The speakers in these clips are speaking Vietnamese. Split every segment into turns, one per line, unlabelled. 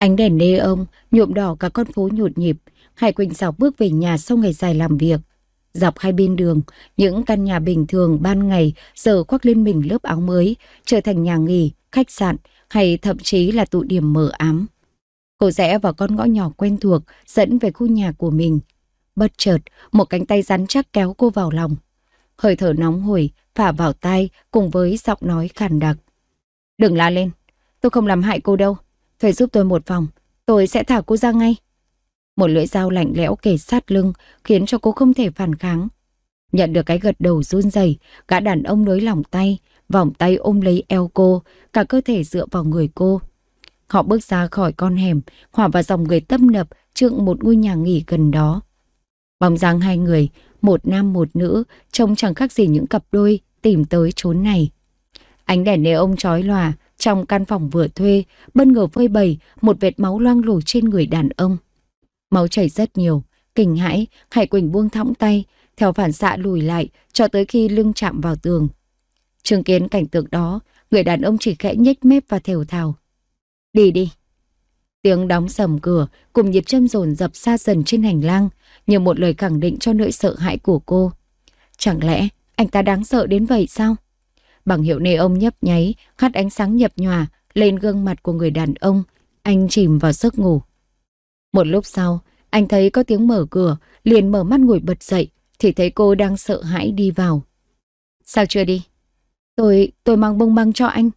Ánh đèn nê ông nhuộm đỏ cả con phố nhộn nhịp. Hải Quỳnh dọc bước về nhà sau ngày dài làm việc. Dọc hai bên đường, những căn nhà bình thường ban ngày giờ khoác lên mình lớp áo mới, trở thành nhà nghỉ, khách sạn hay thậm chí là tụ điểm mờ ám. Cô rẽ vào con ngõ nhỏ quen thuộc dẫn về khu nhà của mình. Bất chợt, một cánh tay rắn chắc kéo cô vào lòng. Hơi thở nóng hổi phả vào tai cùng với giọng nói khàn đặc. Đừng la lên, tôi không làm hại cô đâu thuê giúp tôi một vòng, tôi sẽ thả cô ra ngay. Một lưỡi dao lạnh lẽo kề sát lưng khiến cho cô không thể phản kháng. Nhận được cái gật đầu run rẩy, gã đàn ông nới lỏng tay, vòng tay ôm lấy eo cô, cả cơ thể dựa vào người cô. Họ bước ra khỏi con hẻm, hòa vào dòng người tấp nập trước một ngôi nhà nghỉ gần đó. Bóng dáng hai người, một nam một nữ, trông chẳng khác gì những cặp đôi tìm tới chốn này. Ánh đèn nề ông chói lòa, trong căn phòng vừa thuê, bất ngờ phơi bày một vệt máu loang lổ trên người đàn ông. Máu chảy rất nhiều, kinh hãi, Hải Quỳnh buông thõng tay, theo phản xạ lùi lại cho tới khi lưng chạm vào tường. Chứng kiến cảnh tượng đó, người đàn ông chỉ khẽ nhếch mép và thều thào. Đi đi. Tiếng đóng sầm cửa cùng nhịp châm dồn dập xa dần trên hành lang như một lời khẳng định cho nỗi sợ hãi của cô. Chẳng lẽ anh ta đáng sợ đến vậy sao? Bằng hiệu nê ông nhấp nháy, khát ánh sáng nhập nhòa lên gương mặt của người đàn ông. Anh chìm vào giấc ngủ. Một lúc sau, anh thấy có tiếng mở cửa, liền mở mắt ngồi bật dậy, thì thấy cô đang sợ hãi đi vào. Sao chưa đi? Tôi, tôi mang bông băng cho anh.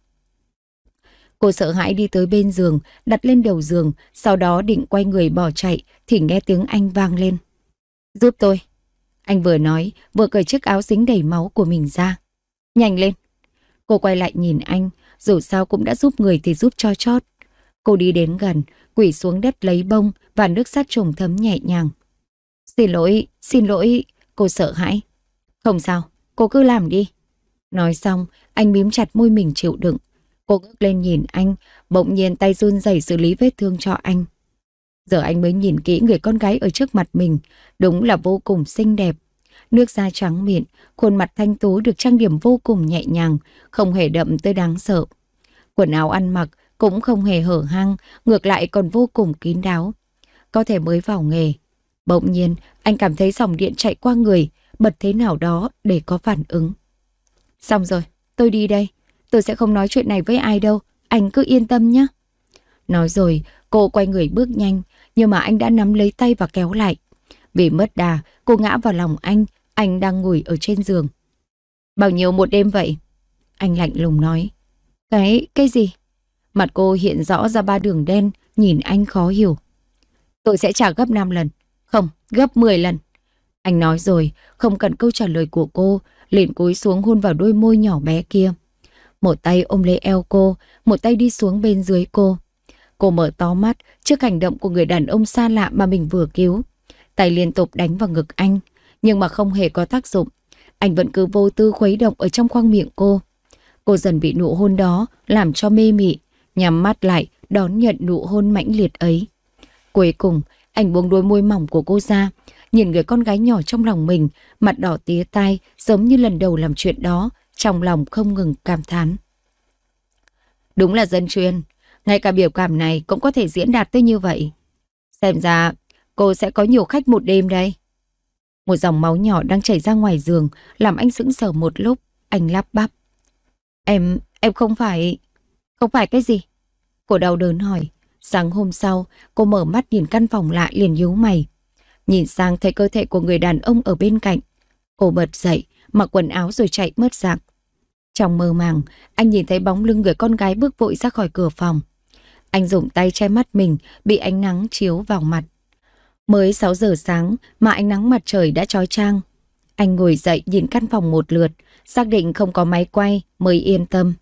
Cô sợ hãi đi tới bên giường, đặt lên đầu giường, sau đó định quay người bỏ chạy thì nghe tiếng anh vang lên. Giúp tôi. Anh vừa nói, vừa cởi chiếc áo dính đầy máu của mình ra. Nhanh lên. Cô quay lại nhìn anh, dù sao cũng đã giúp người thì giúp cho chót. Cô đi đến gần, quỷ xuống đất lấy bông và nước sát trùng thấm nhẹ nhàng. Xin lỗi, xin lỗi, cô sợ hãi. Không sao, cô cứ làm đi. Nói xong, anh mím chặt môi mình chịu đựng. Cô ngước lên nhìn anh, bỗng nhiên tay run rẩy xử lý vết thương cho anh. Giờ anh mới nhìn kỹ người con gái ở trước mặt mình, đúng là vô cùng xinh đẹp, nước da trắng mịn, khuôn mặt thanh tú được trang điểm vô cùng nhẹ nhàng, không hề đậm tới đáng sợ. Quần áo ăn mặc cũng không hề hở hang, ngược lại còn vô cùng kín đáo. Có thể mới vào nghề. Bỗng nhiên, anh cảm thấy dòng điện chạy qua người, bật thế nào đó để có phản ứng. Xong rồi, tôi đi đây. Tôi sẽ không nói chuyện này với ai đâu, anh cứ yên tâm nhé. Nói rồi, cô quay người bước nhanh, nhưng mà anh đã nắm lấy tay và kéo lại. Vì mất đà, cô ngã vào lòng anh, anh đang ngồi ở trên giường. Bao nhiêu một đêm vậy? Anh lạnh lùng nói. Cái, cái gì? Mặt cô hiện rõ ra ba đường đen, nhìn anh khó hiểu. Tôi sẽ trả gấp 5 lần. Không, gấp 10 lần. Anh nói rồi, không cần câu trả lời của cô, liền cúi xuống hôn vào đôi môi nhỏ bé kia. Một tay ôm lấy eo cô, một tay đi xuống bên dưới cô. Cô mở to mắt trước hành động của người đàn ông xa lạ mà mình vừa cứu. Tay liên tục đánh vào ngực anh, nhưng mà không hề có tác dụng. Anh vẫn cứ vô tư khuấy động ở trong khoang miệng cô. Cô dần bị nụ hôn đó làm cho mê mị, nhắm mắt lại đón nhận nụ hôn mãnh liệt ấy. Cuối cùng, anh buông đôi môi mỏng của cô ra, nhìn người con gái nhỏ trong lòng mình, mặt đỏ tía tai giống như lần đầu làm chuyện đó, trong lòng không ngừng cảm thán. Đúng là dân chuyên, ngay cả biểu cảm này cũng có thể diễn đạt tới như vậy. Xem ra, cô sẽ có nhiều khách một đêm đây. Một dòng máu nhỏ đang chảy ra ngoài giường, làm anh sững sờ một lúc, anh lắp bắp. Em, em không phải... Không phải cái gì? Cô đau đớn hỏi. Sáng hôm sau, cô mở mắt nhìn căn phòng lại liền nhíu mày. Nhìn sang thấy cơ thể của người đàn ông ở bên cạnh. Cô bật dậy, mặc quần áo rồi chạy mất dạng. Trong mơ màng, anh nhìn thấy bóng lưng người con gái bước vội ra khỏi cửa phòng. Anh dùng tay che mắt mình, bị ánh nắng chiếu vào mặt. Mới 6 giờ sáng mà ánh nắng mặt trời đã trói trang. Anh ngồi dậy nhìn căn phòng một lượt, xác định không có máy quay mới yên tâm.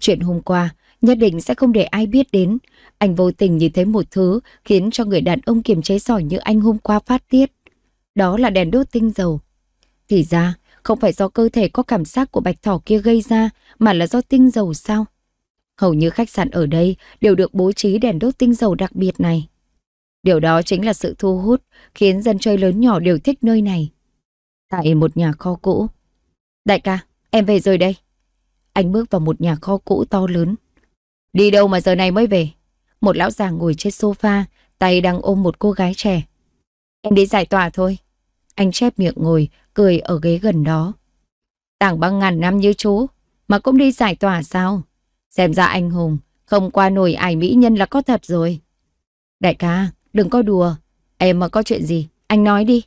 Chuyện hôm qua nhất định sẽ không để ai biết đến. Anh vô tình nhìn thấy một thứ khiến cho người đàn ông kiềm chế giỏi như anh hôm qua phát tiết. Đó là đèn đốt tinh dầu. Thì ra, không phải do cơ thể có cảm giác của bạch thỏ kia gây ra mà là do tinh dầu sao? Hầu như khách sạn ở đây đều được bố trí đèn đốt tinh dầu đặc biệt này. Điều đó chính là sự thu hút khiến dân chơi lớn nhỏ đều thích nơi này. Tại một nhà kho cũ. Đại ca, em về rồi đây. Anh bước vào một nhà kho cũ to lớn. Đi đâu mà giờ này mới về? Một lão già ngồi trên sofa, tay đang ôm một cô gái trẻ. Em đi giải tỏa thôi. Anh chép miệng ngồi, cười ở ghế gần đó. Tảng băng ngàn năm như chú, mà cũng đi giải tỏa sao? Xem ra anh hùng, không qua nổi ải mỹ nhân là có thật rồi. Đại ca, Đừng có đùa. Em mà có chuyện gì, anh nói đi.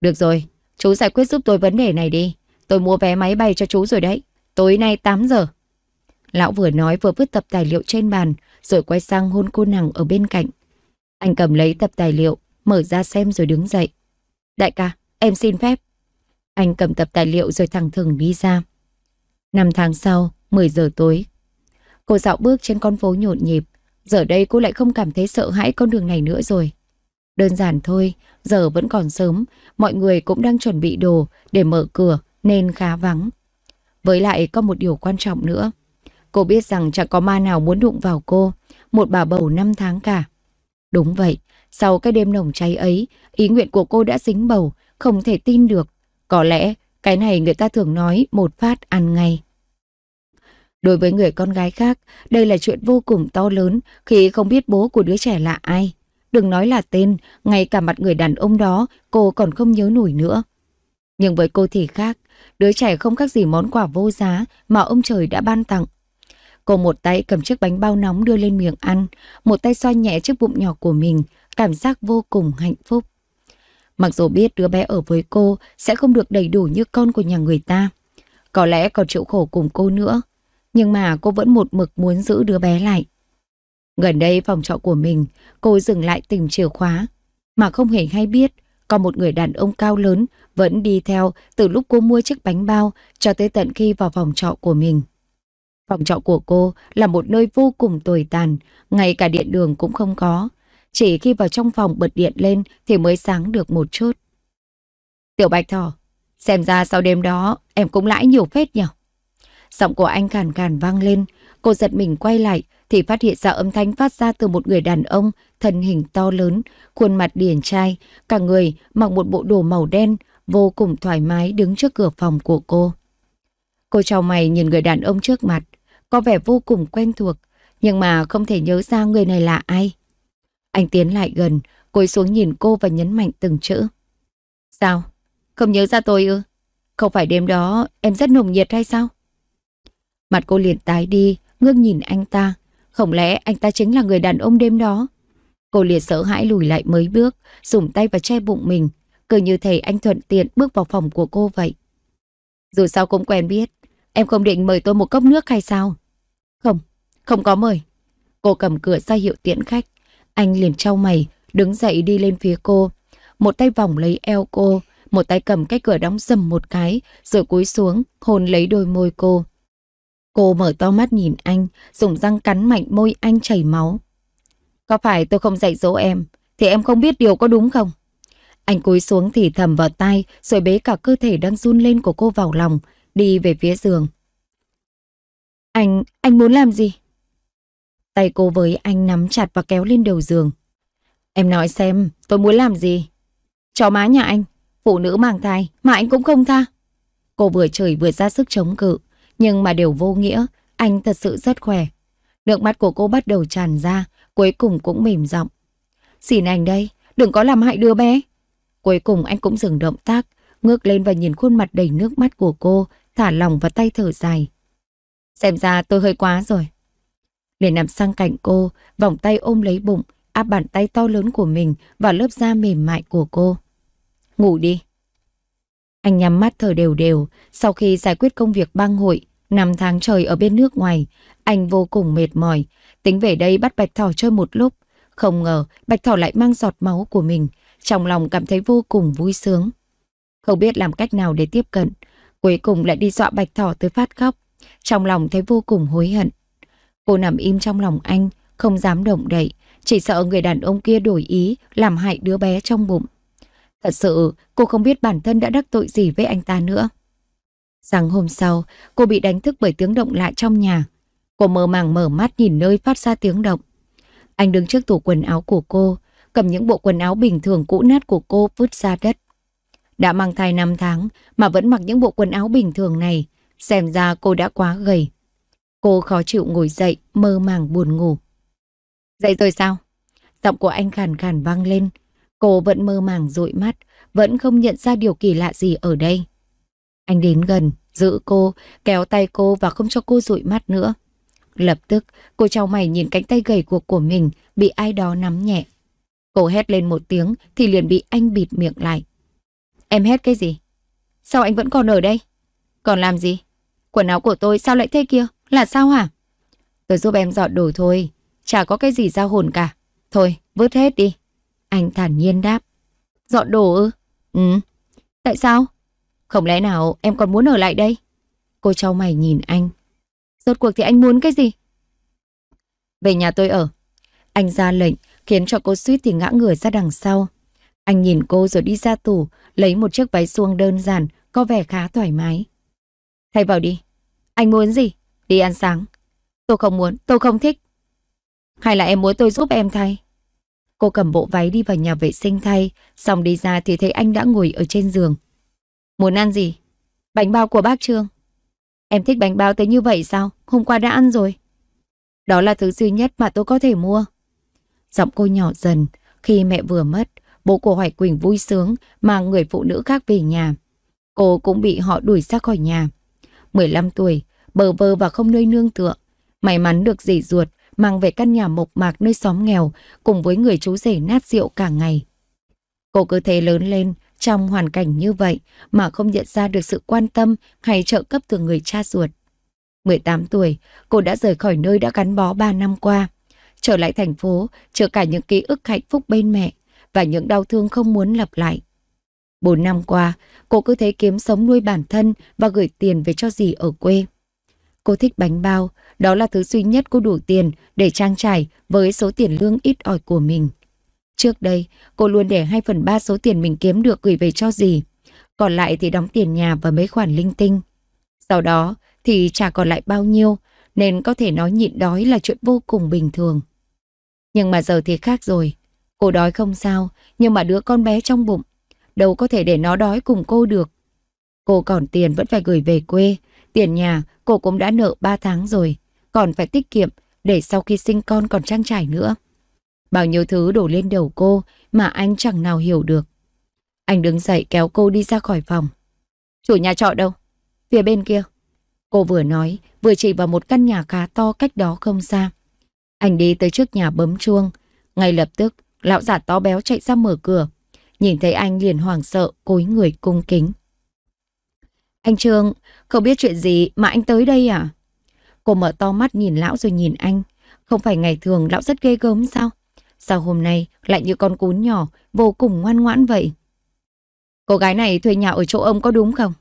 Được rồi, chú giải quyết giúp tôi vấn đề này đi. Tôi mua vé máy bay cho chú rồi đấy. Tối nay 8 giờ. Lão vừa nói vừa vứt tập tài liệu trên bàn, rồi quay sang hôn cô nàng ở bên cạnh. Anh cầm lấy tập tài liệu, mở ra xem rồi đứng dậy. Đại ca, em xin phép. Anh cầm tập tài liệu rồi thẳng thừng đi ra. Năm tháng sau, 10 giờ tối. Cô dạo bước trên con phố nhộn nhịp, Giờ đây cô lại không cảm thấy sợ hãi con đường này nữa rồi. Đơn giản thôi, giờ vẫn còn sớm, mọi người cũng đang chuẩn bị đồ để mở cửa nên khá vắng. Với lại có một điều quan trọng nữa. Cô biết rằng chẳng có ma nào muốn đụng vào cô, một bà bầu năm tháng cả. Đúng vậy, sau cái đêm nồng cháy ấy, ý nguyện của cô đã dính bầu, không thể tin được. Có lẽ cái này người ta thường nói một phát ăn ngay. Đối với người con gái khác, đây là chuyện vô cùng to lớn khi không biết bố của đứa trẻ là ai. Đừng nói là tên, ngay cả mặt người đàn ông đó cô còn không nhớ nổi nữa. Nhưng với cô thì khác, đứa trẻ không khác gì món quà vô giá mà ông trời đã ban tặng. Cô một tay cầm chiếc bánh bao nóng đưa lên miệng ăn, một tay xoa nhẹ chiếc bụng nhỏ của mình, cảm giác vô cùng hạnh phúc. Mặc dù biết đứa bé ở với cô sẽ không được đầy đủ như con của nhà người ta, có lẽ còn chịu khổ cùng cô nữa, nhưng mà cô vẫn một mực muốn giữ đứa bé lại. Gần đây phòng trọ của mình, cô dừng lại tìm chìa khóa, mà không hề hay biết có một người đàn ông cao lớn vẫn đi theo từ lúc cô mua chiếc bánh bao cho tới tận khi vào phòng trọ của mình. Phòng trọ của cô là một nơi vô cùng tồi tàn, ngay cả điện đường cũng không có. Chỉ khi vào trong phòng bật điện lên thì mới sáng được một chút. Tiểu Bạch Thỏ, xem ra sau đêm đó em cũng lãi nhiều phết nhỉ? Giọng của anh khàn khàn vang lên, cô giật mình quay lại thì phát hiện ra âm thanh phát ra từ một người đàn ông, thân hình to lớn, khuôn mặt điển trai, cả người mặc một bộ đồ màu đen, vô cùng thoải mái đứng trước cửa phòng của cô. Cô chào mày nhìn người đàn ông trước mặt, có vẻ vô cùng quen thuộc, nhưng mà không thể nhớ ra người này là ai. Anh tiến lại gần, cúi xuống nhìn cô và nhấn mạnh từng chữ. Sao? Không nhớ ra tôi ư? Không phải đêm đó em rất nồng nhiệt hay sao? Mặt cô liền tái đi, ngước nhìn anh ta. Không lẽ anh ta chính là người đàn ông đêm đó? Cô liền sợ hãi lùi lại mấy bước, dùng tay và che bụng mình. Cứ như thầy anh thuận tiện bước vào phòng của cô vậy. Dù sao cũng quen biết, em không định mời tôi một cốc nước hay sao? Không, không có mời. Cô cầm cửa ra hiệu tiễn khách. Anh liền trao mày, đứng dậy đi lên phía cô. Một tay vòng lấy eo cô, một tay cầm cái cửa đóng dầm một cái, rồi cúi xuống, hôn lấy đôi môi cô. Cô mở to mắt nhìn anh, dùng răng cắn mạnh môi anh chảy máu. Có phải tôi không dạy dỗ em, thì em không biết điều có đúng không? Anh cúi xuống thì thầm vào tai, rồi bế cả cơ thể đang run lên của cô vào lòng, đi về phía giường. Anh, anh muốn làm gì? Tay cô với anh nắm chặt và kéo lên đầu giường. Em nói xem, tôi muốn làm gì? Chó má nhà anh, phụ nữ mang thai mà anh cũng không tha. Cô vừa chửi vừa ra sức chống cự. Nhưng mà đều vô nghĩa, anh thật sự rất khỏe. Nước mắt của cô bắt đầu tràn ra, cuối cùng cũng mềm giọng. Xin anh đây, đừng có làm hại đứa bé. Cuối cùng anh cũng dừng động tác, ngước lên và nhìn khuôn mặt đầy nước mắt của cô, thả lòng và tay thở dài. Xem ra tôi hơi quá rồi. Liền nằm sang cạnh cô, vòng tay ôm lấy bụng, áp bàn tay to lớn của mình vào lớp da mềm mại của cô. Ngủ đi. Anh nhắm mắt thở đều đều, sau khi giải quyết công việc bang hội, Năm tháng trời ở bên nước ngoài, anh vô cùng mệt mỏi. Tính về đây bắt bạch thỏ chơi một lúc. Không ngờ bạch thỏ lại mang giọt máu của mình. Trong lòng cảm thấy vô cùng vui sướng. Không biết làm cách nào để tiếp cận. Cuối cùng lại đi dọa bạch thỏ tới phát khóc. Trong lòng thấy vô cùng hối hận. Cô nằm im trong lòng anh, không dám động đậy. Chỉ sợ người đàn ông kia đổi ý, làm hại đứa bé trong bụng. Thật sự, cô không biết bản thân đã đắc tội gì với anh ta nữa. Sáng hôm sau, cô bị đánh thức bởi tiếng động lạ trong nhà. Cô mơ màng mở mắt nhìn nơi phát ra tiếng động. Anh đứng trước tủ quần áo của cô, cầm những bộ quần áo bình thường cũ nát của cô vứt ra đất. Đã mang thai 5 tháng mà vẫn mặc những bộ quần áo bình thường này, xem ra cô đã quá gầy. Cô khó chịu ngồi dậy, mơ màng buồn ngủ. Dậy rồi sao? Giọng của anh khàn khàn vang lên. Cô vẫn mơ màng dụi mắt, vẫn không nhận ra điều kỳ lạ gì ở đây. Anh đến gần, giữ cô, kéo tay cô và không cho cô dụi mắt nữa. Lập tức, cô trao mày nhìn cánh tay gầy cuộc của mình bị ai đó nắm nhẹ. Cô hét lên một tiếng thì liền bị anh bịt miệng lại. Em hét cái gì? Sao anh vẫn còn ở đây? Còn làm gì? Quần áo của tôi sao lại thế kia? Là sao hả? Tôi giúp em dọn đồ thôi. Chả có cái gì ra hồn cả. Thôi, vứt hết đi. Anh thản nhiên đáp. Dọn đồ ư? Ừ. Tại sao? Không lẽ nào em còn muốn ở lại đây? Cô trao mày nhìn anh. Rốt cuộc thì anh muốn cái gì? Về nhà tôi ở. Anh ra lệnh, khiến cho cô suýt thì ngã người ra đằng sau. Anh nhìn cô rồi đi ra tủ, lấy một chiếc váy suông đơn giản, có vẻ khá thoải mái. Thay vào đi. Anh muốn gì? Đi ăn sáng. Tôi không muốn, tôi không thích. Hay là em muốn tôi giúp em thay? Cô cầm bộ váy đi vào nhà vệ sinh thay, xong đi ra thì thấy anh đã ngồi ở trên giường. Muốn ăn gì? Bánh bao của bác Trương. Em thích bánh bao tới như vậy sao? Hôm qua đã ăn rồi. Đó là thứ duy nhất mà tôi có thể mua. Giọng cô nhỏ dần. Khi mẹ vừa mất, bố của Hoài Quỳnh vui sướng mang người phụ nữ khác về nhà. Cô cũng bị họ đuổi ra khỏi nhà. 15 tuổi, bờ vơ và không nơi nương tựa. May mắn được dì ruột mang về căn nhà mộc mạc nơi xóm nghèo cùng với người chú rể nát rượu cả ngày. Cô cứ thế lớn lên, trong hoàn cảnh như vậy mà không nhận ra được sự quan tâm hay trợ cấp từ người cha ruột. 18 tuổi, cô đã rời khỏi nơi đã gắn bó 3 năm qua. Trở lại thành phố, trở cả những ký ức hạnh phúc bên mẹ và những đau thương không muốn lặp lại. 4 năm qua, cô cứ thế kiếm sống nuôi bản thân và gửi tiền về cho dì ở quê. Cô thích bánh bao, đó là thứ duy nhất cô đủ tiền để trang trải với số tiền lương ít ỏi của mình. Trước đây, cô luôn để 2 phần 3 số tiền mình kiếm được gửi về cho dì. Còn lại thì đóng tiền nhà và mấy khoản linh tinh. Sau đó thì trả còn lại bao nhiêu, nên có thể nói nhịn đói là chuyện vô cùng bình thường. Nhưng mà giờ thì khác rồi. Cô đói không sao, nhưng mà đứa con bé trong bụng, đâu có thể để nó đói cùng cô được. Cô còn tiền vẫn phải gửi về quê, tiền nhà cô cũng đã nợ 3 tháng rồi, còn phải tiết kiệm để sau khi sinh con còn trang trải nữa. Bao nhiêu thứ đổ lên đầu cô mà anh chẳng nào hiểu được. Anh đứng dậy kéo cô đi ra khỏi phòng. Chủ nhà trọ đâu? Phía bên kia. Cô vừa nói, vừa chỉ vào một căn nhà khá to cách đó không xa. Anh đi tới trước nhà bấm chuông. Ngay lập tức, lão giả to béo chạy ra mở cửa. Nhìn thấy anh liền hoảng sợ, cối người cung kính. Anh Trương, không biết chuyện gì mà anh tới đây à? Cô mở to mắt nhìn lão rồi nhìn anh. Không phải ngày thường lão rất ghê gớm sao? Sao hôm nay lại như con cún nhỏ, vô cùng ngoan ngoãn vậy? Cô gái này thuê nhà ở chỗ ông có đúng không?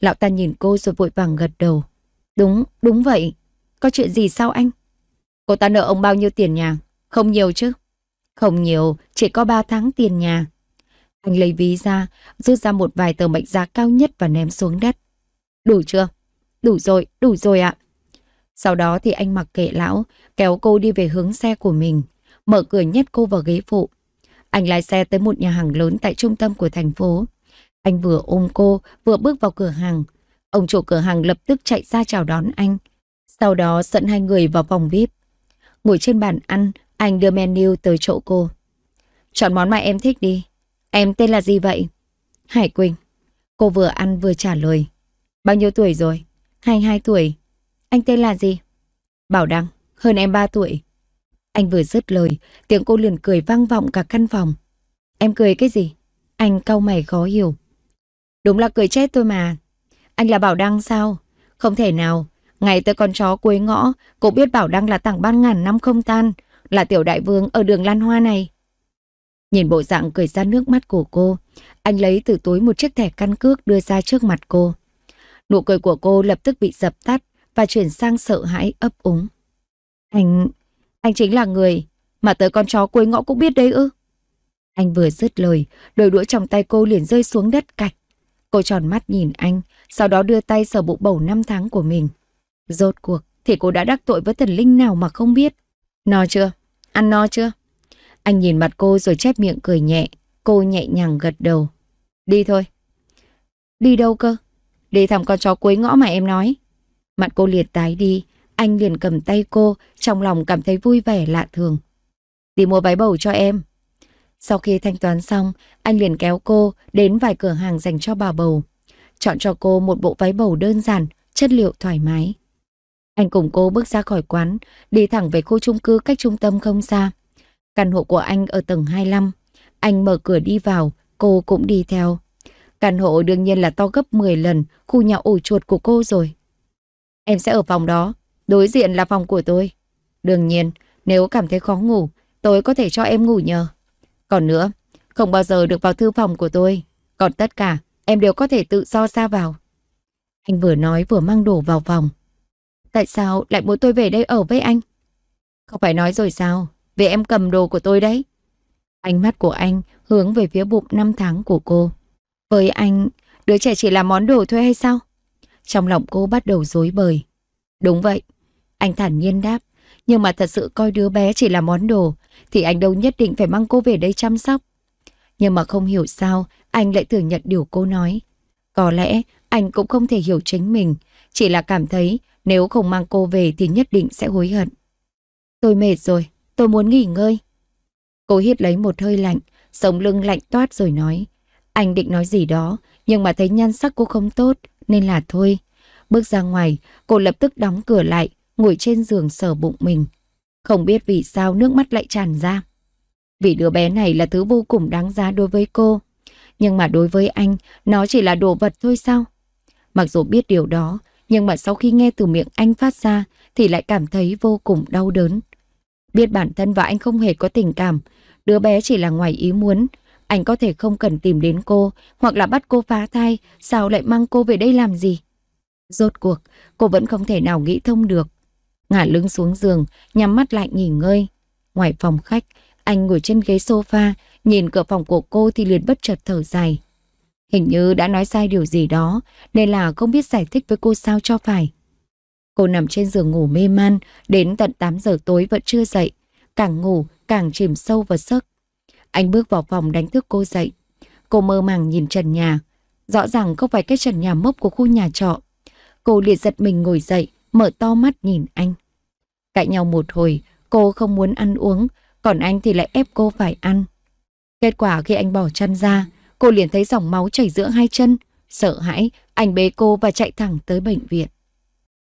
Lão ta nhìn cô rồi vội vàng gật đầu. Đúng, đúng vậy. Có chuyện gì sao anh? Cô ta nợ ông bao nhiêu tiền nhà? Không nhiều chứ? Không nhiều, chỉ có 3 tháng tiền nhà. Anh lấy ví ra, rút ra một vài tờ mệnh giá cao nhất và ném xuống đất. Đủ chưa? Đủ rồi, đủ rồi ạ. Sau đó thì anh mặc kệ lão, kéo cô đi về hướng xe của mình mở cửa nhét cô vào ghế phụ. Anh lái xe tới một nhà hàng lớn tại trung tâm của thành phố. Anh vừa ôm cô, vừa bước vào cửa hàng. Ông chủ cửa hàng lập tức chạy ra chào đón anh. Sau đó dẫn hai người vào phòng VIP. Ngồi trên bàn ăn, anh đưa menu tới chỗ cô. Chọn món mà em thích đi. Em tên là gì vậy? Hải Quỳnh. Cô vừa ăn vừa trả lời. Bao nhiêu tuổi rồi? 22 tuổi. Anh tên là gì? Bảo Đăng, hơn em 3 tuổi. Anh vừa dứt lời, tiếng cô liền cười vang vọng cả căn phòng. Em cười cái gì? Anh cau mày khó hiểu. Đúng là cười chết tôi mà. Anh là Bảo Đăng sao? Không thể nào. Ngày tới con chó cuối ngõ, cô biết Bảo Đăng là tảng ban ngàn năm không tan, là tiểu đại vương ở đường Lan Hoa này. Nhìn bộ dạng cười ra nước mắt của cô, anh lấy từ túi một chiếc thẻ căn cước đưa ra trước mặt cô. Nụ cười của cô lập tức bị dập tắt và chuyển sang sợ hãi ấp úng. Anh, anh chính là người mà tới con chó cuối ngõ cũng biết đấy ư. Anh vừa dứt lời, đôi đũa trong tay cô liền rơi xuống đất cạch. Cô tròn mắt nhìn anh, sau đó đưa tay sờ bụng bầu năm tháng của mình. Rốt cuộc thì cô đã đắc tội với thần linh nào mà không biết. No chưa? Ăn no chưa? Anh nhìn mặt cô rồi chép miệng cười nhẹ. Cô nhẹ nhàng gật đầu. Đi thôi. Đi đâu cơ? Đi thăm con chó cuối ngõ mà em nói. Mặt cô liệt tái đi, anh liền cầm tay cô, trong lòng cảm thấy vui vẻ lạ thường. Đi mua váy bầu cho em. Sau khi thanh toán xong, anh liền kéo cô đến vài cửa hàng dành cho bà bầu. Chọn cho cô một bộ váy bầu đơn giản, chất liệu thoải mái. Anh cùng cô bước ra khỏi quán, đi thẳng về khu chung cư cách trung tâm không xa. Căn hộ của anh ở tầng 25. Anh mở cửa đi vào, cô cũng đi theo. Căn hộ đương nhiên là to gấp 10 lần khu nhà ổ chuột của cô rồi. Em sẽ ở phòng đó, Đối diện là phòng của tôi. Đương nhiên, nếu cảm thấy khó ngủ, tôi có thể cho em ngủ nhờ. Còn nữa, không bao giờ được vào thư phòng của tôi. Còn tất cả, em đều có thể tự do ra vào. Anh vừa nói vừa mang đồ vào phòng. Tại sao lại muốn tôi về đây ở với anh? Không phải nói rồi sao? Về em cầm đồ của tôi đấy. Ánh mắt của anh hướng về phía bụng năm tháng của cô. Với anh, đứa trẻ chỉ là món đồ thuê hay sao? Trong lòng cô bắt đầu dối bời. Đúng vậy. Anh thản nhiên đáp. Nhưng mà thật sự coi đứa bé chỉ là món đồ, thì anh đâu nhất định phải mang cô về đây chăm sóc. Nhưng mà không hiểu sao, anh lại thừa nhận điều cô nói. Có lẽ anh cũng không thể hiểu chính mình, chỉ là cảm thấy nếu không mang cô về thì nhất định sẽ hối hận. Tôi mệt rồi, tôi muốn nghỉ ngơi. Cô hít lấy một hơi lạnh, sống lưng lạnh toát rồi nói. Anh định nói gì đó, nhưng mà thấy nhan sắc cô không tốt, nên là thôi. Bước ra ngoài, cô lập tức đóng cửa lại, ngồi trên giường sờ bụng mình. Không biết vì sao nước mắt lại tràn ra. Vì đứa bé này là thứ vô cùng đáng giá đối với cô. Nhưng mà đối với anh, nó chỉ là đồ vật thôi sao? Mặc dù biết điều đó, nhưng mà sau khi nghe từ miệng anh phát ra thì lại cảm thấy vô cùng đau đớn. Biết bản thân và anh không hề có tình cảm, đứa bé chỉ là ngoài ý muốn. Anh có thể không cần tìm đến cô hoặc là bắt cô phá thai, sao lại mang cô về đây làm gì? Rốt cuộc, cô vẫn không thể nào nghĩ thông được. Ngả lưng xuống giường, nhắm mắt lại nghỉ ngơi. Ngoài phòng khách, anh ngồi trên ghế sofa, nhìn cửa phòng của cô thì liền bất chợt thở dài. Hình như đã nói sai điều gì đó, nên là không biết giải thích với cô sao cho phải. Cô nằm trên giường ngủ mê man, đến tận 8 giờ tối vẫn chưa dậy. Càng ngủ, càng chìm sâu vào giấc. Anh bước vào phòng đánh thức cô dậy. Cô mơ màng nhìn trần nhà. Rõ ràng không phải cái trần nhà mốc của khu nhà trọ. Cô liệt giật mình ngồi dậy, mở to mắt nhìn anh. Cãi nhau một hồi, cô không muốn ăn uống, còn anh thì lại ép cô phải ăn. Kết quả khi anh bỏ chân ra, cô liền thấy dòng máu chảy giữa hai chân. Sợ hãi, anh bế cô và chạy thẳng tới bệnh viện.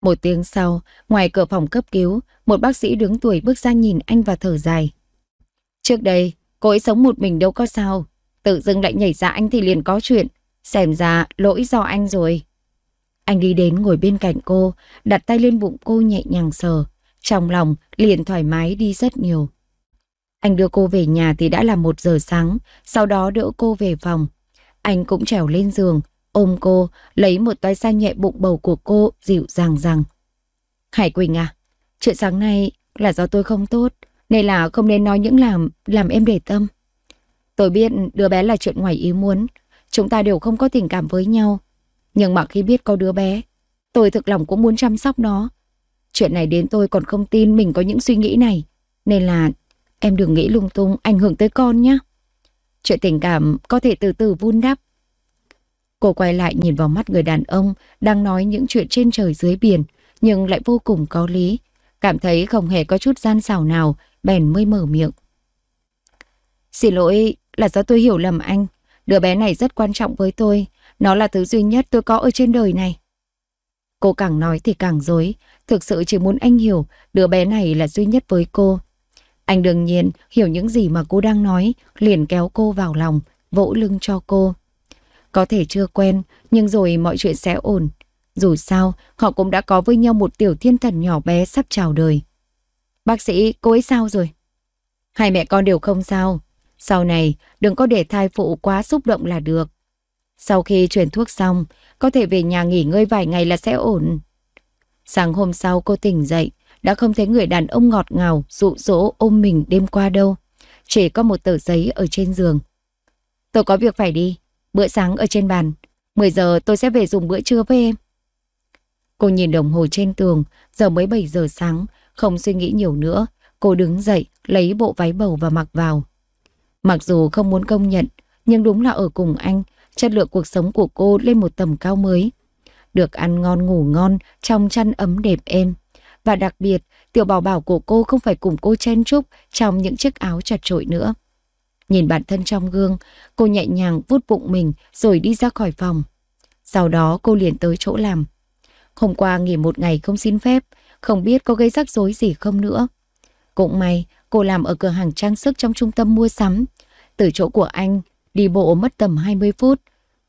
Một tiếng sau, ngoài cửa phòng cấp cứu, một bác sĩ đứng tuổi bước ra nhìn anh và thở dài. Trước đây, cô ấy sống một mình đâu có sao. Tự dưng lại nhảy ra anh thì liền có chuyện. Xem ra lỗi do anh rồi. Anh đi đến ngồi bên cạnh cô, đặt tay lên bụng cô nhẹ nhàng sờ. Trong lòng liền thoải mái đi rất nhiều. Anh đưa cô về nhà thì đã là một giờ sáng, sau đó đỡ cô về phòng. Anh cũng trèo lên giường, ôm cô, lấy một toái xanh nhẹ bụng bầu của cô dịu dàng rằng. Hải Quỳnh à, chuyện sáng nay là do tôi không tốt, nên là không nên nói những làm làm em để tâm. Tôi biết đứa bé là chuyện ngoài ý muốn, chúng ta đều không có tình cảm với nhau, nhưng mà khi biết có đứa bé, tôi thực lòng cũng muốn chăm sóc nó. Chuyện này đến tôi còn không tin mình có những suy nghĩ này. Nên là em đừng nghĩ lung tung ảnh hưởng tới con nhé. Chuyện tình cảm có thể từ từ vun đắp. Cô quay lại nhìn vào mắt người đàn ông đang nói những chuyện trên trời dưới biển nhưng lại vô cùng có lý. Cảm thấy không hề có chút gian xảo nào bèn mới mở miệng. Xin lỗi là do tôi hiểu lầm anh. Đứa bé này rất quan trọng với tôi. Nó là thứ duy nhất tôi có ở trên đời này. Cô càng nói thì càng dối, thực sự chỉ muốn anh hiểu đứa bé này là duy nhất với cô. Anh đương nhiên hiểu những gì mà cô đang nói, liền kéo cô vào lòng, vỗ lưng cho cô. Có thể chưa quen, nhưng rồi mọi chuyện sẽ ổn. Dù sao, họ cũng đã có với nhau một tiểu thiên thần nhỏ bé sắp chào đời. Bác sĩ, cô ấy sao rồi? Hai mẹ con đều không sao. Sau này, đừng có để thai phụ quá xúc động là được. Sau khi chuyển thuốc xong, có thể về nhà nghỉ ngơi vài ngày là sẽ ổn. Sáng hôm sau cô tỉnh dậy, đã không thấy người đàn ông ngọt ngào, dụ dỗ ôm mình đêm qua đâu. Chỉ có một tờ giấy ở trên giường. Tôi có việc phải đi, bữa sáng ở trên bàn. 10 giờ tôi sẽ về dùng bữa trưa với em. Cô nhìn đồng hồ trên tường, giờ mới 7 giờ sáng, không suy nghĩ nhiều nữa. Cô đứng dậy, lấy bộ váy bầu và mặc vào. Mặc dù không muốn công nhận, nhưng đúng là ở cùng anh, chất lượng cuộc sống của cô lên một tầm cao mới. Được ăn ngon ngủ ngon, trong chăn ấm đẹp êm. Và đặc biệt, tiểu bảo bảo của cô không phải cùng cô chen chúc trong những chiếc áo chật trội nữa. Nhìn bản thân trong gương, cô nhẹ nhàng vuốt bụng mình rồi đi ra khỏi phòng. Sau đó cô liền tới chỗ làm. Hôm qua nghỉ một ngày không xin phép, không biết có gây rắc rối gì không nữa. Cũng may, cô làm ở cửa hàng trang sức trong trung tâm mua sắm. Từ chỗ của anh, đi bộ mất tầm 20 phút,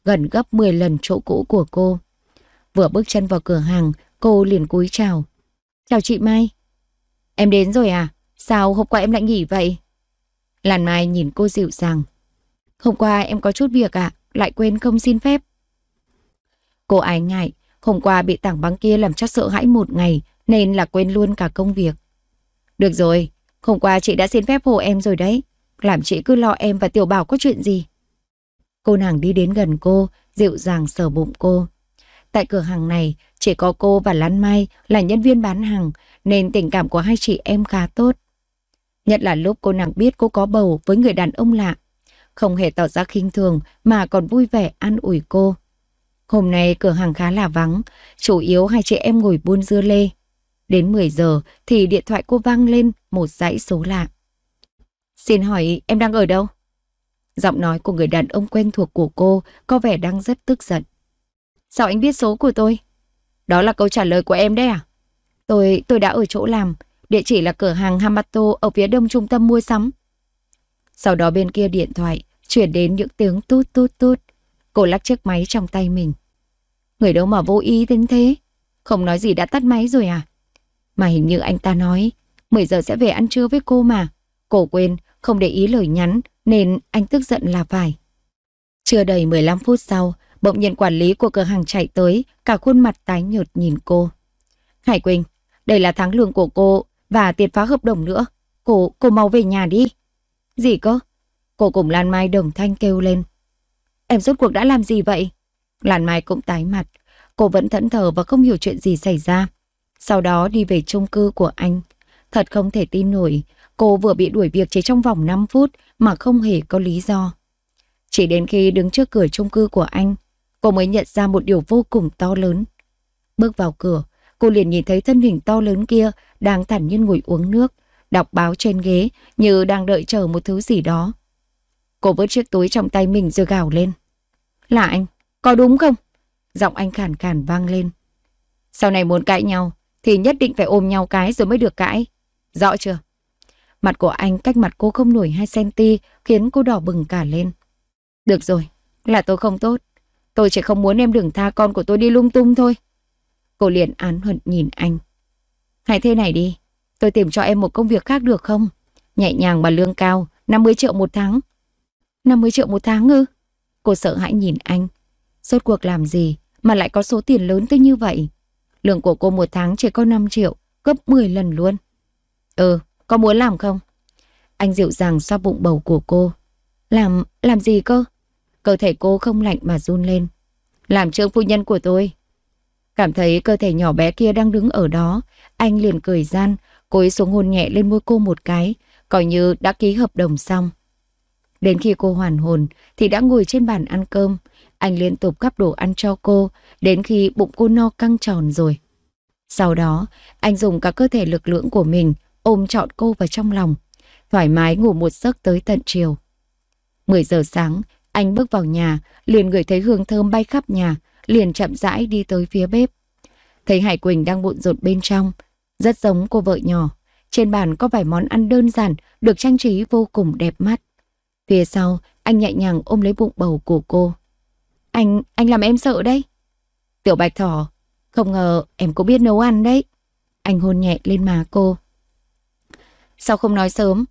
gần gấp 10 lần chỗ cũ của cô. Vừa bước chân vào cửa hàng, cô liền cúi chào. Chào chị Mai. Em đến rồi à? Sao hôm qua em lại nghỉ vậy? Làn Mai nhìn cô dịu dàng. Hôm qua em có chút việc ạ, à? lại quên không xin phép. Cô ái ngại, hôm qua bị tảng băng kia làm cho sợ hãi một ngày nên là quên luôn cả công việc. Được rồi, hôm qua chị đã xin phép hộ em rồi đấy làm chị cứ lo em và Tiểu Bảo có chuyện gì. Cô nàng đi đến gần cô, dịu dàng sờ bụng cô. Tại cửa hàng này, chỉ có cô và Lan Mai là nhân viên bán hàng, nên tình cảm của hai chị em khá tốt. Nhất là lúc cô nàng biết cô có bầu với người đàn ông lạ, không hề tỏ ra khinh thường mà còn vui vẻ an ủi cô. Hôm nay cửa hàng khá là vắng, chủ yếu hai chị em ngồi buôn dưa lê. Đến 10 giờ thì điện thoại cô vang lên một dãy số lạ. Xin hỏi em đang ở đâu? Giọng nói của người đàn ông quen thuộc của cô có vẻ đang rất tức giận. Sao anh biết số của tôi? Đó là câu trả lời của em đấy à? Tôi, tôi đã ở chỗ làm. Địa chỉ là cửa hàng Hamato ở phía đông trung tâm mua sắm. Sau đó bên kia điện thoại chuyển đến những tiếng tút tút tút. Cô lắc chiếc máy trong tay mình. Người đâu mà vô ý đến thế? Không nói gì đã tắt máy rồi à? Mà hình như anh ta nói 10 giờ sẽ về ăn trưa với cô mà. Cô quên, không để ý lời nhắn nên anh tức giận là phải. Chưa đầy 15 phút sau, bỗng nhiên quản lý của cửa hàng chạy tới, cả khuôn mặt tái nhợt nhìn cô. Hải Quỳnh, đây là tháng lương của cô và tiền phá hợp đồng nữa. Cô, cô mau về nhà đi. Gì cơ? Cô cùng Lan Mai đồng thanh kêu lên. Em rốt cuộc đã làm gì vậy? Lan Mai cũng tái mặt. Cô vẫn thẫn thờ và không hiểu chuyện gì xảy ra. Sau đó đi về chung cư của anh. Thật không thể tin nổi, Cô vừa bị đuổi việc chỉ trong vòng 5 phút mà không hề có lý do. Chỉ đến khi đứng trước cửa chung cư của anh, cô mới nhận ra một điều vô cùng to lớn. Bước vào cửa, cô liền nhìn thấy thân hình to lớn kia đang thản nhiên ngồi uống nước, đọc báo trên ghế như đang đợi chờ một thứ gì đó. Cô vớt chiếc túi trong tay mình rồi gào lên. Là anh, có đúng không? Giọng anh khàn khàn vang lên. Sau này muốn cãi nhau thì nhất định phải ôm nhau cái rồi mới được cãi. Rõ chưa? Mặt của anh cách mặt cô không nổi 2cm khiến cô đỏ bừng cả lên. Được rồi, là tôi không tốt. Tôi chỉ không muốn em đừng tha con của tôi đi lung tung thôi. Cô liền án hận nhìn anh. Hãy thế này đi, tôi tìm cho em một công việc khác được không? Nhẹ nhàng mà lương cao, 50 triệu một tháng. 50 triệu một tháng ư? Cô sợ hãi nhìn anh. Rốt cuộc làm gì mà lại có số tiền lớn tới như vậy? Lương của cô một tháng chỉ có 5 triệu, gấp 10 lần luôn. Ừ, có muốn làm không? Anh dịu dàng xoa bụng bầu của cô. Làm, làm gì cơ? Cơ thể cô không lạnh mà run lên. Làm trương phu nhân của tôi. Cảm thấy cơ thể nhỏ bé kia đang đứng ở đó. Anh liền cười gian, cúi xuống hôn nhẹ lên môi cô một cái, coi như đã ký hợp đồng xong. Đến khi cô hoàn hồn thì đã ngồi trên bàn ăn cơm. Anh liên tục gắp đồ ăn cho cô, đến khi bụng cô no căng tròn rồi. Sau đó, anh dùng cả cơ thể lực lưỡng của mình ôm trọn cô vào trong lòng, thoải mái ngủ một giấc tới tận chiều. 10 giờ sáng, anh bước vào nhà, liền ngửi thấy hương thơm bay khắp nhà, liền chậm rãi đi tới phía bếp. Thấy Hải Quỳnh đang bộn rộn bên trong, rất giống cô vợ nhỏ. Trên bàn có vài món ăn đơn giản, được trang trí vô cùng đẹp mắt. Phía sau, anh nhẹ nhàng ôm lấy bụng bầu của cô. Anh, anh làm em sợ đấy. Tiểu bạch thỏ, không ngờ em cũng biết nấu ăn đấy. Anh hôn nhẹ lên má cô. Sao không nói sớm?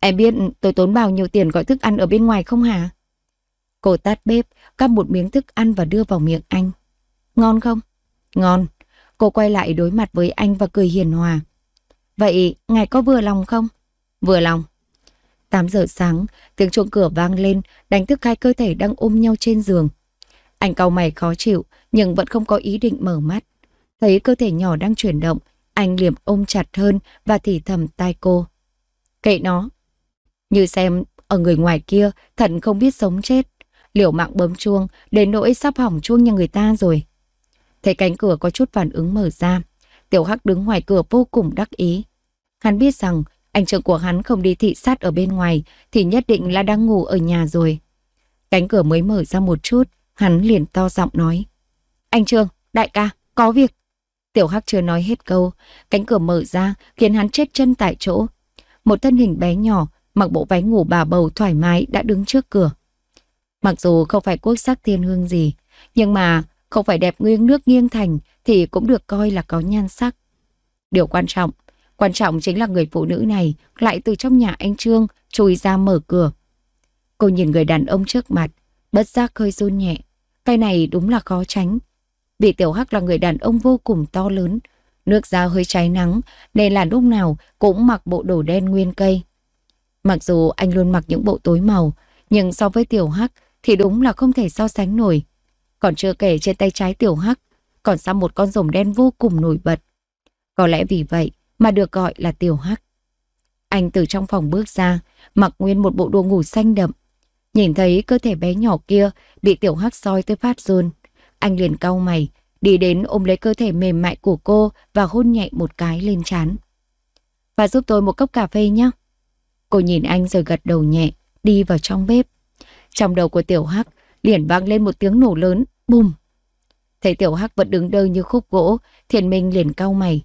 Em biết tôi tốn bao nhiêu tiền gọi thức ăn ở bên ngoài không hả? Cô tắt bếp, cắp một miếng thức ăn và đưa vào miệng anh. Ngon không? Ngon. Cô quay lại đối mặt với anh và cười hiền hòa. Vậy ngài có vừa lòng không? Vừa lòng. 8 giờ sáng, tiếng chuông cửa vang lên, đánh thức hai cơ thể đang ôm nhau trên giường. Anh cầu mày khó chịu, nhưng vẫn không có ý định mở mắt. Thấy cơ thể nhỏ đang chuyển động, anh liềm ôm chặt hơn và thì thầm tai cô. Kệ nó. Như xem ở người ngoài kia thận không biết sống chết. liệu mạng bấm chuông đến nỗi sắp hỏng chuông nhà người ta rồi. Thấy cánh cửa có chút phản ứng mở ra. Tiểu Hắc đứng ngoài cửa vô cùng đắc ý. Hắn biết rằng anh trưởng của hắn không đi thị sát ở bên ngoài thì nhất định là đang ngủ ở nhà rồi. Cánh cửa mới mở ra một chút, hắn liền to giọng nói. Anh Trương, đại ca, có việc. Tiểu Hắc chưa nói hết câu, cánh cửa mở ra khiến hắn chết chân tại chỗ, một thân hình bé nhỏ, mặc bộ váy ngủ bà bầu thoải mái đã đứng trước cửa. Mặc dù không phải quốc sắc thiên hương gì, nhưng mà không phải đẹp nguyên nước nghiêng thành thì cũng được coi là có nhan sắc. Điều quan trọng, quan trọng chính là người phụ nữ này lại từ trong nhà anh Trương chui ra mở cửa. Cô nhìn người đàn ông trước mặt, bất giác hơi run nhẹ. Cái này đúng là khó tránh. vị Tiểu Hắc là người đàn ông vô cùng to lớn, Nước da hơi cháy nắng, nên là lúc nào cũng mặc bộ đồ đen nguyên cây. Mặc dù anh luôn mặc những bộ tối màu, nhưng so với Tiểu Hắc thì đúng là không thể so sánh nổi. Còn chưa kể trên tay trái Tiểu Hắc, còn xăm một con rồng đen vô cùng nổi bật. Có lẽ vì vậy mà được gọi là Tiểu Hắc. Anh từ trong phòng bước ra, mặc nguyên một bộ đồ ngủ xanh đậm. Nhìn thấy cơ thể bé nhỏ kia bị Tiểu Hắc soi tới phát run, anh liền cau mày, đi đến ôm lấy cơ thể mềm mại của cô và hôn nhẹ một cái lên trán. Và giúp tôi một cốc cà phê nhé. Cô nhìn anh rồi gật đầu nhẹ, đi vào trong bếp. Trong đầu của Tiểu Hắc liền vang lên một tiếng nổ lớn, bùm. Thấy Tiểu Hắc vẫn đứng đơ như khúc gỗ, Thiền Minh liền cau mày.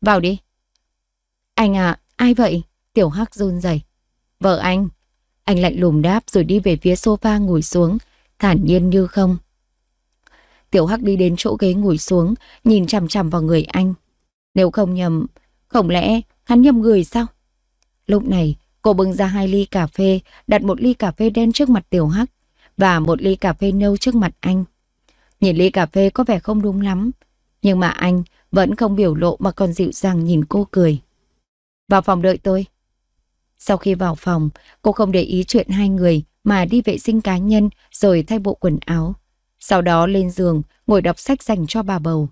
Vào đi. Anh à, ai vậy? Tiểu Hắc run rẩy. Vợ anh. Anh lạnh lùng đáp rồi đi về phía sofa ngồi xuống, thản nhiên như không. Tiểu Hắc đi đến chỗ ghế ngồi xuống, nhìn chằm chằm vào người anh. Nếu không nhầm, không lẽ hắn nhầm người sao? Lúc này, cô bưng ra hai ly cà phê, đặt một ly cà phê đen trước mặt Tiểu Hắc và một ly cà phê nâu trước mặt anh. Nhìn ly cà phê có vẻ không đúng lắm, nhưng mà anh vẫn không biểu lộ mà còn dịu dàng nhìn cô cười. Vào phòng đợi tôi. Sau khi vào phòng, cô không để ý chuyện hai người mà đi vệ sinh cá nhân rồi thay bộ quần áo. Sau đó lên giường, ngồi đọc sách dành cho bà bầu.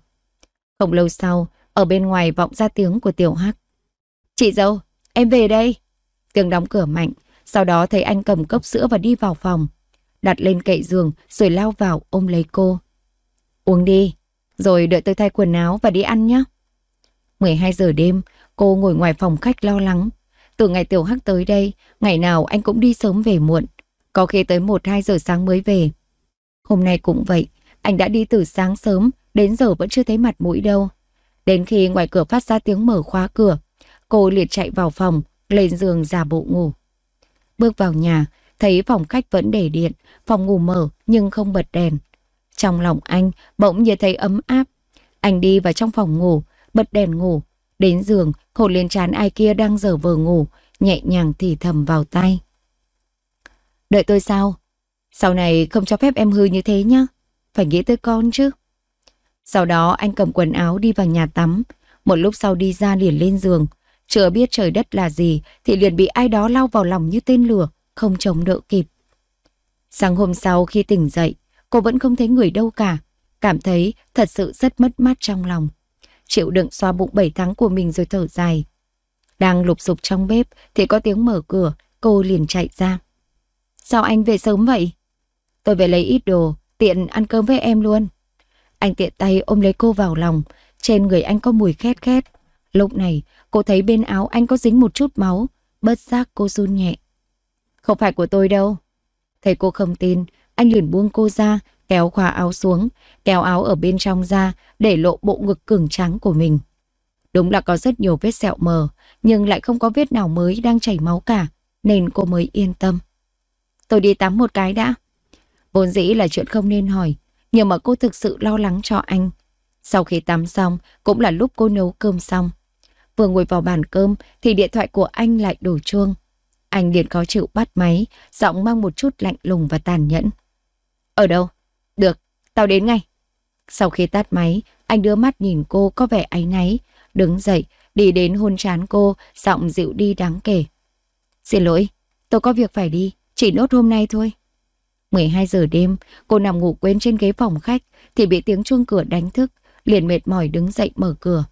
Không lâu sau, ở bên ngoài vọng ra tiếng của Tiểu Hắc. Chị dâu, em về đây. Tiếng đóng cửa mạnh, sau đó thấy anh cầm cốc sữa và đi vào phòng. Đặt lên kệ giường rồi lao vào ôm lấy cô. Uống đi, rồi đợi tôi thay quần áo và đi ăn nhé. 12 giờ đêm, cô ngồi ngoài phòng khách lo lắng. Từ ngày Tiểu Hắc tới đây, ngày nào anh cũng đi sớm về muộn. Có khi tới 1-2 giờ sáng mới về. Hôm nay cũng vậy, anh đã đi từ sáng sớm, đến giờ vẫn chưa thấy mặt mũi đâu. Đến khi ngoài cửa phát ra tiếng mở khóa cửa, cô liệt chạy vào phòng, lên giường giả bộ ngủ. Bước vào nhà, thấy phòng khách vẫn để điện, phòng ngủ mở nhưng không bật đèn. Trong lòng anh bỗng như thấy ấm áp. Anh đi vào trong phòng ngủ, bật đèn ngủ. Đến giường, hồn liên chán ai kia đang dở vờ ngủ, nhẹ nhàng thì thầm vào tay. Đợi tôi sao? Sau này không cho phép em hư như thế nhá. Phải nghĩ tới con chứ. Sau đó anh cầm quần áo đi vào nhà tắm. Một lúc sau đi ra liền lên giường. Chưa biết trời đất là gì thì liền bị ai đó lao vào lòng như tên lửa, không chống đỡ kịp. Sáng hôm sau khi tỉnh dậy, cô vẫn không thấy người đâu cả. Cảm thấy thật sự rất mất mát trong lòng. Chịu đựng xoa bụng 7 tháng của mình rồi thở dài. Đang lục sục trong bếp thì có tiếng mở cửa, cô liền chạy ra. Sao anh về sớm vậy? Tôi về lấy ít đồ, tiện ăn cơm với em luôn. Anh tiện tay ôm lấy cô vào lòng, trên người anh có mùi khét khét. Lúc này, cô thấy bên áo anh có dính một chút máu, bất giác cô run nhẹ. Không phải của tôi đâu. Thấy cô không tin, anh liền buông cô ra, kéo khóa áo xuống, kéo áo ở bên trong ra để lộ bộ ngực cường trắng của mình. Đúng là có rất nhiều vết sẹo mờ, nhưng lại không có vết nào mới đang chảy máu cả, nên cô mới yên tâm. Tôi đi tắm một cái đã. Vốn dĩ là chuyện không nên hỏi, nhưng mà cô thực sự lo lắng cho anh. Sau khi tắm xong, cũng là lúc cô nấu cơm xong. Vừa ngồi vào bàn cơm thì điện thoại của anh lại đổ chuông. Anh liền khó chịu bắt máy, giọng mang một chút lạnh lùng và tàn nhẫn. Ở đâu? Được, tao đến ngay. Sau khi tắt máy, anh đưa mắt nhìn cô có vẻ áy náy, đứng dậy, đi đến hôn chán cô, giọng dịu đi đáng kể. Xin lỗi, tôi có việc phải đi, chỉ nốt hôm nay thôi. 12 giờ đêm, cô nằm ngủ quên trên ghế phòng khách thì bị tiếng chuông cửa đánh thức, liền mệt mỏi đứng dậy mở cửa.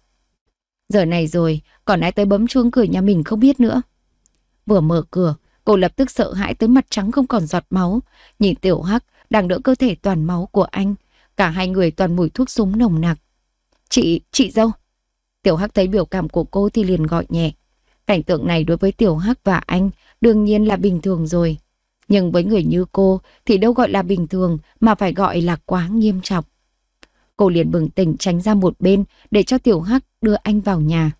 Giờ này rồi, còn ai tới bấm chuông cửa nhà mình không biết nữa. Vừa mở cửa, cô lập tức sợ hãi tới mặt trắng không còn giọt máu, nhìn tiểu hắc đang đỡ cơ thể toàn máu của anh, cả hai người toàn mùi thuốc súng nồng nặc. Chị, chị dâu. Tiểu hắc thấy biểu cảm của cô thì liền gọi nhẹ. Cảnh tượng này đối với tiểu hắc và anh đương nhiên là bình thường rồi. Nhưng với người như cô thì đâu gọi là bình thường mà phải gọi là quá nghiêm trọng. Cô liền bừng tỉnh tránh ra một bên để cho Tiểu Hắc đưa anh vào nhà.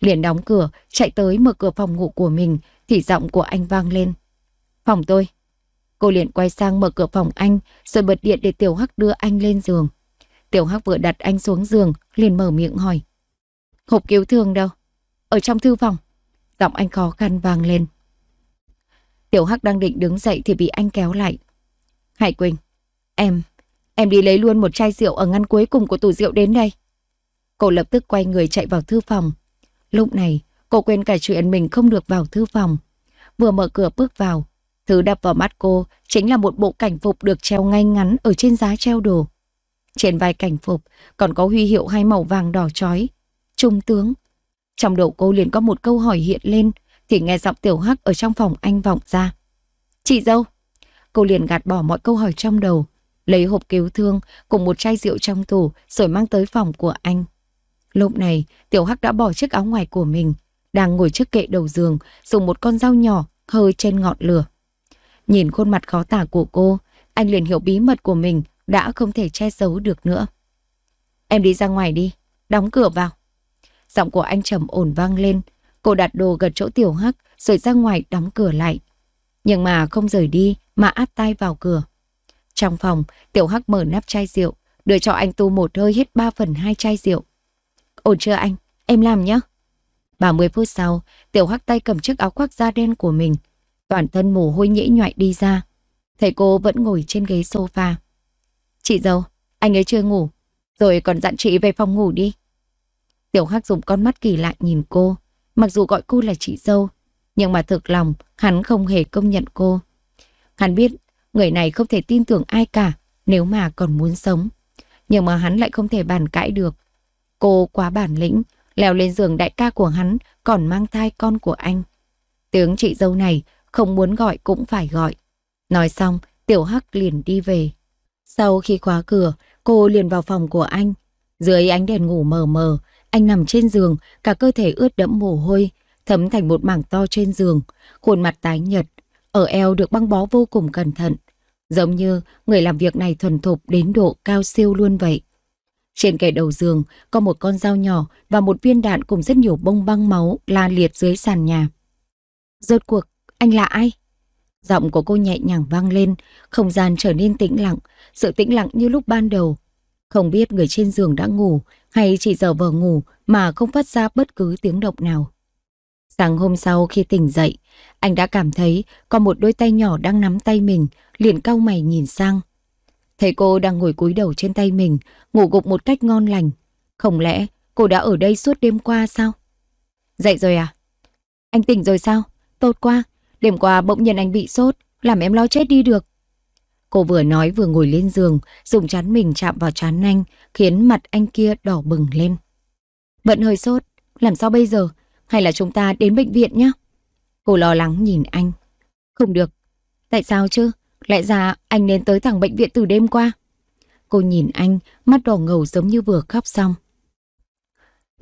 Liền đóng cửa, chạy tới mở cửa phòng ngủ của mình thì giọng của anh vang lên. Phòng tôi. Cô liền quay sang mở cửa phòng anh rồi bật điện để Tiểu Hắc đưa anh lên giường. Tiểu Hắc vừa đặt anh xuống giường liền mở miệng hỏi. Hộp cứu thương đâu? Ở trong thư phòng. Giọng anh khó khăn vang lên. Tiểu Hắc đang định đứng dậy thì bị anh kéo lại. Hải Quỳnh, em, em đi lấy luôn một chai rượu ở ngăn cuối cùng của tủ rượu đến đây. Cô lập tức quay người chạy vào thư phòng. Lúc này, cô quên cả chuyện mình không được vào thư phòng. Vừa mở cửa bước vào, thứ đập vào mắt cô chính là một bộ cảnh phục được treo ngay ngắn ở trên giá treo đồ. Trên vai cảnh phục còn có huy hiệu hai màu vàng đỏ chói. Trung tướng. Trong đầu cô liền có một câu hỏi hiện lên, thì nghe giọng tiểu hắc ở trong phòng anh vọng ra. Chị dâu! Cô liền gạt bỏ mọi câu hỏi trong đầu, lấy hộp cứu thương cùng một chai rượu trong tủ rồi mang tới phòng của anh. Lúc này, tiểu hắc đã bỏ chiếc áo ngoài của mình, đang ngồi trước kệ đầu giường, dùng một con dao nhỏ hơi trên ngọn lửa. Nhìn khuôn mặt khó tả của cô, anh liền hiểu bí mật của mình đã không thể che giấu được nữa. Em đi ra ngoài đi, đóng cửa vào. Giọng của anh trầm ổn vang lên, Cô đặt đồ gật chỗ tiểu hắc rồi ra ngoài đóng cửa lại. Nhưng mà không rời đi mà áp tay vào cửa. Trong phòng, tiểu hắc mở nắp chai rượu, đưa cho anh Tu một hơi hết 3 phần hai chai rượu. Ổn chưa anh? Em làm nhé. 30 phút sau, tiểu hắc tay cầm chiếc áo khoác da đen của mình. Toàn thân mồ hôi nhễ nhoại đi ra. Thầy cô vẫn ngồi trên ghế sofa. Chị dâu, anh ấy chưa ngủ. Rồi còn dặn chị về phòng ngủ đi. Tiểu hắc dùng con mắt kỳ lạ nhìn cô. Mặc dù gọi cô là chị dâu, nhưng mà thực lòng hắn không hề công nhận cô. Hắn biết người này không thể tin tưởng ai cả nếu mà còn muốn sống. Nhưng mà hắn lại không thể bàn cãi được. Cô quá bản lĩnh, leo lên giường đại ca của hắn còn mang thai con của anh. Tiếng chị dâu này không muốn gọi cũng phải gọi. Nói xong, Tiểu Hắc liền đi về. Sau khi khóa cửa, cô liền vào phòng của anh. Dưới ánh đèn ngủ mờ mờ, anh nằm trên giường, cả cơ thể ướt đẫm mồ hôi, thấm thành một mảng to trên giường, khuôn mặt tái nhợt, ở eo được băng bó vô cùng cẩn thận, giống như người làm việc này thuần thục đến độ cao siêu luôn vậy. Trên kệ đầu giường có một con dao nhỏ và một viên đạn cùng rất nhiều bông băng máu la liệt dưới sàn nhà. Rốt cuộc, anh là ai? Giọng của cô nhẹ nhàng vang lên, không gian trở nên tĩnh lặng, sự tĩnh lặng như lúc ban đầu. Không biết người trên giường đã ngủ hay chỉ giờ vờ ngủ mà không phát ra bất cứ tiếng động nào. Sáng hôm sau khi tỉnh dậy, anh đã cảm thấy có một đôi tay nhỏ đang nắm tay mình, liền cau mày nhìn sang. Thấy cô đang ngồi cúi đầu trên tay mình, ngủ gục một cách ngon lành. Không lẽ cô đã ở đây suốt đêm qua sao? Dậy rồi à? Anh tỉnh rồi sao? Tốt quá, đêm qua bỗng nhiên anh bị sốt, làm em lo chết đi được. Cô vừa nói vừa ngồi lên giường, dùng chán mình chạm vào chán anh, khiến mặt anh kia đỏ bừng lên. bận hơi sốt, làm sao bây giờ? Hay là chúng ta đến bệnh viện nhé? Cô lo lắng nhìn anh. Không được. Tại sao chứ? Lẽ ra anh nên tới thẳng bệnh viện từ đêm qua. Cô nhìn anh, mắt đỏ ngầu giống như vừa khóc xong.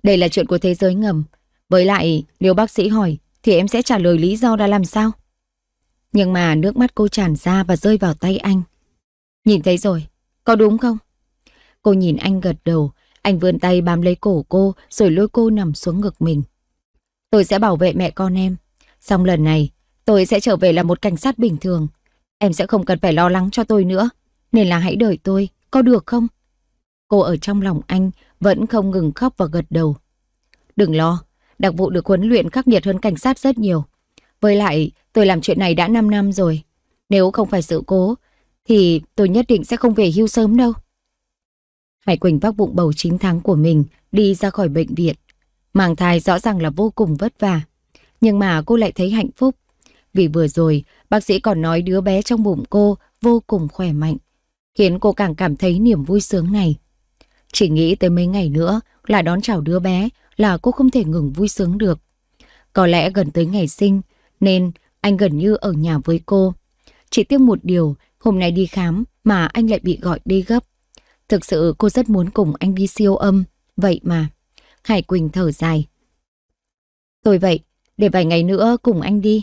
Đây là chuyện của thế giới ngầm. Với lại, nếu bác sĩ hỏi, thì em sẽ trả lời lý do đã làm sao? Nhưng mà nước mắt cô tràn ra và rơi vào tay anh. Nhìn thấy rồi, có đúng không? Cô nhìn anh gật đầu, anh vươn tay bám lấy cổ cô rồi lôi cô nằm xuống ngực mình. Tôi sẽ bảo vệ mẹ con em. Xong lần này, tôi sẽ trở về là một cảnh sát bình thường. Em sẽ không cần phải lo lắng cho tôi nữa. Nên là hãy đợi tôi, có được không? Cô ở trong lòng anh vẫn không ngừng khóc và gật đầu. Đừng lo, đặc vụ được huấn luyện khắc nghiệt hơn cảnh sát rất nhiều. Với lại, tôi làm chuyện này đã 5 năm rồi. Nếu không phải sự cố, thì tôi nhất định sẽ không về hưu sớm đâu. Hải Quỳnh vác bụng bầu 9 tháng của mình đi ra khỏi bệnh viện. Mang thai rõ ràng là vô cùng vất vả. Nhưng mà cô lại thấy hạnh phúc. Vì vừa rồi, bác sĩ còn nói đứa bé trong bụng cô vô cùng khỏe mạnh. Khiến cô càng cảm thấy niềm vui sướng này. Chỉ nghĩ tới mấy ngày nữa là đón chào đứa bé là cô không thể ngừng vui sướng được. Có lẽ gần tới ngày sinh, nên anh gần như ở nhà với cô. Chỉ tiếc một điều, hôm nay đi khám mà anh lại bị gọi đi gấp. Thực sự cô rất muốn cùng anh đi siêu âm, vậy mà. Hải Quỳnh thở dài. Thôi vậy, để vài ngày nữa cùng anh đi.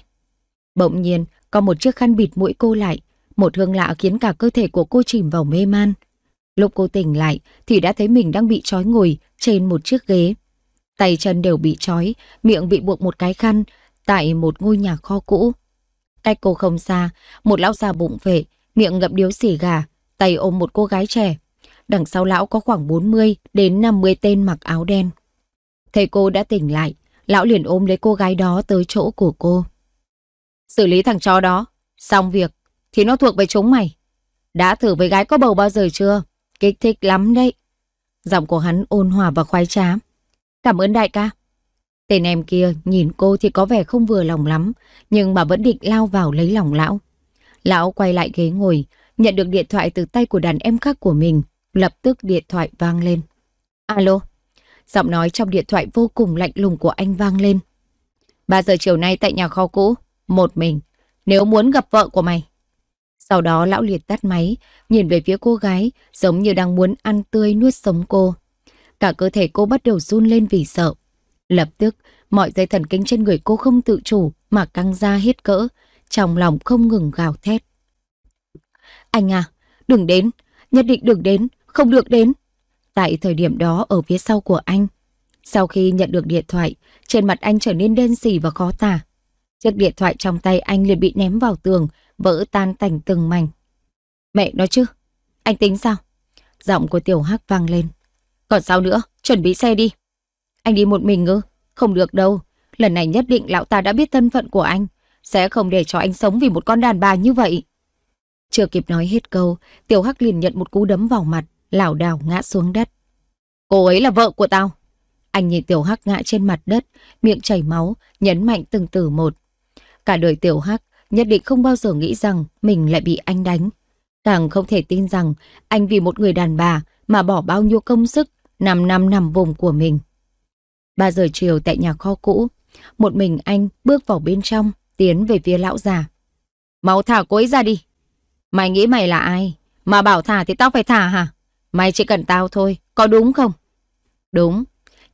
Bỗng nhiên, có một chiếc khăn bịt mũi cô lại, một hương lạ khiến cả cơ thể của cô chìm vào mê man. Lúc cô tỉnh lại thì đã thấy mình đang bị trói ngồi trên một chiếc ghế. Tay chân đều bị trói, miệng bị buộc một cái khăn, tại một ngôi nhà kho cũ. Cách cô không xa, một lão già bụng vệ, miệng ngậm điếu xỉ gà, tay ôm một cô gái trẻ. Đằng sau lão có khoảng 40 đến 50 tên mặc áo đen. Thầy cô đã tỉnh lại, lão liền ôm lấy cô gái đó tới chỗ của cô. Xử lý thằng chó đó, xong việc, thì nó thuộc về chúng mày. Đã thử với gái có bầu bao giờ chưa? Kích thích lắm đấy. Giọng của hắn ôn hòa và khoái trá. Cảm ơn đại ca. Tên em kia nhìn cô thì có vẻ không vừa lòng lắm, nhưng bà vẫn định lao vào lấy lòng lão. Lão quay lại ghế ngồi, nhận được điện thoại từ tay của đàn em khác của mình, lập tức điện thoại vang lên. Alo, giọng nói trong điện thoại vô cùng lạnh lùng của anh vang lên. 3 giờ chiều nay tại nhà kho cũ, một mình, nếu muốn gặp vợ của mày. Sau đó lão liệt tắt máy, nhìn về phía cô gái, giống như đang muốn ăn tươi nuốt sống cô. Cả cơ thể cô bắt đầu run lên vì sợ. Lập tức, mọi dây thần kinh trên người cô không tự chủ mà căng ra hết cỡ, trong lòng không ngừng gào thét. Anh à, đừng đến, nhất định đừng đến, không được đến. Tại thời điểm đó ở phía sau của anh, sau khi nhận được điện thoại, trên mặt anh trở nên đen sì và khó tả. Chiếc điện thoại trong tay anh liền bị ném vào tường, vỡ tan tành từng mảnh. Mẹ nói chứ, anh tính sao? Giọng của Tiểu Hắc vang lên. Còn sao nữa, chuẩn bị xe đi. Anh đi một mình ngư? Không được đâu. Lần này nhất định lão ta đã biết thân phận của anh. Sẽ không để cho anh sống vì một con đàn bà như vậy. Chưa kịp nói hết câu, Tiểu Hắc liền nhận một cú đấm vào mặt, lảo đảo ngã xuống đất. Cô ấy là vợ của tao. Anh nhìn Tiểu Hắc ngã trên mặt đất, miệng chảy máu, nhấn mạnh từng từ một. Cả đời Tiểu Hắc nhất định không bao giờ nghĩ rằng mình lại bị anh đánh. Càng không thể tin rằng anh vì một người đàn bà mà bỏ bao nhiêu công sức, nằm năm nằm vùng của mình. 3 giờ chiều tại nhà kho cũ, một mình anh bước vào bên trong, tiến về phía lão già. Máu thả cô ấy ra đi. Mày nghĩ mày là ai? Mà bảo thả thì tao phải thả hả? Mày chỉ cần tao thôi, có đúng không? Đúng,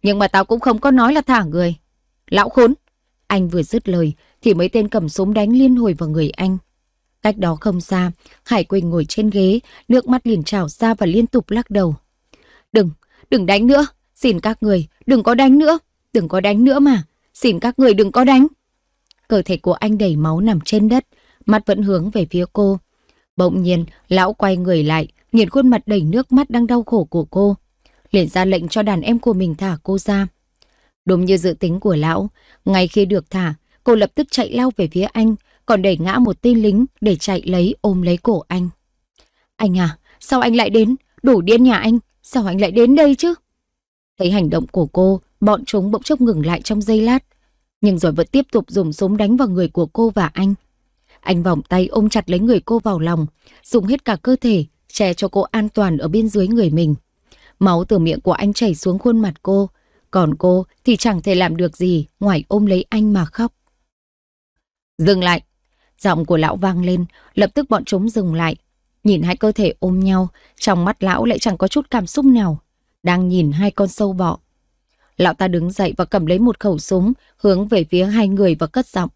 nhưng mà tao cũng không có nói là thả người. Lão khốn! Anh vừa dứt lời thì mấy tên cầm súng đánh liên hồi vào người anh. Cách đó không xa, Hải Quỳnh ngồi trên ghế, nước mắt liền trào ra và liên tục lắc đầu. Đừng, đừng đánh nữa, Xin các người đừng có đánh nữa, đừng có đánh nữa mà, xin các người đừng có đánh. Cơ thể của anh đầy máu nằm trên đất, mắt vẫn hướng về phía cô. Bỗng nhiên, lão quay người lại, nghiền khuôn mặt đầy nước mắt đang đau khổ của cô. Liền ra lệnh cho đàn em của mình thả cô ra. Đúng như dự tính của lão, ngay khi được thả, cô lập tức chạy lao về phía anh, còn đẩy ngã một tên lính để chạy lấy ôm lấy cổ anh. Anh à, sao anh lại đến? Đủ điên nhà anh, sao anh lại đến đây chứ? Thấy hành động của cô, bọn chúng bỗng chốc ngừng lại trong giây lát, nhưng rồi vẫn tiếp tục dùng súng đánh vào người của cô và anh. Anh vòng tay ôm chặt lấy người cô vào lòng, dùng hết cả cơ thể, che cho cô an toàn ở bên dưới người mình. Máu từ miệng của anh chảy xuống khuôn mặt cô, còn cô thì chẳng thể làm được gì ngoài ôm lấy anh mà khóc. Dừng lại! Giọng của lão vang lên, lập tức bọn chúng dừng lại. Nhìn hai cơ thể ôm nhau, trong mắt lão lại chẳng có chút cảm xúc nào đang nhìn hai con sâu bọ. Lão ta đứng dậy và cầm lấy một khẩu súng, hướng về phía hai người và cất giọng.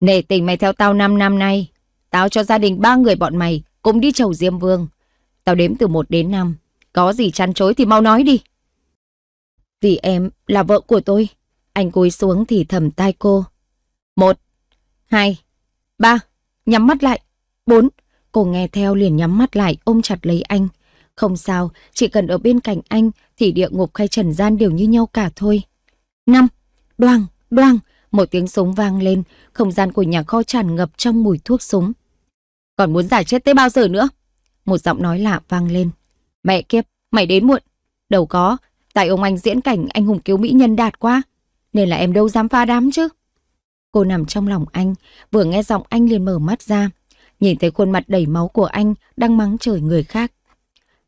Nể tình mày theo tao 5 năm nay, tao cho gia đình ba người bọn mày cùng đi chầu Diêm Vương. Tao đếm từ 1 đến 5, có gì chăn chối thì mau nói đi. Vì em là vợ của tôi, anh cúi xuống thì thầm tai cô. Một, hai, ba, nhắm mắt lại. Bốn, cô nghe theo liền nhắm mắt lại ôm chặt lấy anh. Không sao, chỉ cần ở bên cạnh anh thì địa ngục hay trần gian đều như nhau cả thôi. Năm, đoang, đoang, một tiếng súng vang lên, không gian của nhà kho tràn ngập trong mùi thuốc súng. Còn muốn giải chết tới bao giờ nữa? Một giọng nói lạ vang lên. Mẹ kiếp, mày đến muộn. đầu có, tại ông anh diễn cảnh anh hùng cứu mỹ nhân đạt quá, nên là em đâu dám pha đám chứ. Cô nằm trong lòng anh, vừa nghe giọng anh liền mở mắt ra, nhìn thấy khuôn mặt đầy máu của anh đang mắng trời người khác.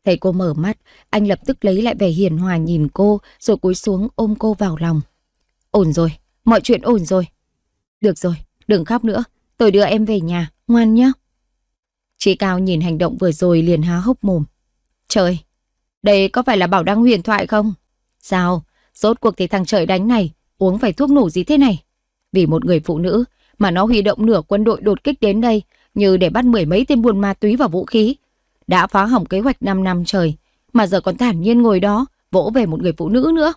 Thấy cô mở mắt, anh lập tức lấy lại vẻ hiền hòa nhìn cô rồi cúi xuống ôm cô vào lòng. Ổn rồi, mọi chuyện ổn rồi. Được rồi, đừng khóc nữa, tôi đưa em về nhà, ngoan nhé. Chị Cao nhìn hành động vừa rồi liền há hốc mồm. Trời, đây có phải là bảo đăng huyền thoại không? Sao, rốt cuộc thì thằng trời đánh này, uống phải thuốc nổ gì thế này? Vì một người phụ nữ mà nó huy động nửa quân đội đột kích đến đây như để bắt mười mấy tên buôn ma túy và vũ khí đã phá hỏng kế hoạch 5 năm trời, mà giờ còn thản nhiên ngồi đó, vỗ về một người phụ nữ nữa.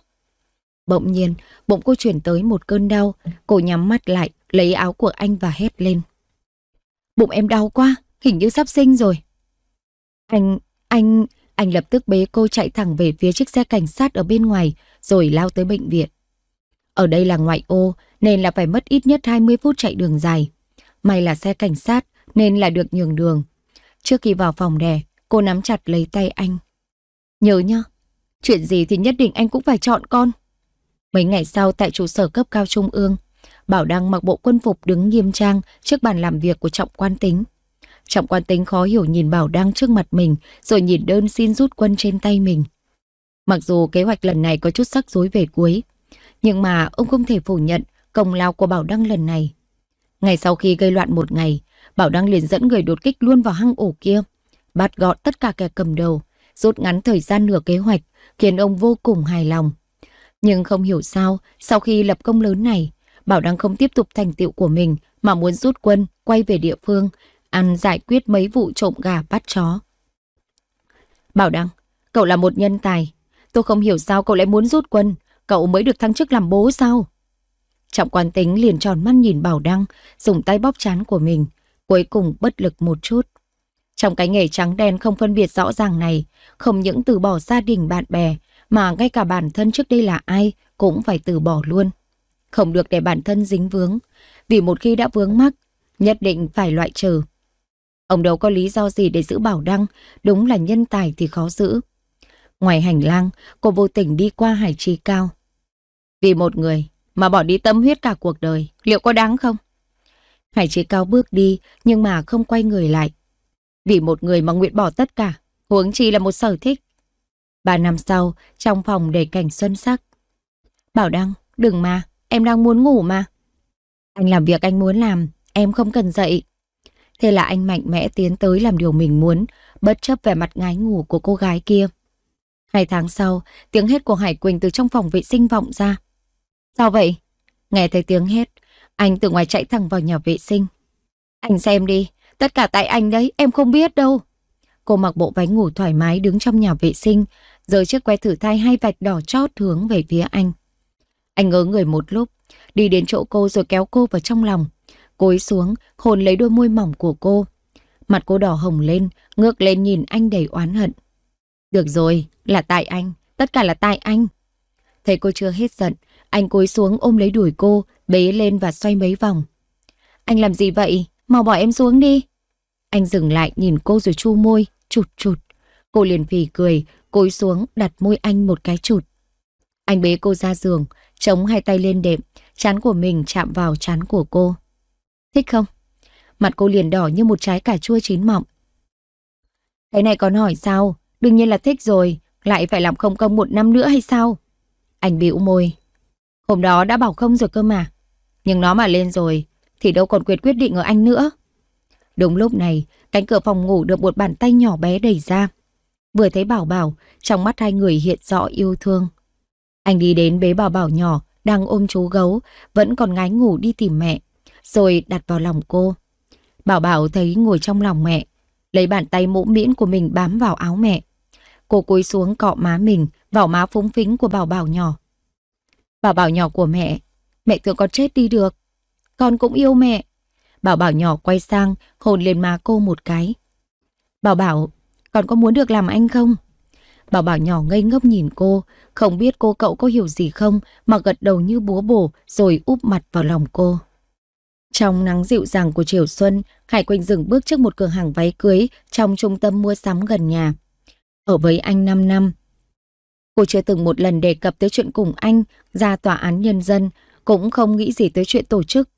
Bỗng nhiên, bụng cô chuyển tới một cơn đau, cô nhắm mắt lại, lấy áo của anh và hét lên. Bụng em đau quá, hình như sắp sinh rồi. Anh, anh, anh lập tức bế cô chạy thẳng về phía chiếc xe cảnh sát ở bên ngoài, rồi lao tới bệnh viện. Ở đây là ngoại ô, nên là phải mất ít nhất 20 phút chạy đường dài. May là xe cảnh sát, nên là được nhường đường, Trước khi vào phòng đè cô nắm chặt lấy tay anh. Nhớ nhá, chuyện gì thì nhất định anh cũng phải chọn con. Mấy ngày sau tại trụ sở cấp cao trung ương, Bảo đăng mặc bộ quân phục đứng nghiêm trang trước bàn làm việc của trọng quan tính. Trọng quan tính khó hiểu nhìn Bảo đăng trước mặt mình rồi nhìn đơn xin rút quân trên tay mình. Mặc dù kế hoạch lần này có chút sắc rối về cuối, nhưng mà ông không thể phủ nhận công lao của Bảo Đăng lần này. Ngày sau khi gây loạn một ngày, Bảo Đăng liền dẫn người đột kích luôn vào hang ổ kia, bắt gọn tất cả kẻ cầm đầu, rút ngắn thời gian nửa kế hoạch, khiến ông vô cùng hài lòng. Nhưng không hiểu sao, sau khi lập công lớn này, Bảo Đăng không tiếp tục thành tựu của mình mà muốn rút quân, quay về địa phương, ăn giải quyết mấy vụ trộm gà bắt chó. Bảo Đăng, cậu là một nhân tài. Tôi không hiểu sao cậu lại muốn rút quân, cậu mới được thăng chức làm bố sao? Trọng quan tính liền tròn mắt nhìn Bảo Đăng, dùng tay bóp chán của mình cuối cùng bất lực một chút. Trong cái nghề trắng đen không phân biệt rõ ràng này, không những từ bỏ gia đình bạn bè, mà ngay cả bản thân trước đây là ai cũng phải từ bỏ luôn. Không được để bản thân dính vướng, vì một khi đã vướng mắc, nhất định phải loại trừ. Ông đâu có lý do gì để giữ bảo đăng, đúng là nhân tài thì khó giữ. Ngoài hành lang, cô vô tình đi qua hải trì cao. Vì một người mà bỏ đi tâm huyết cả cuộc đời, liệu có đáng không? Hải chế Cao bước đi nhưng mà không quay người lại. Vì một người mà nguyện bỏ tất cả, huống chi là một sở thích. Ba năm sau, trong phòng đầy cảnh xuân sắc. Bảo Đăng, đừng mà, em đang muốn ngủ mà. Anh làm việc anh muốn làm, em không cần dậy. Thế là anh mạnh mẽ tiến tới làm điều mình muốn, bất chấp vẻ mặt ngái ngủ của cô gái kia. Hai tháng sau, tiếng hét của Hải Quỳnh từ trong phòng vệ sinh vọng ra. Sao vậy? Nghe thấy tiếng hét, anh từ ngoài chạy thẳng vào nhà vệ sinh. Anh xem đi, tất cả tại anh đấy, em không biết đâu. Cô mặc bộ váy ngủ thoải mái đứng trong nhà vệ sinh, giơ chiếc que thử thai hai vạch đỏ chót hướng về phía anh. Anh ngớ người một lúc, đi đến chỗ cô rồi kéo cô vào trong lòng. Cối xuống, hồn lấy đôi môi mỏng của cô. Mặt cô đỏ hồng lên, ngước lên nhìn anh đầy oán hận. Được rồi, là tại anh, tất cả là tại anh. Thấy cô chưa hết giận, anh cúi xuống ôm lấy đuổi cô, bế lên và xoay mấy vòng. Anh làm gì vậy? Mau bỏ em xuống đi. Anh dừng lại nhìn cô rồi chu môi, chụt chụt. Cô liền phì cười, cúi xuống đặt môi anh một cái chụt. Anh bế cô ra giường, chống hai tay lên đệm, chán của mình chạm vào chán của cô. Thích không? Mặt cô liền đỏ như một trái cà chua chín mọng. Cái này còn hỏi sao? Đương nhiên là thích rồi, lại phải làm không công một năm nữa hay sao? Anh bĩu môi. Hôm đó đã bảo không rồi cơ mà. Nhưng nó mà lên rồi thì đâu còn quyền quyết định ở anh nữa. Đúng lúc này, cánh cửa phòng ngủ được một bàn tay nhỏ bé đẩy ra. Vừa thấy Bảo Bảo, trong mắt hai người hiện rõ yêu thương. Anh đi đến bế Bảo Bảo nhỏ, đang ôm chú gấu, vẫn còn ngái ngủ đi tìm mẹ, rồi đặt vào lòng cô. Bảo Bảo thấy ngồi trong lòng mẹ, lấy bàn tay mũ miễn của mình bám vào áo mẹ. Cô cúi xuống cọ má mình vào má phúng phính của Bảo Bảo nhỏ. Bảo Bảo nhỏ của mẹ mẹ tưởng con chết đi được. Con cũng yêu mẹ. Bảo bảo nhỏ quay sang, hồn lên má cô một cái. Bảo bảo, con có muốn được làm anh không? Bảo bảo nhỏ ngây ngốc nhìn cô, không biết cô cậu có hiểu gì không mà gật đầu như búa bổ rồi úp mặt vào lòng cô. Trong nắng dịu dàng của chiều xuân, Hải Quỳnh dừng bước trước một cửa hàng váy cưới trong trung tâm mua sắm gần nhà. Ở với anh 5 năm. Cô chưa từng một lần đề cập tới chuyện cùng anh ra tòa án nhân dân cũng không nghĩ gì tới chuyện tổ chức.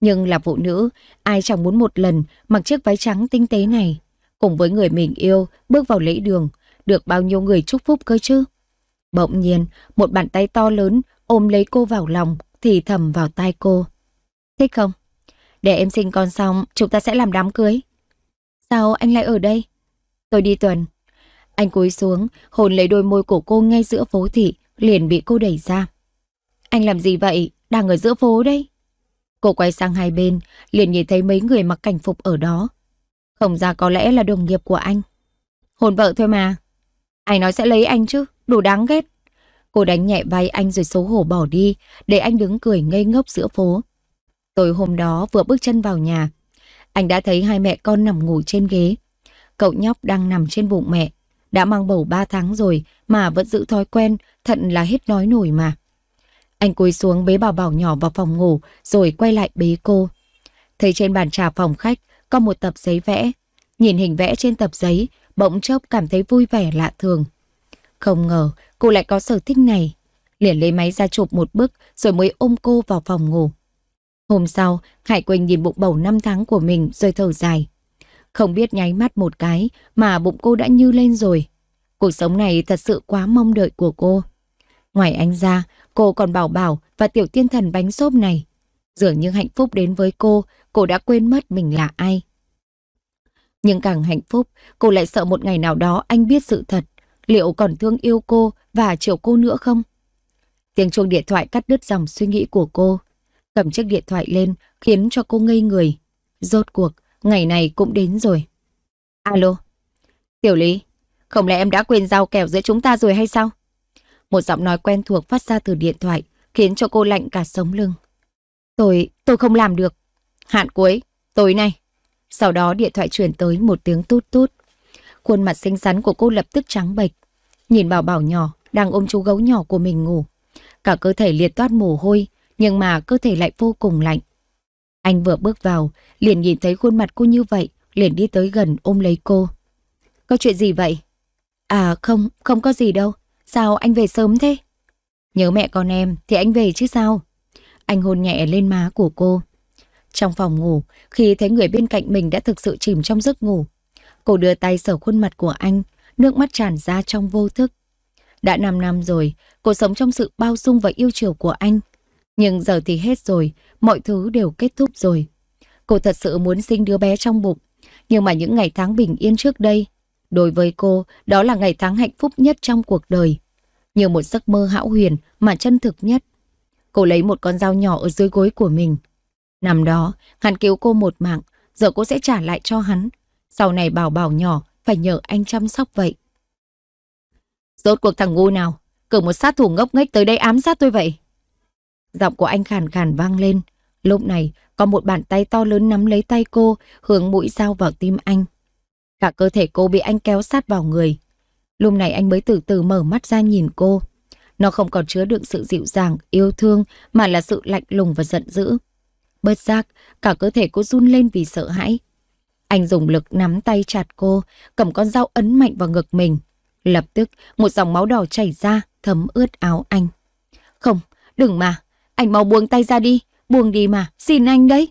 Nhưng là phụ nữ, ai chẳng muốn một lần mặc chiếc váy trắng tinh tế này, cùng với người mình yêu bước vào lễ đường, được bao nhiêu người chúc phúc cơ chứ. Bỗng nhiên, một bàn tay to lớn ôm lấy cô vào lòng, thì thầm vào tai cô. Thích không? Để em sinh con xong, chúng ta sẽ làm đám cưới. Sao anh lại ở đây? Tôi đi tuần. Anh cúi xuống, hồn lấy đôi môi của cô ngay giữa phố thị, liền bị cô đẩy ra. Anh làm gì vậy? đang ở giữa phố đây. Cô quay sang hai bên, liền nhìn thấy mấy người mặc cảnh phục ở đó. Không ra có lẽ là đồng nghiệp của anh. Hồn vợ thôi mà. Anh nói sẽ lấy anh chứ, đủ đáng ghét. Cô đánh nhẹ vai anh rồi xấu hổ bỏ đi, để anh đứng cười ngây ngốc giữa phố. Tối hôm đó vừa bước chân vào nhà, anh đã thấy hai mẹ con nằm ngủ trên ghế. Cậu nhóc đang nằm trên bụng mẹ, đã mang bầu 3 tháng rồi mà vẫn giữ thói quen, thận là hết nói nổi mà. Anh cúi xuống bế bảo bảo nhỏ vào phòng ngủ rồi quay lại bế cô. Thấy trên bàn trà phòng khách có một tập giấy vẽ. Nhìn hình vẽ trên tập giấy, bỗng chốc cảm thấy vui vẻ lạ thường. Không ngờ cô lại có sở thích này. Liền lấy máy ra chụp một bức rồi mới ôm cô vào phòng ngủ. Hôm sau, Hải Quỳnh nhìn bụng bầu 5 tháng của mình rồi thở dài. Không biết nháy mắt một cái mà bụng cô đã như lên rồi. Cuộc sống này thật sự quá mong đợi của cô. Ngoài anh ra, Cô còn bảo bảo và tiểu tiên thần bánh xốp này. Dường như hạnh phúc đến với cô, cô đã quên mất mình là ai. Nhưng càng hạnh phúc, cô lại sợ một ngày nào đó anh biết sự thật. Liệu còn thương yêu cô và chiều cô nữa không? Tiếng chuông điện thoại cắt đứt dòng suy nghĩ của cô. Cầm chiếc điện thoại lên khiến cho cô ngây người. Rốt cuộc, ngày này cũng đến rồi. Alo, Tiểu Lý, không lẽ em đã quên giao kèo giữa chúng ta rồi hay sao? Một giọng nói quen thuộc phát ra từ điện thoại, khiến cho cô lạnh cả sống lưng. Tôi, tôi không làm được. Hạn cuối, tối nay. Sau đó điện thoại chuyển tới một tiếng tút tút. Khuôn mặt xinh xắn của cô lập tức trắng bệch. Nhìn bảo bảo nhỏ, đang ôm chú gấu nhỏ của mình ngủ. Cả cơ thể liệt toát mồ hôi, nhưng mà cơ thể lại vô cùng lạnh. Anh vừa bước vào, liền nhìn thấy khuôn mặt cô như vậy, liền đi tới gần ôm lấy cô. Có chuyện gì vậy? À không, không có gì đâu. Sao anh về sớm thế? Nhớ mẹ con em thì anh về chứ sao? Anh hôn nhẹ lên má của cô. Trong phòng ngủ, khi thấy người bên cạnh mình đã thực sự chìm trong giấc ngủ, cô đưa tay sờ khuôn mặt của anh, nước mắt tràn ra trong vô thức. Đã 5 năm rồi, cô sống trong sự bao dung và yêu chiều của anh. Nhưng giờ thì hết rồi, mọi thứ đều kết thúc rồi. Cô thật sự muốn sinh đứa bé trong bụng, nhưng mà những ngày tháng bình yên trước đây Đối với cô, đó là ngày tháng hạnh phúc nhất trong cuộc đời. Như một giấc mơ hão huyền mà chân thực nhất. Cô lấy một con dao nhỏ ở dưới gối của mình. Nằm đó, hắn cứu cô một mạng, giờ cô sẽ trả lại cho hắn. Sau này bảo bảo nhỏ, phải nhờ anh chăm sóc vậy. Rốt cuộc thằng ngu nào, cử một sát thủ ngốc nghếch tới đây ám sát tôi vậy. Giọng của anh khàn khàn vang lên. Lúc này, có một bàn tay to lớn nắm lấy tay cô, hướng mũi dao vào tim anh. Cả cơ thể cô bị anh kéo sát vào người. Lúc này anh mới từ từ mở mắt ra nhìn cô. Nó không còn chứa đựng sự dịu dàng, yêu thương mà là sự lạnh lùng và giận dữ. bớt giác, cả cơ thể cô run lên vì sợ hãi. Anh dùng lực nắm tay chặt cô, cầm con dao ấn mạnh vào ngực mình. Lập tức, một dòng máu đỏ chảy ra, thấm ướt áo anh. Không, đừng mà, anh mau buông tay ra đi, buông đi mà, xin anh đấy.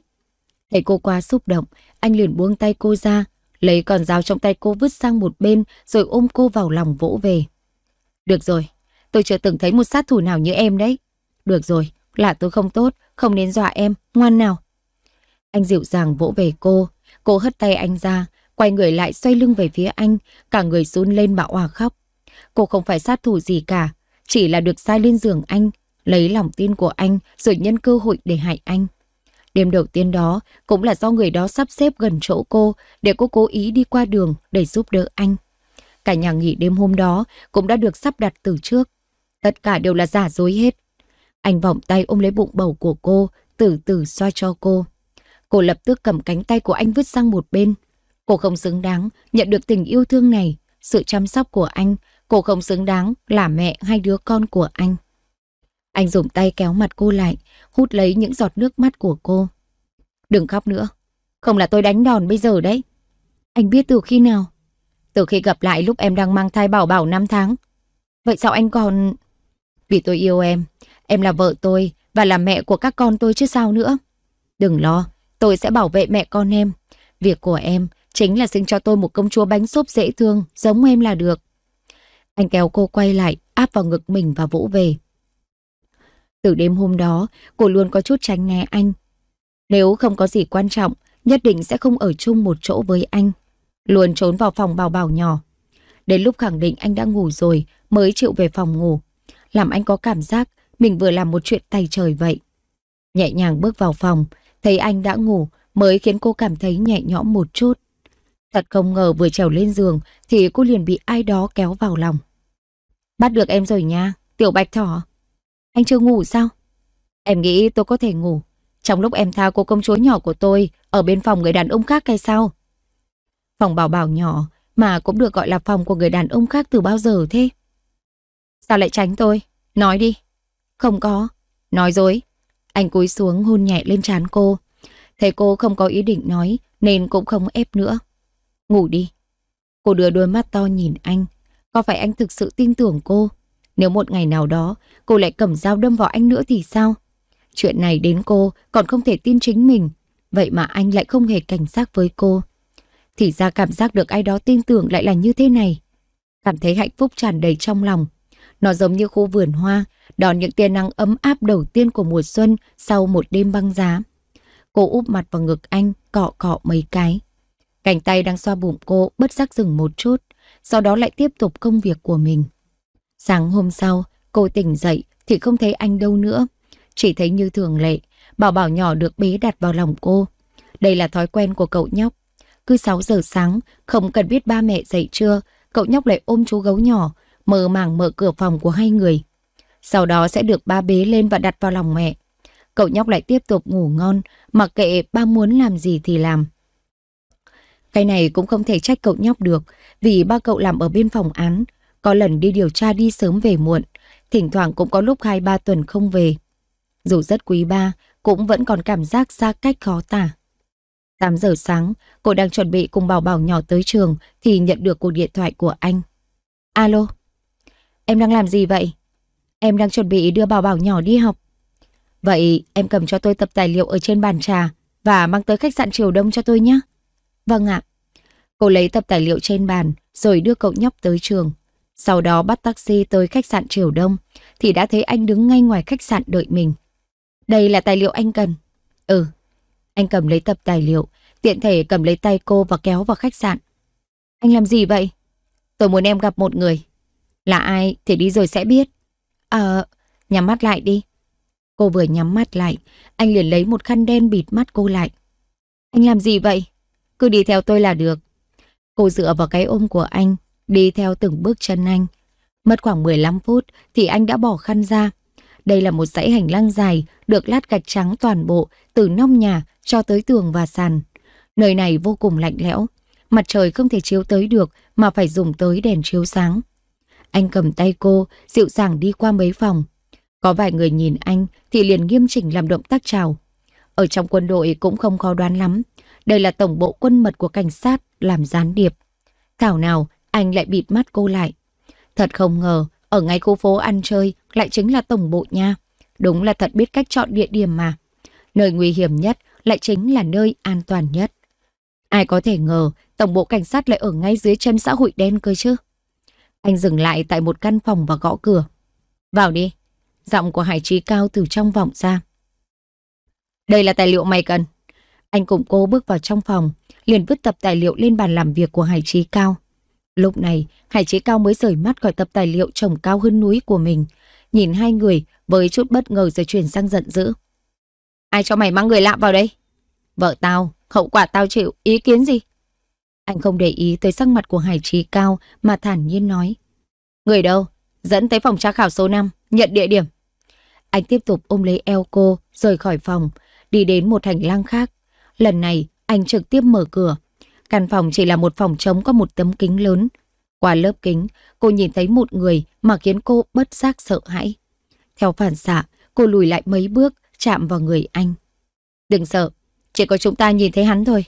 Thấy cô quá xúc động, anh liền buông tay cô ra, Lấy con dao trong tay cô vứt sang một bên rồi ôm cô vào lòng vỗ về. Được rồi, tôi chưa từng thấy một sát thủ nào như em đấy. Được rồi, là tôi không tốt, không nên dọa em, ngoan nào. Anh dịu dàng vỗ về cô, cô hất tay anh ra, quay người lại xoay lưng về phía anh, cả người run lên mà òa khóc. Cô không phải sát thủ gì cả, chỉ là được sai lên giường anh, lấy lòng tin của anh rồi nhân cơ hội để hại anh. Đêm đầu tiên đó cũng là do người đó sắp xếp gần chỗ cô để cô cố ý đi qua đường để giúp đỡ anh. Cả nhà nghỉ đêm hôm đó cũng đã được sắp đặt từ trước. Tất cả đều là giả dối hết. Anh vòng tay ôm lấy bụng bầu của cô, từ từ xoa cho cô. Cô lập tức cầm cánh tay của anh vứt sang một bên. Cô không xứng đáng nhận được tình yêu thương này, sự chăm sóc của anh. Cô không xứng đáng là mẹ hai đứa con của anh. Anh dùng tay kéo mặt cô lại, hút lấy những giọt nước mắt của cô. Đừng khóc nữa, không là tôi đánh đòn bây giờ đấy. Anh biết từ khi nào? Từ khi gặp lại lúc em đang mang thai bảo bảo 5 tháng. Vậy sao anh còn... Vì tôi yêu em, em là vợ tôi và là mẹ của các con tôi chứ sao nữa. Đừng lo, tôi sẽ bảo vệ mẹ con em. Việc của em chính là sinh cho tôi một công chúa bánh xốp dễ thương giống em là được. Anh kéo cô quay lại, áp vào ngực mình và vỗ về. Từ đêm hôm đó, cô luôn có chút tránh né anh. Nếu không có gì quan trọng, nhất định sẽ không ở chung một chỗ với anh. Luôn trốn vào phòng bảo bảo nhỏ. Đến lúc khẳng định anh đã ngủ rồi mới chịu về phòng ngủ. Làm anh có cảm giác mình vừa làm một chuyện tay trời vậy. Nhẹ nhàng bước vào phòng, thấy anh đã ngủ mới khiến cô cảm thấy nhẹ nhõm một chút. Thật không ngờ vừa trèo lên giường thì cô liền bị ai đó kéo vào lòng. Bắt được em rồi nha, tiểu bạch thỏ. Anh chưa ngủ sao? Em nghĩ tôi có thể ngủ. Trong lúc em thao cô công chúa nhỏ của tôi ở bên phòng người đàn ông khác hay sao? Phòng bảo bảo nhỏ mà cũng được gọi là phòng của người đàn ông khác từ bao giờ thế? Sao lại tránh tôi? Nói đi. Không có. Nói dối. Anh cúi xuống hôn nhẹ lên trán cô. Thấy cô không có ý định nói nên cũng không ép nữa. Ngủ đi. Cô đưa đôi mắt to nhìn anh. Có phải anh thực sự tin tưởng cô? Nếu một ngày nào đó cô lại cầm dao đâm vào anh nữa thì sao? Chuyện này đến cô còn không thể tin chính mình. Vậy mà anh lại không hề cảnh giác với cô. Thì ra cảm giác được ai đó tin tưởng lại là như thế này. Cảm thấy hạnh phúc tràn đầy trong lòng. Nó giống như khu vườn hoa, đón những tia nắng ấm áp đầu tiên của mùa xuân sau một đêm băng giá. Cô úp mặt vào ngực anh, cọ cọ mấy cái. Cánh tay đang xoa bụng cô bất giác dừng một chút, sau đó lại tiếp tục công việc của mình. Sáng hôm sau, cô tỉnh dậy thì không thấy anh đâu nữa. Chỉ thấy như thường lệ, bảo bảo nhỏ được bế đặt vào lòng cô. Đây là thói quen của cậu nhóc. Cứ 6 giờ sáng, không cần biết ba mẹ dậy trưa, cậu nhóc lại ôm chú gấu nhỏ, mơ màng mở cửa phòng của hai người. Sau đó sẽ được ba bế lên và đặt vào lòng mẹ. Cậu nhóc lại tiếp tục ngủ ngon, mặc kệ ba muốn làm gì thì làm. Cái này cũng không thể trách cậu nhóc được, vì ba cậu làm ở bên phòng án, có lần đi điều tra đi sớm về muộn, thỉnh thoảng cũng có lúc 2-3 tuần không về. Dù rất quý ba, cũng vẫn còn cảm giác xa cách khó tả. 8 giờ sáng, cô đang chuẩn bị cùng bảo bảo nhỏ tới trường thì nhận được cuộc điện thoại của anh. Alo, em đang làm gì vậy? Em đang chuẩn bị đưa bảo bảo nhỏ đi học. Vậy em cầm cho tôi tập tài liệu ở trên bàn trà và mang tới khách sạn Triều Đông cho tôi nhé. Vâng ạ. Cô lấy tập tài liệu trên bàn rồi đưa cậu nhóc tới trường. Sau đó bắt taxi tới khách sạn Triều Đông thì đã thấy anh đứng ngay ngoài khách sạn đợi mình. Đây là tài liệu anh cần. Ừ. Anh cầm lấy tập tài liệu, tiện thể cầm lấy tay cô và kéo vào khách sạn. Anh làm gì vậy? Tôi muốn em gặp một người. Là ai thì đi rồi sẽ biết. Ờ, nhắm mắt lại đi. Cô vừa nhắm mắt lại, anh liền lấy một khăn đen bịt mắt cô lại. Anh làm gì vậy? Cứ đi theo tôi là được. Cô dựa vào cái ôm của anh, đi theo từng bước chân anh. Mất khoảng 15 phút thì anh đã bỏ khăn ra. Đây là một dãy hành lang dài, được lát gạch trắng toàn bộ, từ nóc nhà cho tới tường và sàn. Nơi này vô cùng lạnh lẽo, mặt trời không thể chiếu tới được mà phải dùng tới đèn chiếu sáng. Anh cầm tay cô, dịu dàng đi qua mấy phòng. Có vài người nhìn anh thì liền nghiêm chỉnh làm động tác chào. Ở trong quân đội cũng không khó đoán lắm. Đây là tổng bộ quân mật của cảnh sát làm gián điệp. Thảo nào anh lại bịt mắt cô lại. Thật không ngờ, ở ngay khu phố ăn chơi lại chính là tổng bộ nha. Đúng là thật biết cách chọn địa điểm mà. Nơi nguy hiểm nhất lại chính là nơi an toàn nhất. Ai có thể ngờ tổng bộ cảnh sát lại ở ngay dưới chân xã hội đen cơ chứ. Anh dừng lại tại một căn phòng và gõ cửa. Vào đi. Giọng của Hải Trí Cao từ trong vọng ra. Đây là tài liệu mày cần. Anh cùng cô bước vào trong phòng, liền vứt tập tài liệu lên bàn làm việc của Hải Trí Cao. Lúc này, Hải Chế Cao mới rời mắt khỏi tập tài liệu trồng cao hơn núi của mình. Nhìn hai người với chút bất ngờ rồi chuyển sang giận dữ. Ai cho mày mang người lạ vào đây? Vợ tao, hậu quả tao chịu, ý kiến gì? Anh không để ý tới sắc mặt của Hải Trí Cao mà thản nhiên nói. Người đâu? Dẫn tới phòng tra khảo số 5, nhận địa điểm. Anh tiếp tục ôm lấy eo cô, rời khỏi phòng, đi đến một hành lang khác. Lần này, anh trực tiếp mở cửa, Căn phòng chỉ là một phòng trống có một tấm kính lớn. Qua lớp kính, cô nhìn thấy một người mà khiến cô bất giác sợ hãi. Theo phản xạ, cô lùi lại mấy bước, chạm vào người anh. Đừng sợ, chỉ có chúng ta nhìn thấy hắn thôi.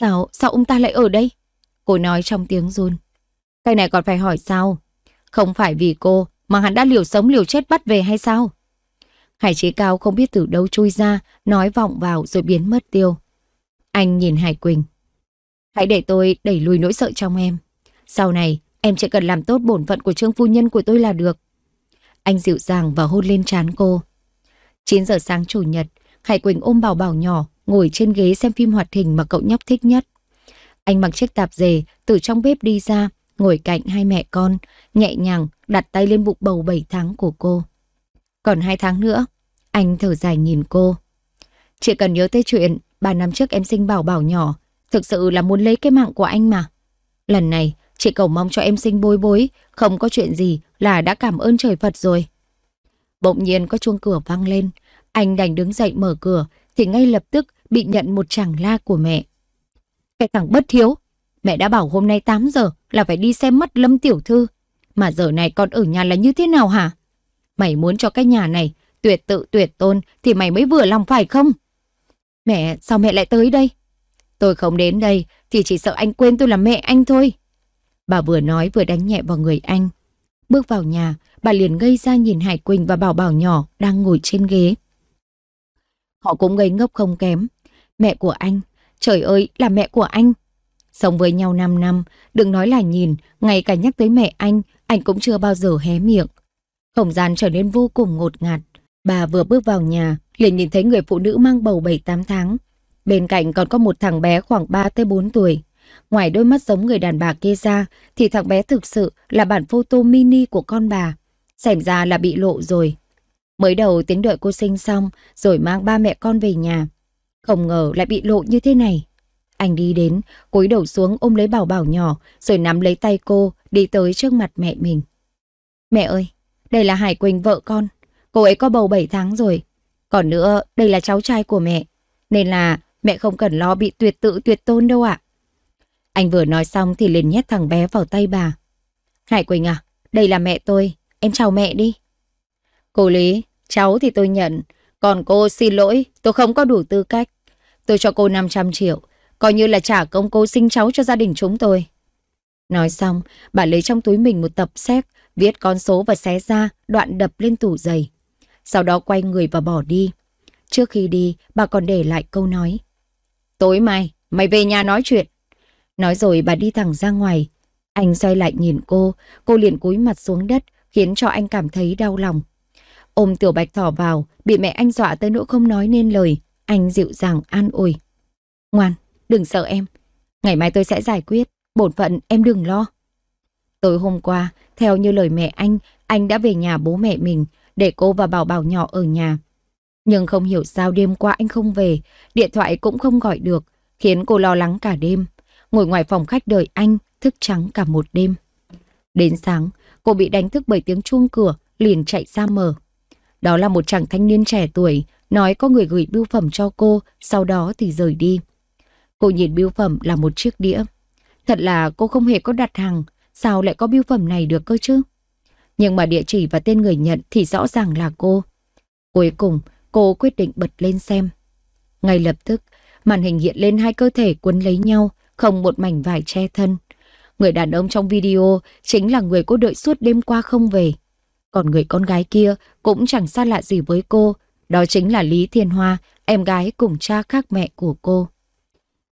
Sao, sao ông ta lại ở đây? Cô nói trong tiếng run. Cái này còn phải hỏi sao? Không phải vì cô mà hắn đã liều sống liều chết bắt về hay sao? Hải Chí Cao không biết từ đâu chui ra, nói vọng vào rồi biến mất tiêu. Anh nhìn Hải Quỳnh. Hãy để tôi đẩy lùi nỗi sợ trong em. Sau này, em chỉ cần làm tốt bổn phận của trương phu nhân của tôi là được. Anh dịu dàng và hôn lên trán cô. 9 giờ sáng chủ nhật, Khải Quỳnh ôm bảo bảo nhỏ, ngồi trên ghế xem phim hoạt hình mà cậu nhóc thích nhất. Anh mặc chiếc tạp dề, từ trong bếp đi ra, ngồi cạnh hai mẹ con, nhẹ nhàng đặt tay lên bụng bầu 7 tháng của cô. Còn hai tháng nữa, anh thở dài nhìn cô. Chỉ cần nhớ tới chuyện, 3 năm trước em sinh bảo bảo nhỏ, Thực sự là muốn lấy cái mạng của anh mà. Lần này, chị cầu mong cho em sinh bối bối, không có chuyện gì là đã cảm ơn trời Phật rồi. Bỗng nhiên có chuông cửa vang lên, anh đành đứng dậy mở cửa thì ngay lập tức bị nhận một chàng la của mẹ. Cái thằng bất thiếu, mẹ đã bảo hôm nay 8 giờ là phải đi xem mắt Lâm Tiểu Thư, mà giờ này con ở nhà là như thế nào hả? Mày muốn cho cái nhà này tuyệt tự tuyệt tôn thì mày mới vừa lòng phải không? Mẹ, sao mẹ lại tới đây? Tôi không đến đây thì chỉ sợ anh quên tôi là mẹ anh thôi. Bà vừa nói vừa đánh nhẹ vào người anh. Bước vào nhà, bà liền ngây ra nhìn Hải Quỳnh và Bảo Bảo nhỏ đang ngồi trên ghế. Họ cũng ngây ngốc không kém. Mẹ của anh, trời ơi là mẹ của anh. Sống với nhau 5 năm, đừng nói là nhìn, ngay cả nhắc tới mẹ anh, anh cũng chưa bao giờ hé miệng. Không gian trở nên vô cùng ngột ngạt. Bà vừa bước vào nhà, liền nhìn thấy người phụ nữ mang bầu 7-8 tháng, Bên cạnh còn có một thằng bé khoảng 3 tới 4 tuổi. Ngoài đôi mắt giống người đàn bà kia ra, thì thằng bé thực sự là bản photo mini của con bà. Xảy ra là bị lộ rồi. Mới đầu tiến đợi cô sinh xong, rồi mang ba mẹ con về nhà. Không ngờ lại bị lộ như thế này. Anh đi đến, cúi đầu xuống ôm lấy bảo bảo nhỏ, rồi nắm lấy tay cô, đi tới trước mặt mẹ mình. Mẹ ơi, đây là Hải Quỳnh vợ con. Cô ấy có bầu 7 tháng rồi. Còn nữa, đây là cháu trai của mẹ. Nên là Mẹ không cần lo bị tuyệt tự tuyệt tôn đâu ạ. À. Anh vừa nói xong thì liền nhét thằng bé vào tay bà. Hải Quỳnh à, đây là mẹ tôi, em chào mẹ đi. Cô Lý, cháu thì tôi nhận, còn cô xin lỗi, tôi không có đủ tư cách. Tôi cho cô 500 triệu, coi như là trả công cô sinh cháu cho gia đình chúng tôi. Nói xong, bà lấy trong túi mình một tập xét, viết con số và xé ra, đoạn đập lên tủ giày. Sau đó quay người và bỏ đi. Trước khi đi, bà còn để lại câu nói. Tối mai, mày về nhà nói chuyện. Nói rồi bà đi thẳng ra ngoài. Anh xoay lại nhìn cô, cô liền cúi mặt xuống đất, khiến cho anh cảm thấy đau lòng. Ôm tiểu bạch thỏ vào, bị mẹ anh dọa tới nỗi không nói nên lời. Anh dịu dàng an ủi. Ngoan, đừng sợ em. Ngày mai tôi sẽ giải quyết, bổn phận em đừng lo. Tối hôm qua, theo như lời mẹ anh, anh đã về nhà bố mẹ mình để cô và bảo bảo nhỏ ở nhà. Nhưng không hiểu sao đêm qua anh không về, điện thoại cũng không gọi được, khiến cô lo lắng cả đêm. Ngồi ngoài phòng khách đợi anh, thức trắng cả một đêm. Đến sáng, cô bị đánh thức bởi tiếng chuông cửa, liền chạy ra mở. Đó là một chàng thanh niên trẻ tuổi, nói có người gửi bưu phẩm cho cô, sau đó thì rời đi. Cô nhìn bưu phẩm là một chiếc đĩa. Thật là cô không hề có đặt hàng, sao lại có bưu phẩm này được cơ chứ? Nhưng mà địa chỉ và tên người nhận thì rõ ràng là cô. Cuối cùng, Cô quyết định bật lên xem. Ngay lập tức, màn hình hiện lên hai cơ thể cuốn lấy nhau, không một mảnh vải che thân. Người đàn ông trong video chính là người cô đợi suốt đêm qua không về. Còn người con gái kia cũng chẳng xa lạ gì với cô, đó chính là Lý Thiên Hoa, em gái cùng cha khác mẹ của cô.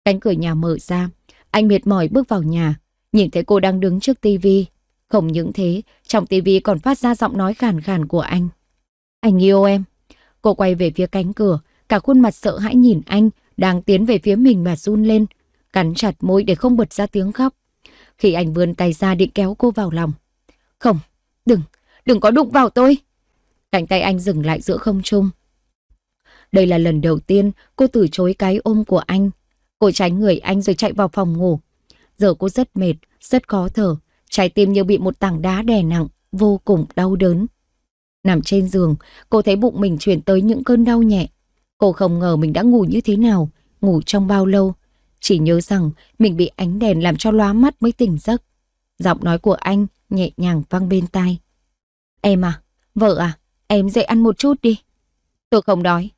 Cánh cửa nhà mở ra, anh mệt mỏi bước vào nhà, nhìn thấy cô đang đứng trước tivi. Không những thế, trong tivi còn phát ra giọng nói khàn khàn của anh. Anh yêu em. Cô quay về phía cánh cửa, cả khuôn mặt sợ hãi nhìn anh, đang tiến về phía mình mà run lên, cắn chặt môi để không bật ra tiếng khóc. Khi anh vươn tay ra định kéo cô vào lòng. Không, đừng, đừng có đụng vào tôi. Cánh tay anh dừng lại giữa không trung. Đây là lần đầu tiên cô từ chối cái ôm của anh. Cô tránh người anh rồi chạy vào phòng ngủ. Giờ cô rất mệt, rất khó thở, trái tim như bị một tảng đá đè nặng, vô cùng đau đớn. Nằm trên giường, cô thấy bụng mình chuyển tới những cơn đau nhẹ. Cô không ngờ mình đã ngủ như thế nào, ngủ trong bao lâu. Chỉ nhớ rằng mình bị ánh đèn làm cho lóa mắt mới tỉnh giấc. Giọng nói của anh nhẹ nhàng vang bên tai. Em à, vợ à, em dậy ăn một chút đi. Tôi không đói.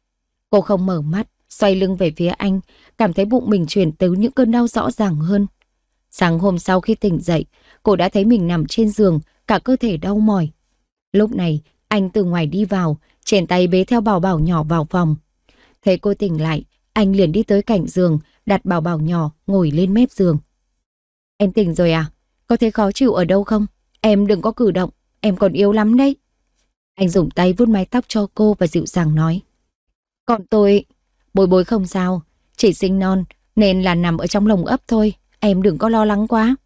Cô không mở mắt, xoay lưng về phía anh, cảm thấy bụng mình chuyển tới những cơn đau rõ ràng hơn. Sáng hôm sau khi tỉnh dậy, cô đã thấy mình nằm trên giường, cả cơ thể đau mỏi. Lúc này, anh từ ngoài đi vào, trên tay bế theo bảo bảo nhỏ vào phòng. Thấy cô tỉnh lại, anh liền đi tới cạnh giường, đặt bảo bảo nhỏ ngồi lên mép giường. Em tỉnh rồi à? Có thấy khó chịu ở đâu không? Em đừng có cử động, em còn yếu lắm đấy. Anh dùng tay vuốt mái tóc cho cô và dịu dàng nói. Còn tôi, bối bối không sao, chỉ sinh non nên là nằm ở trong lồng ấp thôi, em đừng có lo lắng quá.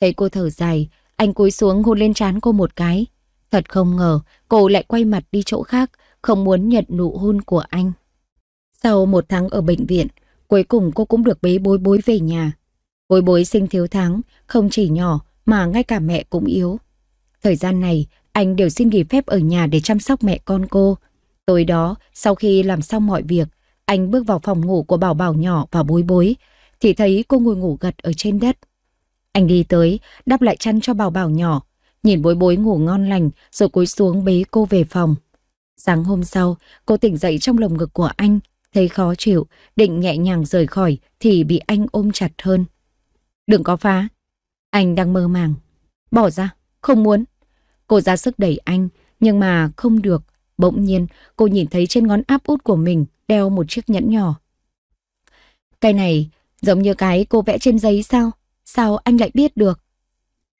Thấy cô thở dài, anh cúi xuống hôn lên trán cô một cái, Thật không ngờ cô lại quay mặt đi chỗ khác, không muốn nhận nụ hôn của anh. Sau một tháng ở bệnh viện, cuối cùng cô cũng được bế bối bối về nhà. Bối bối sinh thiếu tháng, không chỉ nhỏ mà ngay cả mẹ cũng yếu. Thời gian này, anh đều xin nghỉ phép ở nhà để chăm sóc mẹ con cô. Tối đó, sau khi làm xong mọi việc, anh bước vào phòng ngủ của bảo bảo nhỏ và bối bối, thì thấy cô ngồi ngủ gật ở trên đất. Anh đi tới, đắp lại chăn cho bảo bảo nhỏ, Nhìn bối bối ngủ ngon lành rồi cúi xuống bế cô về phòng. Sáng hôm sau, cô tỉnh dậy trong lồng ngực của anh, thấy khó chịu, định nhẹ nhàng rời khỏi thì bị anh ôm chặt hơn. Đừng có phá. Anh đang mơ màng. Bỏ ra, không muốn. Cô ra sức đẩy anh, nhưng mà không được. Bỗng nhiên, cô nhìn thấy trên ngón áp út của mình đeo một chiếc nhẫn nhỏ. Cái này giống như cái cô vẽ trên giấy sao? Sao anh lại biết được?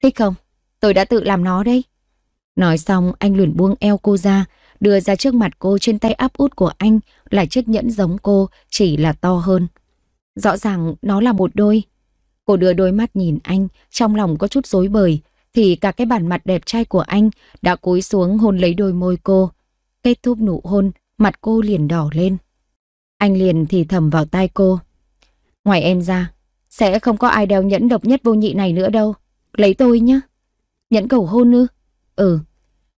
Thích không? Tôi đã tự làm nó đây. Nói xong anh luyền buông eo cô ra, đưa ra trước mặt cô trên tay áp út của anh là chiếc nhẫn giống cô, chỉ là to hơn. Rõ ràng nó là một đôi. Cô đưa đôi mắt nhìn anh, trong lòng có chút rối bời, thì cả cái bản mặt đẹp trai của anh đã cúi xuống hôn lấy đôi môi cô. Kết thúc nụ hôn, mặt cô liền đỏ lên. Anh liền thì thầm vào tai cô. Ngoài em ra, sẽ không có ai đeo nhẫn độc nhất vô nhị này nữa đâu. Lấy tôi nhé. Nhẫn cầu hôn ư? Ừ.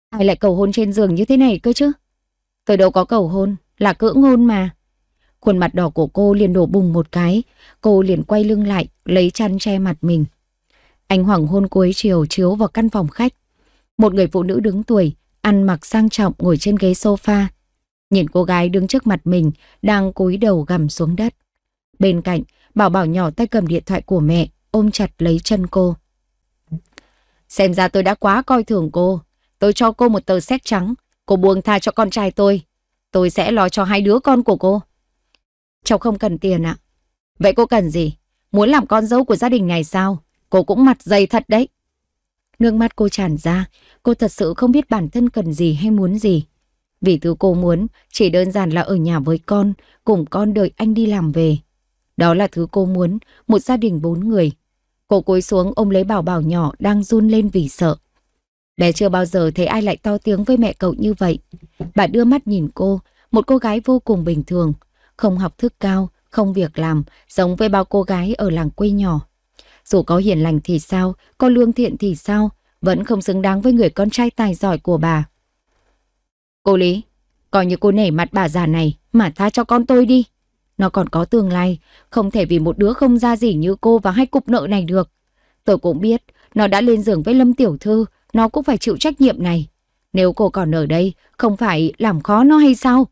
Ai lại cầu hôn trên giường như thế này cơ chứ? Tôi đâu có cầu hôn, là cưỡng hôn mà. Khuôn mặt đỏ của cô liền đổ bùng một cái, cô liền quay lưng lại, lấy chăn che mặt mình. anh hoàng hôn cuối chiều chiếu vào căn phòng khách. Một người phụ nữ đứng tuổi, ăn mặc sang trọng ngồi trên ghế sofa. Nhìn cô gái đứng trước mặt mình, đang cúi đầu gầm xuống đất. Bên cạnh, bảo bảo nhỏ tay cầm điện thoại của mẹ, ôm chặt lấy chân cô. Xem ra tôi đã quá coi thường cô. Tôi cho cô một tờ xét trắng. Cô buông tha cho con trai tôi. Tôi sẽ lo cho hai đứa con của cô. Cháu không cần tiền ạ. Vậy cô cần gì? Muốn làm con dâu của gia đình này sao? Cô cũng mặt dày thật đấy. Nước mắt cô tràn ra, cô thật sự không biết bản thân cần gì hay muốn gì. Vì thứ cô muốn chỉ đơn giản là ở nhà với con, cùng con đợi anh đi làm về. Đó là thứ cô muốn, một gia đình bốn người, Cô cúi xuống ôm lấy bảo bảo nhỏ đang run lên vì sợ. Bé chưa bao giờ thấy ai lại to tiếng với mẹ cậu như vậy. Bà đưa mắt nhìn cô, một cô gái vô cùng bình thường, không học thức cao, không việc làm, giống với bao cô gái ở làng quê nhỏ. Dù có hiền lành thì sao, có lương thiện thì sao, vẫn không xứng đáng với người con trai tài giỏi của bà. Cô Lý, coi như cô nể mặt bà già này mà tha cho con tôi đi. Nó còn có tương lai, không thể vì một đứa không ra gì như cô và hai cục nợ này được. Tôi cũng biết, nó đã lên giường với Lâm Tiểu Thư, nó cũng phải chịu trách nhiệm này. Nếu cô còn ở đây, không phải làm khó nó hay sao?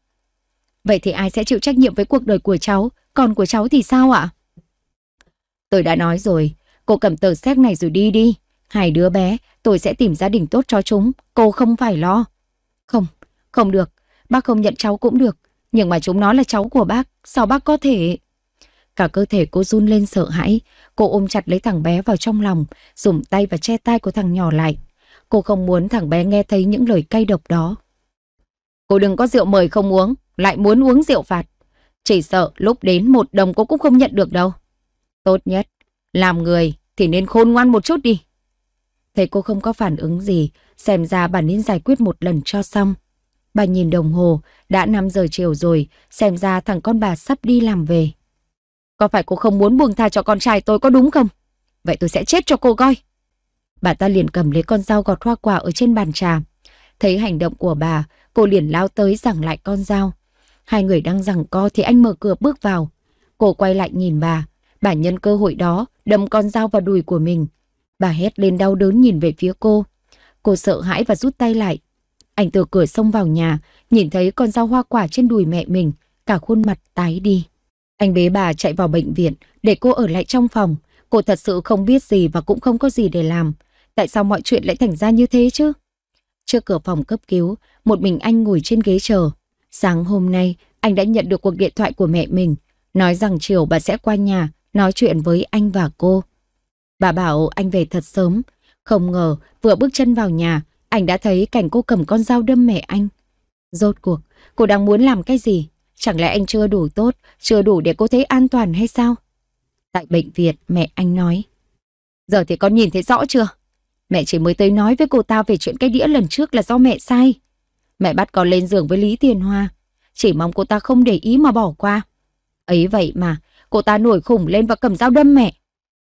Vậy thì ai sẽ chịu trách nhiệm với cuộc đời của cháu, còn của cháu thì sao ạ? Tôi đã nói rồi, cô cầm tờ xét này rồi đi đi. Hai đứa bé, tôi sẽ tìm gia đình tốt cho chúng, cô không phải lo. Không, không được, bác không nhận cháu cũng được, nhưng mà chúng nó là cháu của bác, sao bác có thể... Cả cơ thể cô run lên sợ hãi, cô ôm chặt lấy thằng bé vào trong lòng, dùng tay và che tay của thằng nhỏ lại. Cô không muốn thằng bé nghe thấy những lời cay độc đó. Cô đừng có rượu mời không uống, lại muốn uống rượu phạt. Chỉ sợ lúc đến một đồng cô cũng không nhận được đâu. Tốt nhất, làm người thì nên khôn ngoan một chút đi. Thấy cô không có phản ứng gì, xem ra bà nên giải quyết một lần cho xong. Bà nhìn đồng hồ, đã 5 giờ chiều rồi, xem ra thằng con bà sắp đi làm về. Có phải cô không muốn buông tha cho con trai tôi có đúng không? Vậy tôi sẽ chết cho cô coi. Bà ta liền cầm lấy con dao gọt hoa quả ở trên bàn trà. Thấy hành động của bà, cô liền lao tới giằng lại con dao. Hai người đang giằng co thì anh mở cửa bước vào. Cô quay lại nhìn bà. Bà nhân cơ hội đó đâm con dao vào đùi của mình. Bà hét lên đau đớn nhìn về phía cô. Cô sợ hãi và rút tay lại. Anh từ cửa sông vào nhà, nhìn thấy con dao hoa quả trên đùi mẹ mình, cả khuôn mặt tái đi. Anh bế bà chạy vào bệnh viện để cô ở lại trong phòng. Cô thật sự không biết gì và cũng không có gì để làm. Tại sao mọi chuyện lại thành ra như thế chứ? Trước cửa phòng cấp cứu, một mình anh ngồi trên ghế chờ. Sáng hôm nay, anh đã nhận được cuộc điện thoại của mẹ mình. Nói rằng chiều bà sẽ qua nhà, nói chuyện với anh và cô. Bà bảo anh về thật sớm. Không ngờ, vừa bước chân vào nhà, anh đã thấy cảnh cô cầm con dao đâm mẹ anh. Rốt cuộc, cô đang muốn làm cái gì? Chẳng lẽ anh chưa đủ tốt, chưa đủ để cô thấy an toàn hay sao? Tại bệnh viện, mẹ anh nói. Giờ thì con nhìn thấy rõ chưa? Mẹ chỉ mới tới nói với cô ta về chuyện cái đĩa lần trước là do mẹ sai. Mẹ bắt con lên giường với Lý Tiền Hoa. Chỉ mong cô ta không để ý mà bỏ qua. Ấy vậy mà, cô ta nổi khủng lên và cầm dao đâm mẹ.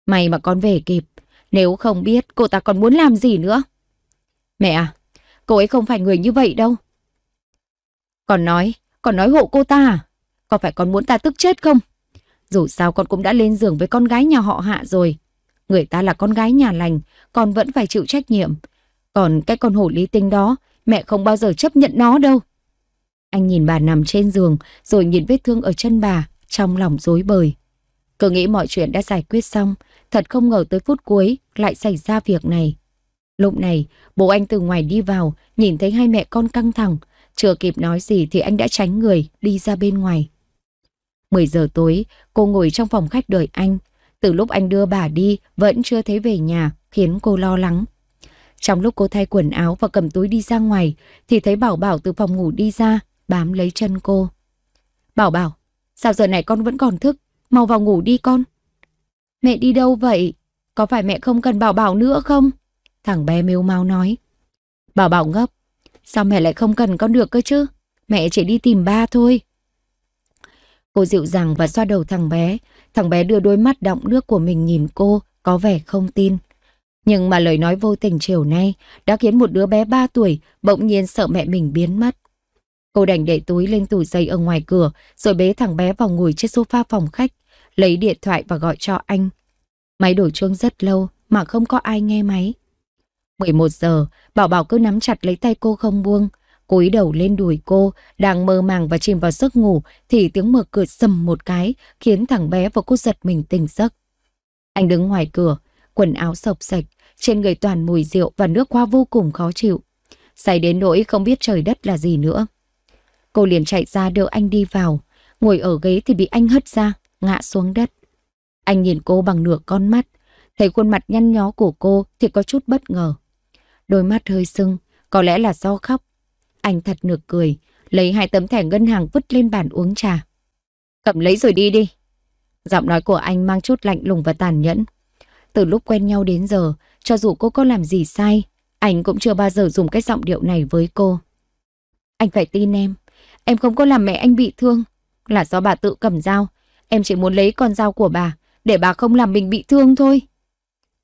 May mà con về kịp. Nếu không biết, cô ta còn muốn làm gì nữa? Mẹ à, cô ấy không phải người như vậy đâu. Còn nói, còn nói hộ cô ta à? Có phải con muốn ta tức chết không? Dù sao con cũng đã lên giường với con gái nhà họ hạ rồi. Người ta là con gái nhà lành, con vẫn phải chịu trách nhiệm. Còn cái con hổ lý tinh đó, mẹ không bao giờ chấp nhận nó đâu. Anh nhìn bà nằm trên giường, rồi nhìn vết thương ở chân bà, trong lòng rối bời. Cứ nghĩ mọi chuyện đã giải quyết xong, thật không ngờ tới phút cuối lại xảy ra việc này. Lúc này, bố anh từ ngoài đi vào, nhìn thấy hai mẹ con căng thẳng. Chưa kịp nói gì thì anh đã tránh người, đi ra bên ngoài. 10 giờ tối, cô ngồi trong phòng khách đợi anh. Từ lúc anh đưa bà đi, vẫn chưa thấy về nhà, khiến cô lo lắng. Trong lúc cô thay quần áo và cầm túi đi ra ngoài, thì thấy Bảo Bảo từ phòng ngủ đi ra, bám lấy chân cô. Bảo Bảo, sao giờ này con vẫn còn thức? Mau vào ngủ đi con. Mẹ đi đâu vậy? Có phải mẹ không cần Bảo Bảo nữa không? Thằng bé mêu mau nói. Bảo bảo ngốc, sao mẹ lại không cần con được cơ chứ? Mẹ chỉ đi tìm ba thôi. Cô dịu dàng và xoa đầu thằng bé. Thằng bé đưa đôi mắt đọng nước của mình nhìn cô, có vẻ không tin. Nhưng mà lời nói vô tình chiều nay đã khiến một đứa bé 3 tuổi bỗng nhiên sợ mẹ mình biến mất. Cô đành để túi lên tủ giày ở ngoài cửa rồi bế thằng bé vào ngồi trên sofa phòng khách, lấy điện thoại và gọi cho anh. Máy đổ chuông rất lâu mà không có ai nghe máy. 11 giờ, Bảo Bảo cứ nắm chặt lấy tay cô không buông. Cúi đầu lên đùi cô, đang mơ màng và chìm vào giấc ngủ thì tiếng mở cửa sầm một cái khiến thằng bé và cô giật mình tỉnh giấc. Anh đứng ngoài cửa, quần áo sộc sạch, trên người toàn mùi rượu và nước hoa vô cùng khó chịu. Say đến nỗi không biết trời đất là gì nữa. Cô liền chạy ra đưa anh đi vào, ngồi ở ghế thì bị anh hất ra, ngã xuống đất. Anh nhìn cô bằng nửa con mắt, thấy khuôn mặt nhăn nhó của cô thì có chút bất ngờ đôi mắt hơi sưng, có lẽ là do khóc. Anh thật nực cười, lấy hai tấm thẻ ngân hàng vứt lên bàn uống trà. Cầm lấy rồi đi đi. Giọng nói của anh mang chút lạnh lùng và tàn nhẫn. Từ lúc quen nhau đến giờ, cho dù cô có làm gì sai, anh cũng chưa bao giờ dùng cái giọng điệu này với cô. Anh phải tin em, em không có làm mẹ anh bị thương. Là do bà tự cầm dao, em chỉ muốn lấy con dao của bà, để bà không làm mình bị thương thôi.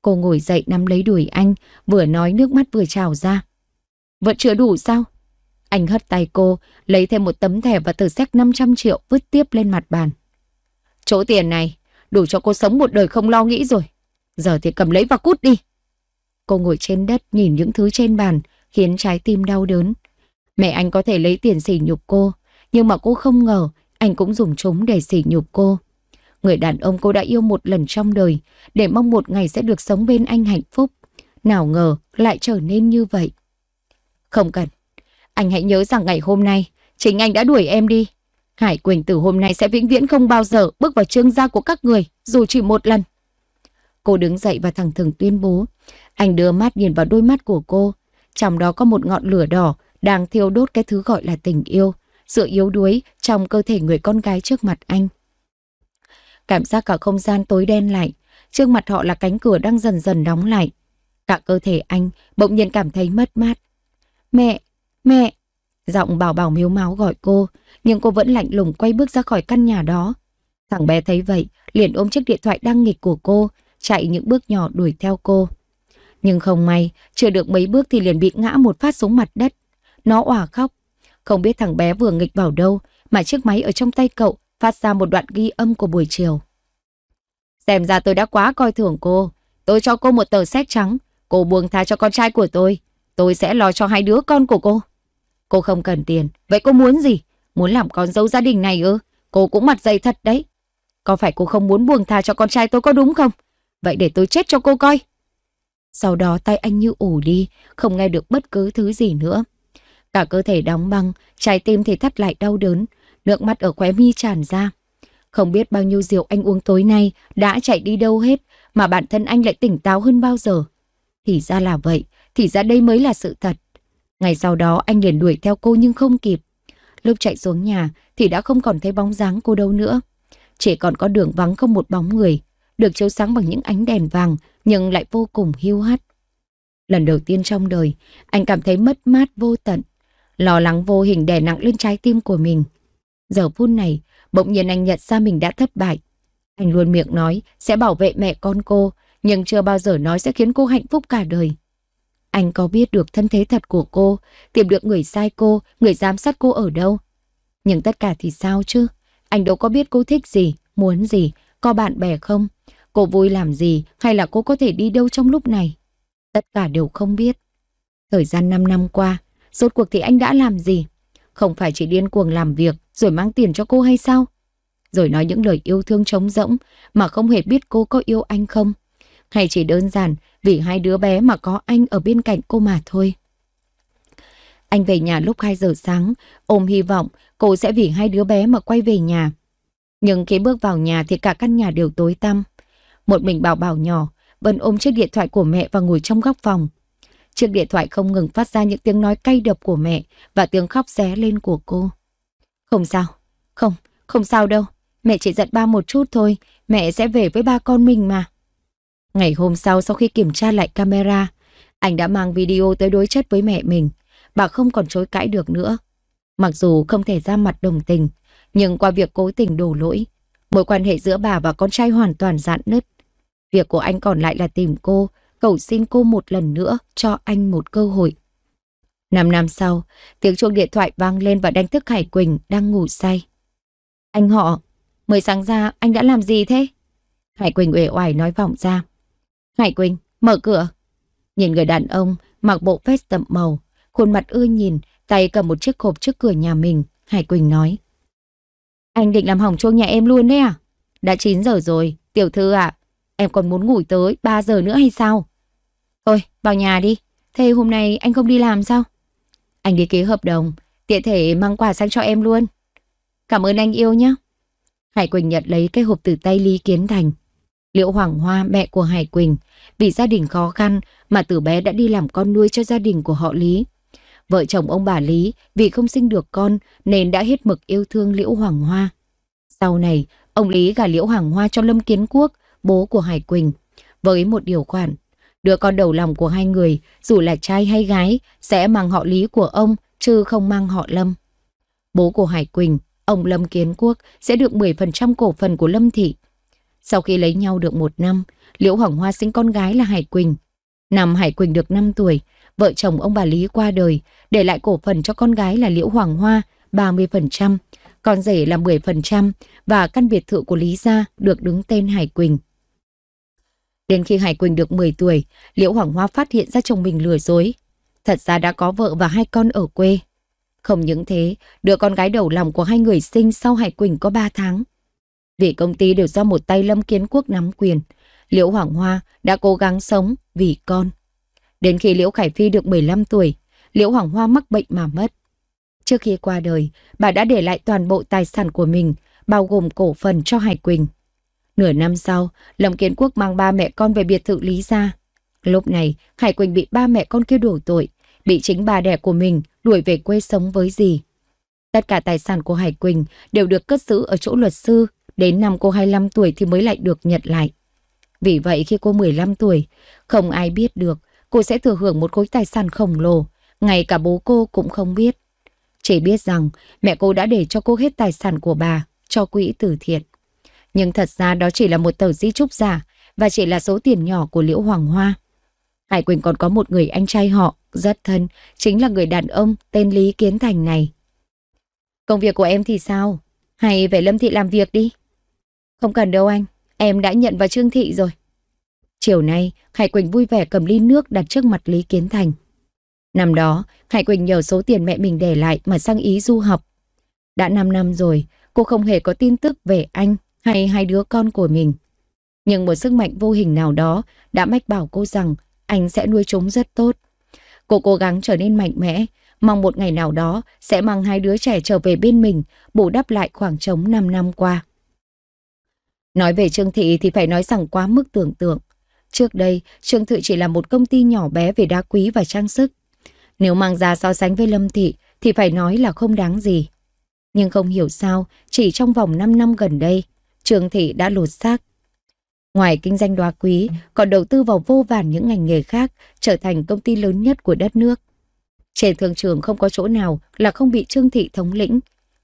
Cô ngồi dậy nắm lấy đuổi anh, vừa nói nước mắt vừa trào ra. Vẫn chưa đủ sao? Anh hất tay cô, lấy thêm một tấm thẻ và tờ séc 500 triệu vứt tiếp lên mặt bàn. Chỗ tiền này, đủ cho cô sống một đời không lo nghĩ rồi. Giờ thì cầm lấy và cút đi. Cô ngồi trên đất nhìn những thứ trên bàn, khiến trái tim đau đớn. Mẹ anh có thể lấy tiền sỉ nhục cô, nhưng mà cô không ngờ anh cũng dùng chúng để sỉ nhục cô. Người đàn ông cô đã yêu một lần trong đời để mong một ngày sẽ được sống bên anh hạnh phúc. Nào ngờ lại trở nên như vậy. Không cần. Anh hãy nhớ rằng ngày hôm nay chính anh đã đuổi em đi. Hải Quỳnh từ hôm nay sẽ vĩnh viễn không bao giờ bước vào trương gia của các người dù chỉ một lần. Cô đứng dậy và thẳng thừng tuyên bố. Anh đưa mắt nhìn vào đôi mắt của cô. Trong đó có một ngọn lửa đỏ đang thiêu đốt cái thứ gọi là tình yêu. Sự yếu đuối trong cơ thể người con gái trước mặt anh cảm giác cả không gian tối đen lại, trước mặt họ là cánh cửa đang dần dần đóng lại. Cả cơ thể anh bỗng nhiên cảm thấy mất mát. Mẹ, mẹ, giọng bảo bảo miếu máu gọi cô, nhưng cô vẫn lạnh lùng quay bước ra khỏi căn nhà đó. Thằng bé thấy vậy, liền ôm chiếc điện thoại đang nghịch của cô, chạy những bước nhỏ đuổi theo cô. Nhưng không may, chưa được mấy bước thì liền bị ngã một phát xuống mặt đất. Nó òa khóc. Không biết thằng bé vừa nghịch vào đâu mà chiếc máy ở trong tay cậu phát ra một đoạn ghi âm của buổi chiều. Xem ra tôi đã quá coi thường cô. Tôi cho cô một tờ xét trắng. Cô buông tha cho con trai của tôi. Tôi sẽ lo cho hai đứa con của cô. Cô không cần tiền. Vậy cô muốn gì? Muốn làm con dâu gia đình này ư? Cô cũng mặt dày thật đấy. Có phải cô không muốn buông tha cho con trai tôi có đúng không? Vậy để tôi chết cho cô coi. Sau đó tay anh như ủ đi, không nghe được bất cứ thứ gì nữa. Cả cơ thể đóng băng, trái tim thì thắt lại đau đớn nước mắt ở khóe mi tràn ra. Không biết bao nhiêu rượu anh uống tối nay đã chạy đi đâu hết mà bản thân anh lại tỉnh táo hơn bao giờ. Thì ra là vậy, thì ra đây mới là sự thật. Ngày sau đó anh liền đuổi theo cô nhưng không kịp. Lúc chạy xuống nhà thì đã không còn thấy bóng dáng cô đâu nữa. Chỉ còn có đường vắng không một bóng người, được chiếu sáng bằng những ánh đèn vàng nhưng lại vô cùng hiu hắt. Lần đầu tiên trong đời, anh cảm thấy mất mát vô tận, lo lắng vô hình đè nặng lên trái tim của mình. Giờ phút này, bỗng nhiên anh nhận ra mình đã thất bại. Anh luôn miệng nói sẽ bảo vệ mẹ con cô, nhưng chưa bao giờ nói sẽ khiến cô hạnh phúc cả đời. Anh có biết được thân thế thật của cô, tìm được người sai cô, người giám sát cô ở đâu. Nhưng tất cả thì sao chứ? Anh đâu có biết cô thích gì, muốn gì, có bạn bè không? Cô vui làm gì hay là cô có thể đi đâu trong lúc này? Tất cả đều không biết. Thời gian 5 năm qua, rốt cuộc thì anh đã làm gì? Không phải chỉ điên cuồng làm việc, rồi mang tiền cho cô hay sao? Rồi nói những lời yêu thương trống rỗng mà không hề biết cô có yêu anh không? Hay chỉ đơn giản vì hai đứa bé mà có anh ở bên cạnh cô mà thôi? Anh về nhà lúc 2 giờ sáng, ôm hy vọng cô sẽ vì hai đứa bé mà quay về nhà. Nhưng khi bước vào nhà thì cả căn nhà đều tối tăm. Một mình bảo bảo nhỏ, vẫn ôm chiếc điện thoại của mẹ và ngồi trong góc phòng. Chiếc điện thoại không ngừng phát ra những tiếng nói cay đập của mẹ và tiếng khóc ré lên của cô. Không sao, không, không sao đâu. Mẹ chỉ giận ba một chút thôi, mẹ sẽ về với ba con mình mà. Ngày hôm sau sau khi kiểm tra lại camera, anh đã mang video tới đối chất với mẹ mình. Bà không còn chối cãi được nữa. Mặc dù không thể ra mặt đồng tình, nhưng qua việc cố tình đổ lỗi, mối quan hệ giữa bà và con trai hoàn toàn dạn nứt. Việc của anh còn lại là tìm cô, cầu xin cô một lần nữa cho anh một cơ hội năm năm sau, tiếng chuông điện thoại vang lên và đánh thức Hải Quỳnh đang ngủ say. Anh họ, mới sáng ra anh đã làm gì thế? Hải Quỳnh uể oải nói vọng ra. Hải Quỳnh, mở cửa. Nhìn người đàn ông mặc bộ vest đậm màu, khuôn mặt ưa nhìn, tay cầm một chiếc hộp trước cửa nhà mình, Hải Quỳnh nói. Anh định làm hỏng chuông nhà em luôn đấy à? Đã 9 giờ rồi, tiểu thư ạ. em còn muốn ngủ tới 3 giờ nữa hay sao? Thôi, vào nhà đi. Thế hôm nay anh không đi làm sao? Anh đi ký hợp đồng, tiện thể mang quà sang cho em luôn. Cảm ơn anh yêu nhé. Hải Quỳnh nhận lấy cái hộp từ tay Lý Kiến Thành. Liễu Hoàng Hoa, mẹ của Hải Quỳnh, vì gia đình khó khăn mà từ bé đã đi làm con nuôi cho gia đình của họ Lý. Vợ chồng ông bà Lý vì không sinh được con nên đã hết mực yêu thương Liễu Hoàng Hoa. Sau này, ông Lý gả Liễu Hoàng Hoa cho Lâm Kiến Quốc, bố của Hải Quỳnh, với một điều khoản Đứa con đầu lòng của hai người, dù là trai hay gái, sẽ mang họ Lý của ông, chứ không mang họ Lâm. Bố của Hải Quỳnh, ông Lâm Kiến Quốc, sẽ được 10% cổ phần của Lâm Thị. Sau khi lấy nhau được một năm, Liễu Hoàng Hoa sinh con gái là Hải Quỳnh. Năm Hải Quỳnh được 5 tuổi, vợ chồng ông bà Lý qua đời, để lại cổ phần cho con gái là Liễu Hoàng Hoa 30%, con rể là 10% và căn biệt thự của Lý Gia được đứng tên Hải Quỳnh. Đến khi Hải Quỳnh được 10 tuổi, Liễu Hoàng Hoa phát hiện ra chồng mình lừa dối. Thật ra đã có vợ và hai con ở quê. Không những thế, đứa con gái đầu lòng của hai người sinh sau Hải Quỳnh có 3 tháng. Vì công ty đều do một tay Lâm Kiến Quốc nắm quyền, Liễu Hoàng Hoa đã cố gắng sống vì con. Đến khi Liễu Khải Phi được 15 tuổi, Liễu Hoàng Hoa mắc bệnh mà mất. Trước khi qua đời, bà đã để lại toàn bộ tài sản của mình, bao gồm cổ phần cho Hải Quỳnh. Nửa năm sau, Lâm Kiến Quốc mang ba mẹ con về biệt thự Lý Gia. Lúc này, Hải Quỳnh bị ba mẹ con kêu đổ tội, bị chính bà đẻ của mình đuổi về quê sống với gì. Tất cả tài sản của Hải Quỳnh đều được cất giữ ở chỗ luật sư, đến năm cô 25 tuổi thì mới lại được nhận lại. Vì vậy khi cô 15 tuổi, không ai biết được cô sẽ thừa hưởng một khối tài sản khổng lồ, ngay cả bố cô cũng không biết. Chỉ biết rằng mẹ cô đã để cho cô hết tài sản của bà cho quỹ từ thiện. Nhưng thật ra đó chỉ là một tờ di trúc giả và chỉ là số tiền nhỏ của Liễu Hoàng Hoa. Hải Quỳnh còn có một người anh trai họ, rất thân, chính là người đàn ông tên Lý Kiến Thành này. Công việc của em thì sao? Hay về Lâm Thị làm việc đi? Không cần đâu anh, em đã nhận vào Trương Thị rồi. Chiều nay, Hải Quỳnh vui vẻ cầm ly nước đặt trước mặt Lý Kiến Thành. Năm đó, Hải Quỳnh nhờ số tiền mẹ mình để lại mà sang Ý du học. Đã 5 năm rồi, cô không hề có tin tức về anh hay hai đứa con của mình. Nhưng một sức mạnh vô hình nào đó đã mách bảo cô rằng anh sẽ nuôi chúng rất tốt. Cô cố gắng trở nên mạnh mẽ, mong một ngày nào đó sẽ mang hai đứa trẻ trở về bên mình, bù đắp lại khoảng trống 5 năm qua. Nói về Trương Thị thì phải nói rằng quá mức tưởng tượng. Trước đây, Trương Thị chỉ là một công ty nhỏ bé về đá quý và trang sức. Nếu mang ra so sánh với Lâm Thị thì phải nói là không đáng gì. Nhưng không hiểu sao, chỉ trong vòng 5 năm gần đây, Trường thị đã lột xác. Ngoài kinh doanh đoá quý, còn đầu tư vào vô vàn những ngành nghề khác, trở thành công ty lớn nhất của đất nước. Trên thương trường không có chỗ nào là không bị Trương Thị thống lĩnh.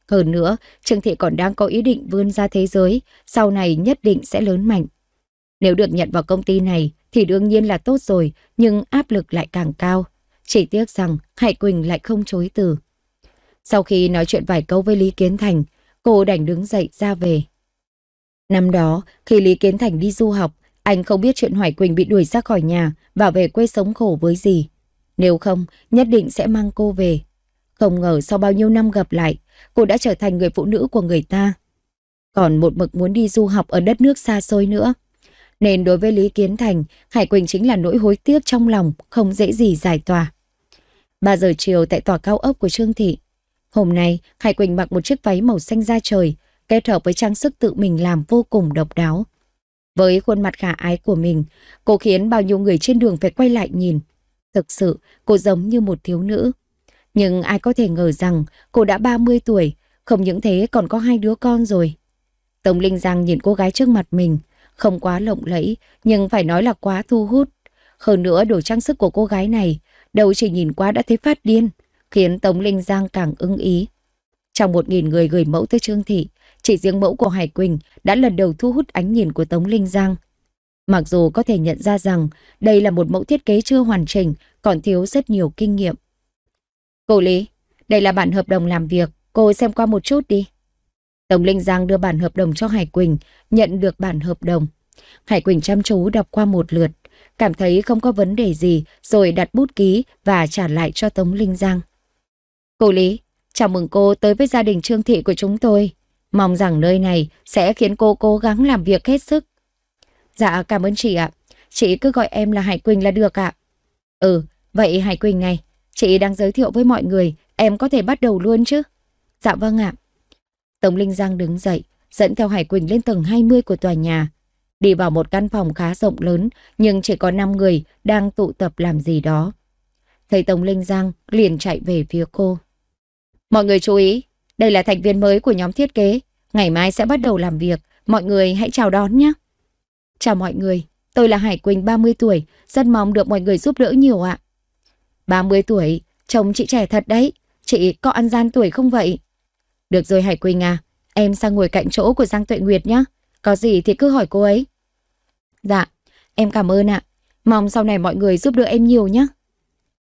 Hơn nữa, Trương Thị còn đang có ý định vươn ra thế giới, sau này nhất định sẽ lớn mạnh. Nếu được nhận vào công ty này thì đương nhiên là tốt rồi, nhưng áp lực lại càng cao. Chỉ tiếc rằng Hải Quỳnh lại không chối từ. Sau khi nói chuyện vài câu với Lý Kiến Thành, cô đành đứng dậy ra về. Năm đó, khi Lý Kiến Thành đi du học, anh không biết chuyện Hoài Quỳnh bị đuổi ra khỏi nhà và về quê sống khổ với gì. Nếu không, nhất định sẽ mang cô về. Không ngờ sau bao nhiêu năm gặp lại, cô đã trở thành người phụ nữ của người ta. Còn một mực muốn đi du học ở đất nước xa xôi nữa. Nên đối với Lý Kiến Thành, Hải Quỳnh chính là nỗi hối tiếc trong lòng, không dễ gì giải tỏa. 3 giờ chiều tại tòa cao ốc của Trương Thị. Hôm nay, Hải Quỳnh mặc một chiếc váy màu xanh da trời, kết hợp với trang sức tự mình làm vô cùng độc đáo. Với khuôn mặt khả ái của mình, cô khiến bao nhiêu người trên đường phải quay lại nhìn. Thực sự, cô giống như một thiếu nữ. Nhưng ai có thể ngờ rằng cô đã 30 tuổi, không những thế còn có hai đứa con rồi. Tống Linh Giang nhìn cô gái trước mặt mình, không quá lộng lẫy, nhưng phải nói là quá thu hút. Hơn nữa đồ trang sức của cô gái này, đâu chỉ nhìn qua đã thấy phát điên, khiến Tống Linh Giang càng ưng ý. Trong một nghìn người gửi mẫu tới Trương Thị, chỉ riêng mẫu của Hải Quỳnh đã lần đầu thu hút ánh nhìn của Tống Linh Giang. Mặc dù có thể nhận ra rằng đây là một mẫu thiết kế chưa hoàn chỉnh, còn thiếu rất nhiều kinh nghiệm. Cô Lý, đây là bản hợp đồng làm việc, cô xem qua một chút đi. Tống Linh Giang đưa bản hợp đồng cho Hải Quỳnh, nhận được bản hợp đồng. Hải Quỳnh chăm chú đọc qua một lượt, cảm thấy không có vấn đề gì rồi đặt bút ký và trả lại cho Tống Linh Giang. Cô Lý, chào mừng cô tới với gia đình Trương Thị của chúng tôi. Mong rằng nơi này sẽ khiến cô cố gắng làm việc hết sức. Dạ cảm ơn chị ạ. Chị cứ gọi em là Hải Quỳnh là được ạ. Ừ, vậy Hải Quỳnh này, chị đang giới thiệu với mọi người, em có thể bắt đầu luôn chứ? Dạ vâng ạ. Tống Linh Giang đứng dậy, dẫn theo Hải Quỳnh lên tầng 20 của tòa nhà. Đi vào một căn phòng khá rộng lớn, nhưng chỉ có 5 người đang tụ tập làm gì đó. Thấy Tống Linh Giang liền chạy về phía cô. Mọi người chú ý, đây là thành viên mới của nhóm thiết kế. Ngày mai sẽ bắt đầu làm việc. Mọi người hãy chào đón nhé. Chào mọi người. Tôi là Hải Quỳnh 30 tuổi. Rất mong được mọi người giúp đỡ nhiều ạ. 30 tuổi. Chồng chị trẻ thật đấy. Chị có ăn gian tuổi không vậy? Được rồi Hải Quỳnh à. Em sang ngồi cạnh chỗ của Giang Tuệ Nguyệt nhé. Có gì thì cứ hỏi cô ấy. Dạ. Em cảm ơn ạ. Mong sau này mọi người giúp đỡ em nhiều nhé.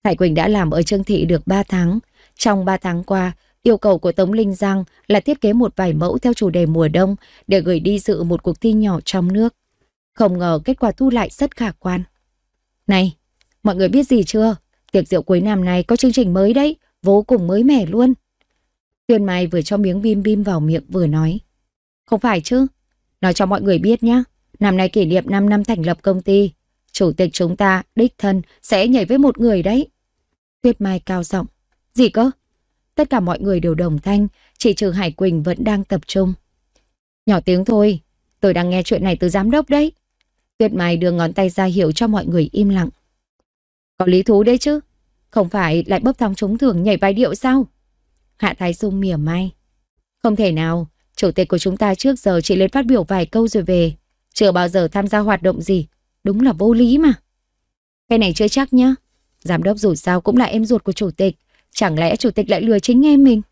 Hải Quỳnh đã làm ở Trương Thị được 3 tháng. Trong 3 tháng qua, Yêu cầu của Tống Linh Giang là thiết kế một vài mẫu theo chủ đề mùa đông để gửi đi dự một cuộc thi nhỏ trong nước. Không ngờ kết quả thu lại rất khả quan. Này, mọi người biết gì chưa? Tiệc rượu cuối năm này có chương trình mới đấy, vô cùng mới mẻ luôn. Tuyên Mai vừa cho miếng bim bim vào miệng vừa nói. Không phải chứ, nói cho mọi người biết nhé. Năm nay kỷ niệm 5 năm thành lập công ty. Chủ tịch chúng ta, đích thân, sẽ nhảy với một người đấy. Tuyết Mai cao giọng. Gì cơ? Tất cả mọi người đều đồng thanh, chỉ trừ Hải Quỳnh vẫn đang tập trung. Nhỏ tiếng thôi, tôi đang nghe chuyện này từ giám đốc đấy. Tuyệt Mai đưa ngón tay ra hiệu cho mọi người im lặng. Có lý thú đấy chứ, không phải lại bấp thong trúng thường nhảy bài điệu sao? Hạ Thái Dung mỉa mai. Không thể nào, chủ tịch của chúng ta trước giờ chỉ lên phát biểu vài câu rồi về, chưa bao giờ tham gia hoạt động gì, đúng là vô lý mà. Cái này chưa chắc nhá, giám đốc dù sao cũng là em ruột của chủ tịch, Chẳng lẽ chủ tịch lại lừa chính em mình?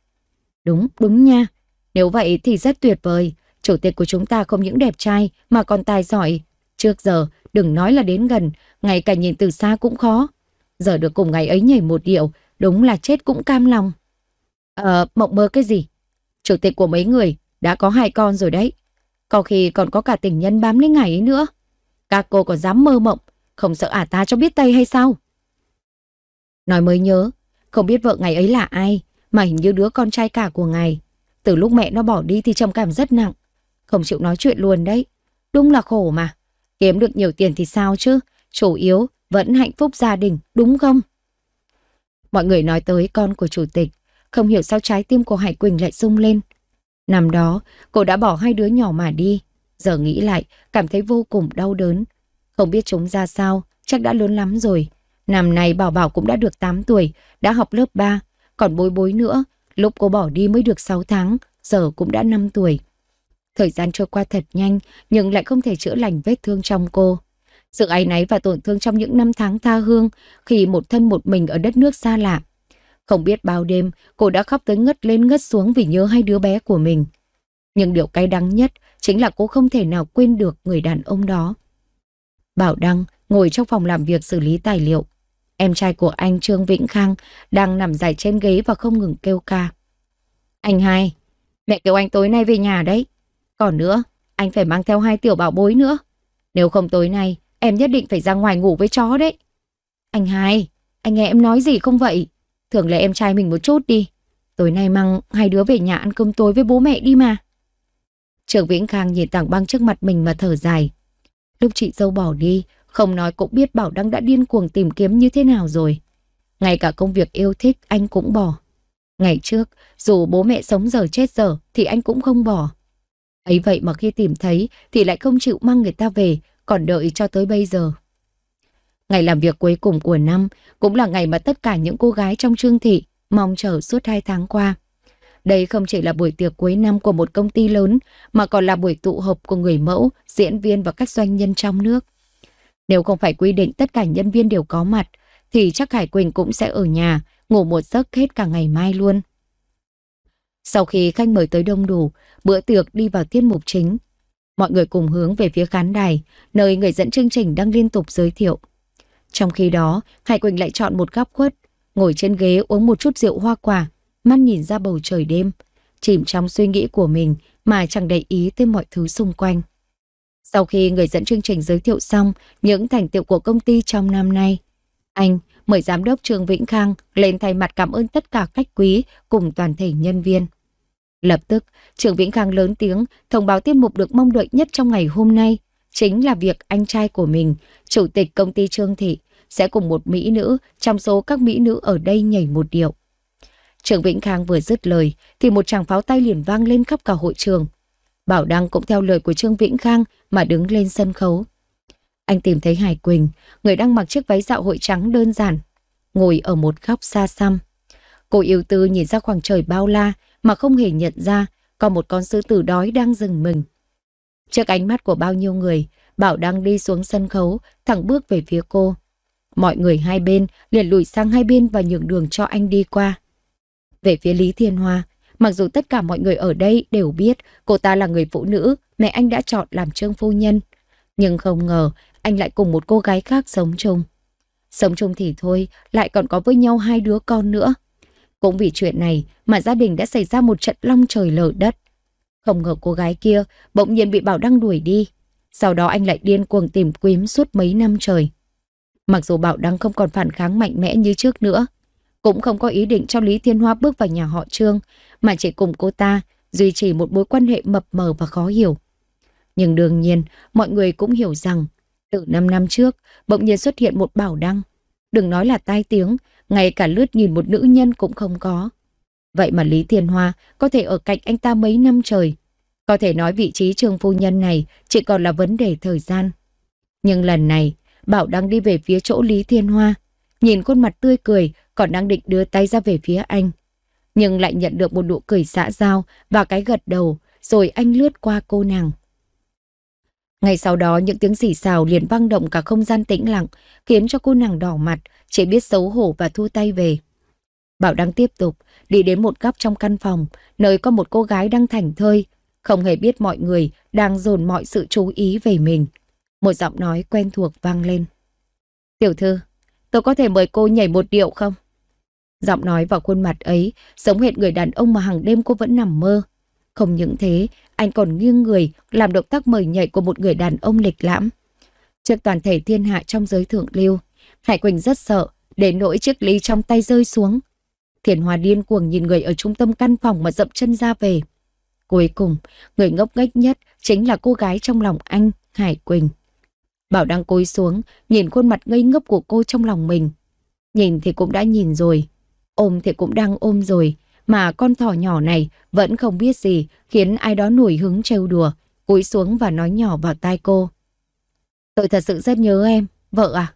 Đúng, đúng nha. Nếu vậy thì rất tuyệt vời. Chủ tịch của chúng ta không những đẹp trai mà còn tài giỏi. Trước giờ, đừng nói là đến gần, ngay cả nhìn từ xa cũng khó. Giờ được cùng ngày ấy nhảy một điệu, đúng là chết cũng cam lòng. Ờ, mộng mơ cái gì? Chủ tịch của mấy người đã có hai con rồi đấy. Có khi còn có cả tình nhân bám lấy ngày ấy nữa. Các cô còn dám mơ mộng, không sợ ả ta cho biết tay hay sao? Nói mới nhớ, không biết vợ ngày ấy là ai, mà hình như đứa con trai cả của ngài. Từ lúc mẹ nó bỏ đi thì trầm cảm rất nặng. Không chịu nói chuyện luôn đấy. Đúng là khổ mà. Kiếm được nhiều tiền thì sao chứ? Chủ yếu vẫn hạnh phúc gia đình, đúng không? Mọi người nói tới con của chủ tịch. Không hiểu sao trái tim của Hải Quỳnh lại rung lên. Năm đó, cô đã bỏ hai đứa nhỏ mà đi. Giờ nghĩ lại, cảm thấy vô cùng đau đớn. Không biết chúng ra sao, chắc đã lớn lắm rồi. Năm nay Bảo Bảo cũng đã được 8 tuổi, đã học lớp 3, còn bối bối nữa, lúc cô bỏ đi mới được 6 tháng, giờ cũng đã 5 tuổi. Thời gian trôi qua thật nhanh, nhưng lại không thể chữa lành vết thương trong cô. Sự áy náy và tổn thương trong những năm tháng tha hương khi một thân một mình ở đất nước xa lạ. Không biết bao đêm, cô đã khóc tới ngất lên ngất xuống vì nhớ hai đứa bé của mình. Nhưng điều cay đắng nhất chính là cô không thể nào quên được người đàn ông đó. Bảo Đăng ngồi trong phòng làm việc xử lý tài liệu. Em trai của anh Trương Vĩnh Khang đang nằm dài trên ghế và không ngừng kêu ca. Anh hai, mẹ kêu anh tối nay về nhà đấy. Còn nữa, anh phải mang theo hai tiểu bảo bối nữa. Nếu không tối nay, em nhất định phải ra ngoài ngủ với chó đấy. Anh hai, anh nghe em nói gì không vậy? Thường lệ em trai mình một chút đi. Tối nay mang hai đứa về nhà ăn cơm tối với bố mẹ đi mà. Trường Vĩnh Khang nhìn tảng băng trước mặt mình mà thở dài. Lúc chị dâu bỏ đi, không nói cũng biết Bảo Đăng đã điên cuồng tìm kiếm như thế nào rồi. Ngay cả công việc yêu thích anh cũng bỏ. Ngày trước, dù bố mẹ sống giờ chết giờ thì anh cũng không bỏ. Ấy vậy mà khi tìm thấy thì lại không chịu mang người ta về, còn đợi cho tới bây giờ. Ngày làm việc cuối cùng của năm cũng là ngày mà tất cả những cô gái trong trương thị mong chờ suốt hai tháng qua. Đây không chỉ là buổi tiệc cuối năm của một công ty lớn mà còn là buổi tụ họp của người mẫu, diễn viên và các doanh nhân trong nước. Nếu không phải quy định tất cả nhân viên đều có mặt, thì chắc Hải Quỳnh cũng sẽ ở nhà, ngủ một giấc hết cả ngày mai luôn. Sau khi khách mời tới đông đủ, bữa tiệc đi vào tiết mục chính. Mọi người cùng hướng về phía khán đài, nơi người dẫn chương trình đang liên tục giới thiệu. Trong khi đó, Hải Quỳnh lại chọn một góc khuất, ngồi trên ghế uống một chút rượu hoa quả, mắt nhìn ra bầu trời đêm, chìm trong suy nghĩ của mình mà chẳng để ý tới mọi thứ xung quanh. Sau khi người dẫn chương trình giới thiệu xong những thành tiệu của công ty trong năm nay, anh mời giám đốc Trương Vĩnh Khang lên thay mặt cảm ơn tất cả khách quý cùng toàn thể nhân viên. Lập tức, Trương Vĩnh Khang lớn tiếng thông báo tiết mục được mong đợi nhất trong ngày hôm nay chính là việc anh trai của mình, chủ tịch công ty Trương Thị, sẽ cùng một mỹ nữ trong số các mỹ nữ ở đây nhảy một điệu. Trương Vĩnh Khang vừa dứt lời thì một tràng pháo tay liền vang lên khắp cả hội trường. Bảo Đăng cũng theo lời của Trương Vĩnh Khang mà đứng lên sân khấu. Anh tìm thấy Hải Quỳnh, người đang mặc chiếc váy dạo hội trắng đơn giản, ngồi ở một góc xa xăm. Cô yêu tư nhìn ra khoảng trời bao la mà không hề nhận ra có một con sư tử đói đang dừng mình. Trước ánh mắt của bao nhiêu người, Bảo Đăng đi xuống sân khấu, thẳng bước về phía cô. Mọi người hai bên liền lùi sang hai bên và nhường đường cho anh đi qua. Về phía Lý Thiên Hoa, Mặc dù tất cả mọi người ở đây đều biết cô ta là người phụ nữ mẹ anh đã chọn làm trương phu nhân. Nhưng không ngờ anh lại cùng một cô gái khác sống chung. Sống chung thì thôi, lại còn có với nhau hai đứa con nữa. Cũng vì chuyện này mà gia đình đã xảy ra một trận long trời lở đất. Không ngờ cô gái kia bỗng nhiên bị Bảo Đăng đuổi đi. Sau đó anh lại điên cuồng tìm kiếm suốt mấy năm trời. Mặc dù Bảo Đăng không còn phản kháng mạnh mẽ như trước nữa, cũng không có ý định cho Lý Thiên Hoa bước vào nhà họ Trương, mà chỉ cùng cô ta duy trì một mối quan hệ mập mờ và khó hiểu. Nhưng đương nhiên, mọi người cũng hiểu rằng, từ 5 năm trước, bỗng nhiên xuất hiện một bảo đăng. Đừng nói là tai tiếng, ngay cả lướt nhìn một nữ nhân cũng không có. Vậy mà Lý Thiên Hoa có thể ở cạnh anh ta mấy năm trời. Có thể nói vị trí trường phu nhân này chỉ còn là vấn đề thời gian. Nhưng lần này, Bảo đang đi về phía chỗ Lý Thiên Hoa. Nhìn khuôn mặt tươi cười, còn đang định đưa tay ra về phía anh nhưng lại nhận được một nụ cười xã giao và cái gật đầu, rồi anh lướt qua cô nàng. Ngay sau đó những tiếng xì xào liền vang động cả không gian tĩnh lặng, khiến cho cô nàng đỏ mặt, chỉ biết xấu hổ và thu tay về. Bảo đang tiếp tục, đi đến một góc trong căn phòng, nơi có một cô gái đang thảnh thơi, không hề biết mọi người đang dồn mọi sự chú ý về mình. Một giọng nói quen thuộc vang lên. Tiểu thư, tôi có thể mời cô nhảy một điệu không? Giọng nói và khuôn mặt ấy giống hệt người đàn ông mà hàng đêm cô vẫn nằm mơ. Không những thế, anh còn nghiêng người làm động tác mời nhảy của một người đàn ông lịch lãm. Trước toàn thể thiên hạ trong giới thượng lưu, Hải Quỳnh rất sợ, để nỗi chiếc ly trong tay rơi xuống. Thiền Hòa điên cuồng nhìn người ở trung tâm căn phòng mà dậm chân ra về. Cuối cùng, người ngốc nghếch nhất chính là cô gái trong lòng anh, Hải Quỳnh. Bảo đang cối xuống, nhìn khuôn mặt ngây ngốc của cô trong lòng mình. Nhìn thì cũng đã nhìn rồi, Ôm thì cũng đang ôm rồi, mà con thỏ nhỏ này vẫn không biết gì, khiến ai đó nổi hứng trêu đùa, cúi xuống và nói nhỏ vào tai cô. Tôi thật sự rất nhớ em, vợ à?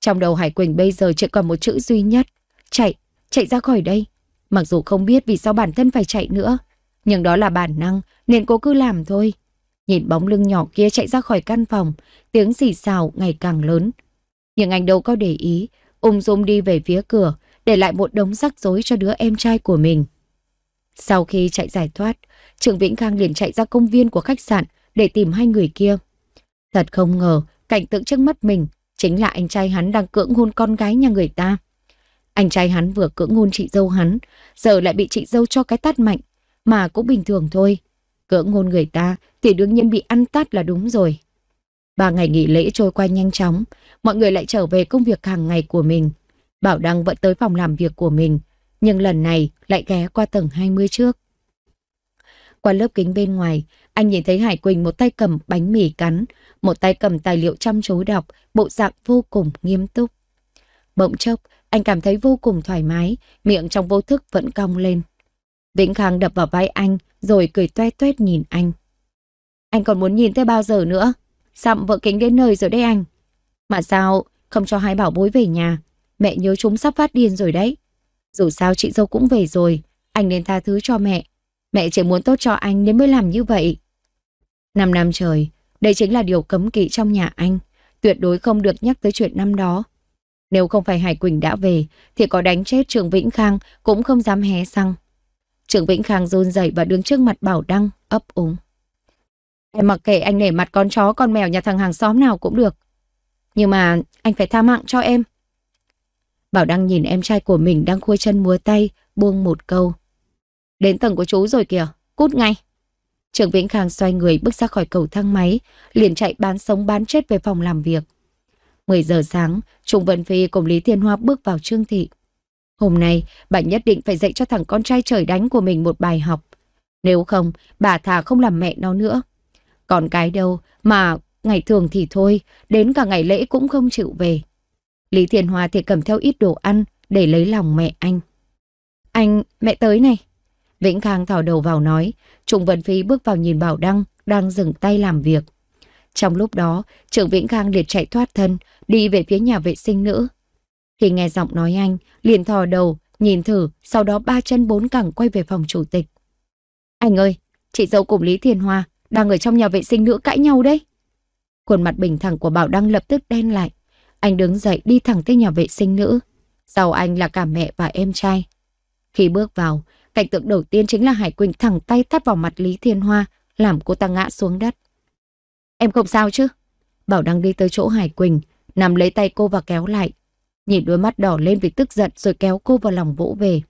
Trong đầu Hải Quỳnh bây giờ chỉ còn một chữ duy nhất, chạy, chạy ra khỏi đây. Mặc dù không biết vì sao bản thân phải chạy nữa, nhưng đó là bản năng nên cô cứ làm thôi. Nhìn bóng lưng nhỏ kia chạy ra khỏi căn phòng, tiếng xì xào ngày càng lớn. Nhưng anh đâu có để ý, ung dung đi về phía cửa, để lại một đống rắc rối cho đứa em trai của mình. Sau khi chạy giải thoát, Trương Vĩnh Khang liền chạy ra công viên của khách sạn để tìm hai người kia. Thật không ngờ, cảnh tượng trước mắt mình chính là anh trai hắn đang cưỡng hôn con gái nhà người ta. Anh trai hắn vừa cưỡng hôn chị dâu hắn, giờ lại bị chị dâu cho cái tát mạnh, mà cũng bình thường thôi. Cưỡng hôn người ta thì đương nhiên bị ăn tát là đúng rồi. Ba ngày nghỉ lễ trôi qua nhanh chóng, mọi người lại trở về công việc hàng ngày của mình. Bảo Đăng vẫn tới phòng làm việc của mình, nhưng lần này lại ghé qua tầng 20 trước. Qua lớp kính bên ngoài, anh nhìn thấy Hải Quỳnh một tay cầm bánh mì cắn, một tay cầm tài liệu chăm chú đọc, bộ dạng vô cùng nghiêm túc. Bỗng chốc, anh cảm thấy vô cùng thoải mái, miệng trong vô thức vẫn cong lên. Vĩnh Khang đập vào vai anh, rồi cười toe toét nhìn anh. Anh còn muốn nhìn tới bao giờ nữa? Sạm vợ kính đến nơi rồi đấy anh. Mà sao không cho hai bảo bối về nhà? Mẹ nhớ chúng sắp phát điên rồi đấy. Dù sao chị dâu cũng về rồi, anh nên tha thứ cho mẹ. Mẹ chỉ muốn tốt cho anh nên mới làm như vậy. Năm năm trời, đây chính là điều cấm kỵ trong nhà anh. Tuyệt đối không được nhắc tới chuyện năm đó. Nếu không phải Hải Quỳnh đã về, thì có đánh chết Trường Vĩnh Khang cũng không dám hé răng. Trường Vĩnh Khang run rẩy và đứng trước mặt Bảo Đăng, ấp úng. Em mặc kệ anh nể mặt con chó, con mèo nhà thằng hàng xóm nào cũng được. Nhưng mà anh phải tha mạng cho em. Bảo đang nhìn em trai của mình đang khuôi chân múa tay, buông một câu. Đến tầng của chú rồi kìa, cút ngay. Trường Vĩnh Khang xoay người bước ra khỏi cầu thang máy, liền chạy bán sống bán chết về phòng làm việc. 10 giờ sáng, Trung Vân Phi cùng Lý Thiên Hoa bước vào trương thị. Hôm nay, bà nhất định phải dạy cho thằng con trai trời đánh của mình một bài học. Nếu không, bà thà không làm mẹ nó nữa. Còn cái đâu mà ngày thường thì thôi, đến cả ngày lễ cũng không chịu về. Lý Thiền Hòa thì cầm theo ít đồ ăn để lấy lòng mẹ anh. Anh, mẹ tới này. Vĩnh Khang thỏ đầu vào nói, Trùng Vân Phi bước vào nhìn Bảo Đăng đang dừng tay làm việc. Trong lúc đó, trưởng Vĩnh Khang liệt chạy thoát thân, đi về phía nhà vệ sinh nữ. Thì nghe giọng nói anh, liền thò đầu, nhìn thử, sau đó ba chân bốn cẳng quay về phòng chủ tịch. Anh ơi, chị dâu cùng Lý Thiền Hoa đang ở trong nhà vệ sinh nữ cãi nhau đấy. Khuôn mặt bình thẳng của Bảo Đăng lập tức đen lại. Anh đứng dậy đi thẳng tới nhà vệ sinh nữ. Sau anh là cả mẹ và em trai. Khi bước vào, cảnh tượng đầu tiên chính là Hải Quỳnh thẳng tay thắt vào mặt Lý Thiên Hoa, làm cô ta ngã xuống đất. Em không sao chứ? Bảo đang đi tới chỗ Hải Quỳnh, nằm lấy tay cô và kéo lại. Nhìn đôi mắt đỏ lên vì tức giận rồi kéo cô vào lòng vỗ về.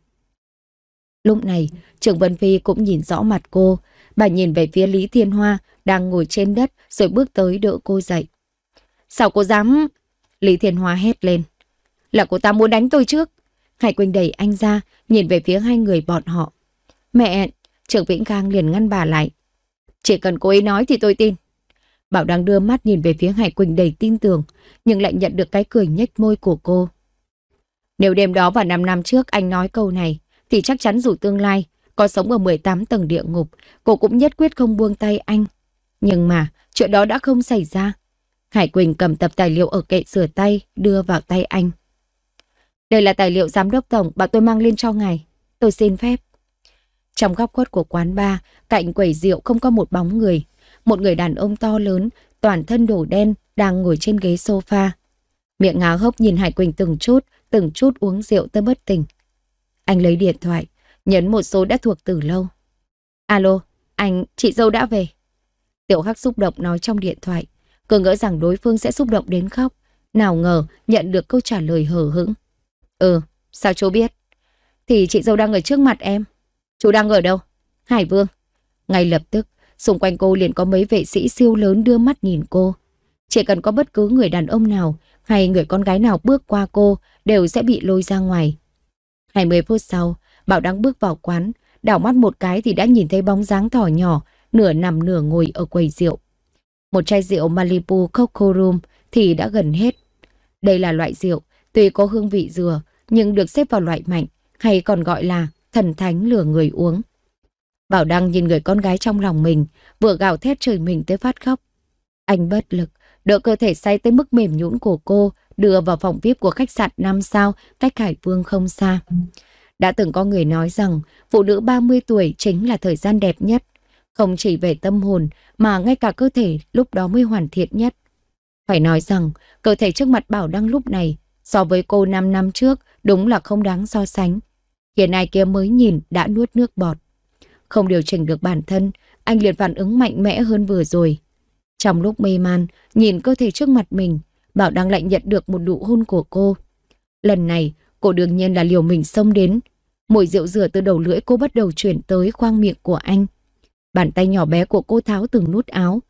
Lúc này, Trường Vân Phi cũng nhìn rõ mặt cô. Bà nhìn về phía Lý Thiên Hoa đang ngồi trên đất rồi bước tới đỡ cô dậy. Sao cô dám? Lý Thiên Hoa hét lên. Là cô ta muốn đánh tôi trước. Hải Quỳnh đẩy anh ra, nhìn về phía hai người bọn họ. Mẹ, trưởng Vĩnh Khang liền ngăn bà lại. Chỉ cần cô ấy nói thì tôi tin. Bảo đang đưa mắt nhìn về phía Hải Quỳnh đầy tin tưởng, nhưng lại nhận được cái cười nhếch môi của cô. Nếu đêm đó và 5 năm trước anh nói câu này, thì chắc chắn dù tương lai, có sống ở 18 tầng địa ngục, cô cũng nhất quyết không buông tay anh. Nhưng mà, chuyện đó đã không xảy ra. Hải Quỳnh cầm tập tài liệu ở kệ sửa tay, đưa vào tay anh. Đây là tài liệu giám đốc tổng bảo tôi mang lên cho ngài. Tôi xin phép. Trong góc khuất của quán bar, cạnh quầy rượu không có một bóng người. Một người đàn ông to lớn, toàn thân đổ đen, đang ngồi trên ghế sofa. Miệng há hốc nhìn Hải Quỳnh từng chút, từng chút uống rượu tới bất tỉnh. Anh lấy điện thoại, nhấn một số đã thuộc từ lâu. Alo, anh, chị dâu đã về. Tiểu Hắc xúc động nói trong điện thoại. Cứ ngỡ rằng đối phương sẽ xúc động đến khóc. Nào ngờ nhận được câu trả lời hờ hững. Ừ, sao chú biết? Thì chị dâu đang ở trước mặt em. Chú đang ở đâu? Hải Vương. Ngay lập tức, xung quanh cô liền có mấy vệ sĩ siêu lớn đưa mắt nhìn cô. Chỉ cần có bất cứ người đàn ông nào hay người con gái nào bước qua cô đều sẽ bị lôi ra ngoài. 20 phút sau, Bảo đang bước vào quán, đảo mắt một cái thì đã nhìn thấy bóng dáng thỏ nhỏ, nửa nằm nửa ngồi ở quầy rượu. Một chai rượu Malibu Coco Rum thì đã gần hết. Đây là loại rượu tuy có hương vị dừa nhưng được xếp vào loại mạnh hay còn gọi là thần thánh lừa người uống. Bảo Đăng nhìn người con gái trong lòng mình, vừa gào thét trời mình tới phát khóc. Anh bất lực, đỡ cơ thể say tới mức mềm nhũn của cô, đưa vào phòng VIP của khách sạn 5 sao cách Hải Vương không xa. Đã từng có người nói rằng phụ nữ 30 tuổi chính là thời gian đẹp nhất không chỉ về tâm hồn mà ngay cả cơ thể lúc đó mới hoàn thiện nhất. Phải nói rằng, cơ thể trước mặt Bảo Đăng lúc này so với cô 5 năm trước đúng là không đáng so sánh. Hiện ai kia mới nhìn đã nuốt nước bọt. Không điều chỉnh được bản thân, anh liền phản ứng mạnh mẽ hơn vừa rồi. Trong lúc mê man, nhìn cơ thể trước mặt mình, Bảo Đăng lại nhận được một nụ hôn của cô. Lần này, cô đương nhiên là liều mình xông đến. Mùi rượu rửa từ đầu lưỡi cô bắt đầu chuyển tới khoang miệng của anh. Bàn tay nhỏ bé của cô tháo từng nút áo.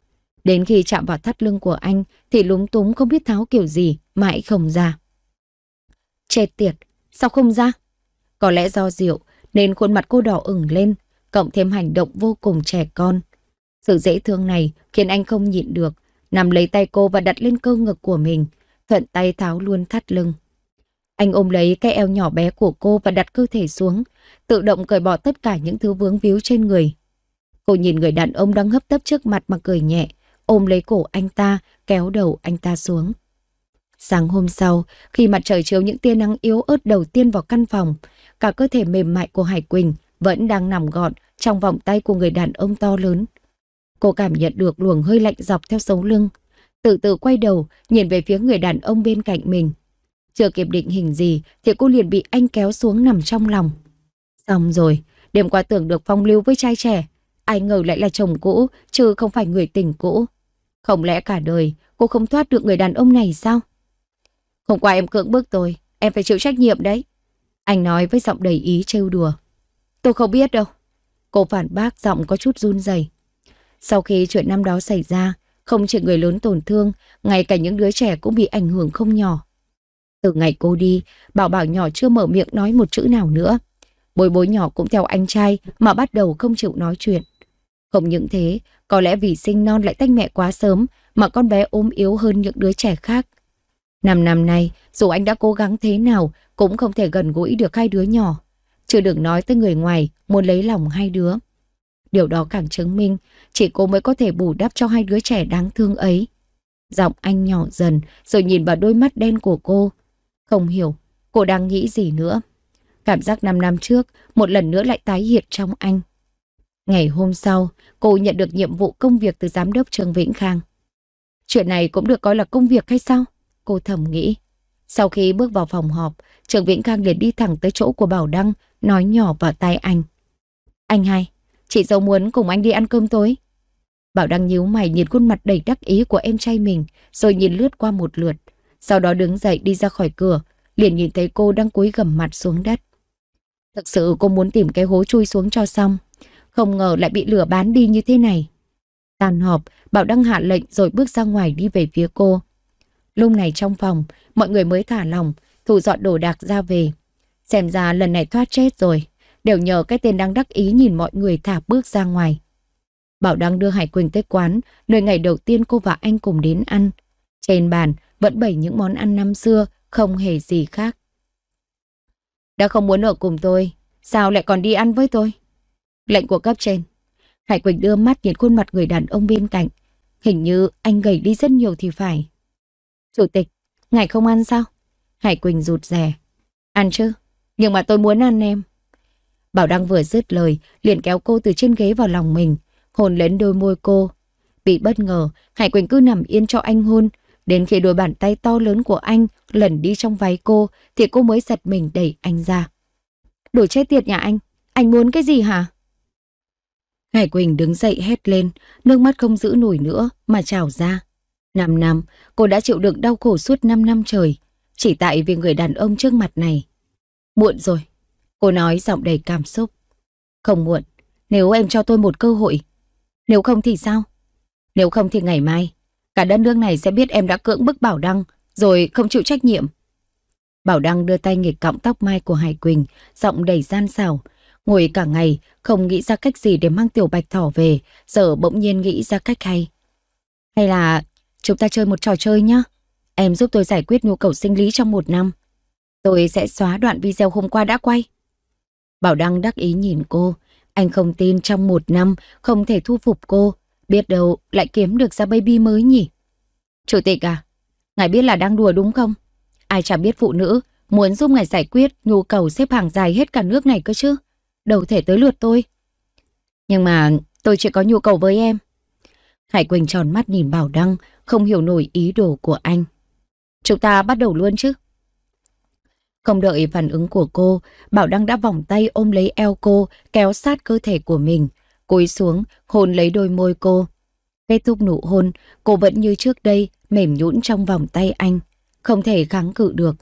Đến khi chạm vào thắt lưng của anh thì lúng túng không biết tháo kiểu gì, mãi không ra. Chết tiệt, sao không ra? Có lẽ do rượu nên khuôn mặt cô đỏ ửng lên, cộng thêm hành động vô cùng trẻ con. Sự dễ thương này khiến anh không nhịn được, nằm lấy tay cô và đặt lên cơ ngực của mình, thuận tay tháo luôn thắt lưng. Anh ôm lấy cái eo nhỏ bé của cô và đặt cơ thể xuống, tự động cởi bỏ tất cả những thứ vướng víu trên người, Cô nhìn người đàn ông đang hấp tấp trước mặt mà cười nhẹ, ôm lấy cổ anh ta, kéo đầu anh ta xuống. Sáng hôm sau, khi mặt trời chiếu những tia nắng yếu ớt đầu tiên vào căn phòng, cả cơ thể mềm mại của Hải Quỳnh vẫn đang nằm gọn trong vòng tay của người đàn ông to lớn. Cô cảm nhận được luồng hơi lạnh dọc theo sống lưng, tự tự quay đầu, nhìn về phía người đàn ông bên cạnh mình. Chưa kịp định hình gì thì cô liền bị anh kéo xuống nằm trong lòng. Xong rồi, đêm qua tưởng được phong lưu với trai trẻ, ai ngờ lại là chồng cũ, chứ không phải người tình cũ. Không lẽ cả đời cô không thoát được người đàn ông này sao? Hôm qua em cưỡng bức tôi, em phải chịu trách nhiệm đấy. Anh nói với giọng đầy ý trêu đùa. Tôi không biết đâu. Cô phản bác giọng có chút run rẩy. Sau khi chuyện năm đó xảy ra, không chỉ người lớn tổn thương, ngay cả những đứa trẻ cũng bị ảnh hưởng không nhỏ. Từ ngày cô đi, Bảo Bảo nhỏ chưa mở miệng nói một chữ nào nữa. Bối bối nhỏ cũng theo anh trai mà bắt đầu không chịu nói chuyện. Không những thế, có lẽ vì sinh non lại tách mẹ quá sớm mà con bé ốm yếu hơn những đứa trẻ khác. Năm năm nay, dù anh đã cố gắng thế nào cũng không thể gần gũi được hai đứa nhỏ. Chưa đừng nói tới người ngoài muốn lấy lòng hai đứa. Điều đó càng chứng minh chỉ cô mới có thể bù đắp cho hai đứa trẻ đáng thương ấy. Giọng anh nhỏ dần rồi nhìn vào đôi mắt đen của cô. Không hiểu, cô đang nghĩ gì nữa. Cảm giác năm năm trước một lần nữa lại tái hiện trong anh. Ngày hôm sau, cô nhận được nhiệm vụ công việc từ giám đốc Trương Vĩnh Khang. Chuyện này cũng được coi là công việc hay sao? Cô thầm nghĩ. Sau khi bước vào phòng họp, Trương Vĩnh Khang liền đi thẳng tới chỗ của Bảo Đăng, nói nhỏ vào tai anh. Anh hai, chị dâu muốn cùng anh đi ăn cơm tối. Bảo Đăng nhíu mày nhìn khuôn mặt đầy đắc ý của em trai mình, rồi nhìn lướt qua một lượt. Sau đó đứng dậy đi ra khỏi cửa, liền nhìn thấy cô đang cúi gầm mặt xuống đất. Thực sự cô muốn tìm cái hố chui xuống cho xong không ngờ lại bị lửa bán đi như thế này. Tàn họp, Bảo Đăng hạ lệnh rồi bước ra ngoài đi về phía cô. Lúc này trong phòng, mọi người mới thả lòng, thủ dọn đồ đạc ra về. Xem ra lần này thoát chết rồi, đều nhờ cái tên đang đắc ý nhìn mọi người thả bước ra ngoài. Bảo Đăng đưa Hải Quỳnh tới quán, nơi ngày đầu tiên cô và anh cùng đến ăn. Trên bàn vẫn bày những món ăn năm xưa, không hề gì khác. Đã không muốn ở cùng tôi, sao lại còn đi ăn với tôi? Lệnh của cấp trên. Hải Quỳnh đưa mắt nhìn khuôn mặt người đàn ông bên cạnh. Hình như anh gầy đi rất nhiều thì phải. Chủ tịch, ngài không ăn sao? Hải Quỳnh rụt rè. Ăn chứ, nhưng mà tôi muốn ăn em. Bảo Đăng vừa dứt lời, liền kéo cô từ trên ghế vào lòng mình, hôn lên đôi môi cô. Bị bất ngờ, Hải Quỳnh cứ nằm yên cho anh hôn, đến khi đôi bàn tay to lớn của anh lẩn đi trong váy cô thì cô mới giật mình đẩy anh ra. Đồ chết tiệt nhà anh, anh muốn cái gì hả? Hải Quỳnh đứng dậy hét lên, nước mắt không giữ nổi nữa mà trào ra. Năm năm, cô đã chịu đựng đau khổ suốt 5 năm trời, chỉ tại vì người đàn ông trước mặt này. Muộn rồi, cô nói giọng đầy cảm xúc. Không muộn, nếu em cho tôi một cơ hội. Nếu không thì sao? Nếu không thì ngày mai, cả đất nước này sẽ biết em đã cưỡng bức Bảo Đăng, rồi không chịu trách nhiệm. Bảo Đăng đưa tay nghịch cọng tóc mai của Hải Quỳnh, giọng đầy gian xảo, Ngồi cả ngày, không nghĩ ra cách gì để mang tiểu bạch thỏ về, giờ bỗng nhiên nghĩ ra cách hay. Hay là chúng ta chơi một trò chơi nhé. Em giúp tôi giải quyết nhu cầu sinh lý trong một năm. Tôi sẽ xóa đoạn video hôm qua đã quay. Bảo Đăng đắc ý nhìn cô. Anh không tin trong một năm không thể thu phục cô. Biết đâu lại kiếm được ra baby mới nhỉ. Chủ tịch à, ngài biết là đang đùa đúng không? Ai chả biết phụ nữ muốn giúp ngài giải quyết nhu cầu xếp hàng dài hết cả nước này cơ chứ đầu thể tới lượt tôi. Nhưng mà tôi chỉ có nhu cầu với em. Hải Quỳnh tròn mắt nhìn Bảo Đăng, không hiểu nổi ý đồ của anh. Chúng ta bắt đầu luôn chứ. Không đợi phản ứng của cô, Bảo Đăng đã vòng tay ôm lấy eo cô, kéo sát cơ thể của mình, cúi xuống, hôn lấy đôi môi cô. Kết thúc nụ hôn, cô vẫn như trước đây, mềm nhũn trong vòng tay anh, không thể kháng cự được.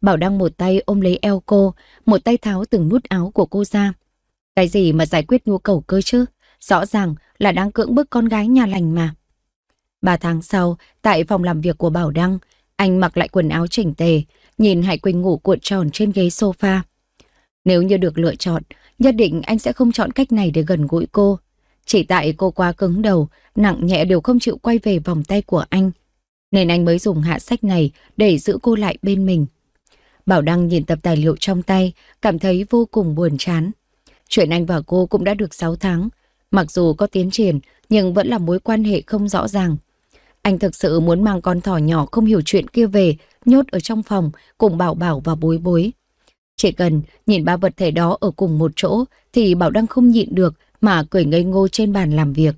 Bảo đang một tay ôm lấy eo cô, một tay tháo từng nút áo của cô ra. Cái gì mà giải quyết nhu cầu cơ chứ? Rõ ràng là đang cưỡng bức con gái nhà lành mà. Ba tháng sau, tại phòng làm việc của Bảo Đăng, anh mặc lại quần áo chỉnh tề, nhìn Hải Quỳnh ngủ cuộn tròn trên ghế sofa. Nếu như được lựa chọn, nhất định anh sẽ không chọn cách này để gần gũi cô. Chỉ tại cô quá cứng đầu, nặng nhẹ đều không chịu quay về vòng tay của anh. Nên anh mới dùng hạ sách này để giữ cô lại bên mình. Bảo Đăng nhìn tập tài liệu trong tay, cảm thấy vô cùng buồn chán. Chuyện anh và cô cũng đã được 6 tháng. Mặc dù có tiến triển, nhưng vẫn là mối quan hệ không rõ ràng. Anh thực sự muốn mang con thỏ nhỏ không hiểu chuyện kia về, nhốt ở trong phòng, cùng Bảo Bảo và Bối Bối. Chỉ cần nhìn ba vật thể đó ở cùng một chỗ thì Bảo Đăng không nhịn được mà cười ngây ngô trên bàn làm việc.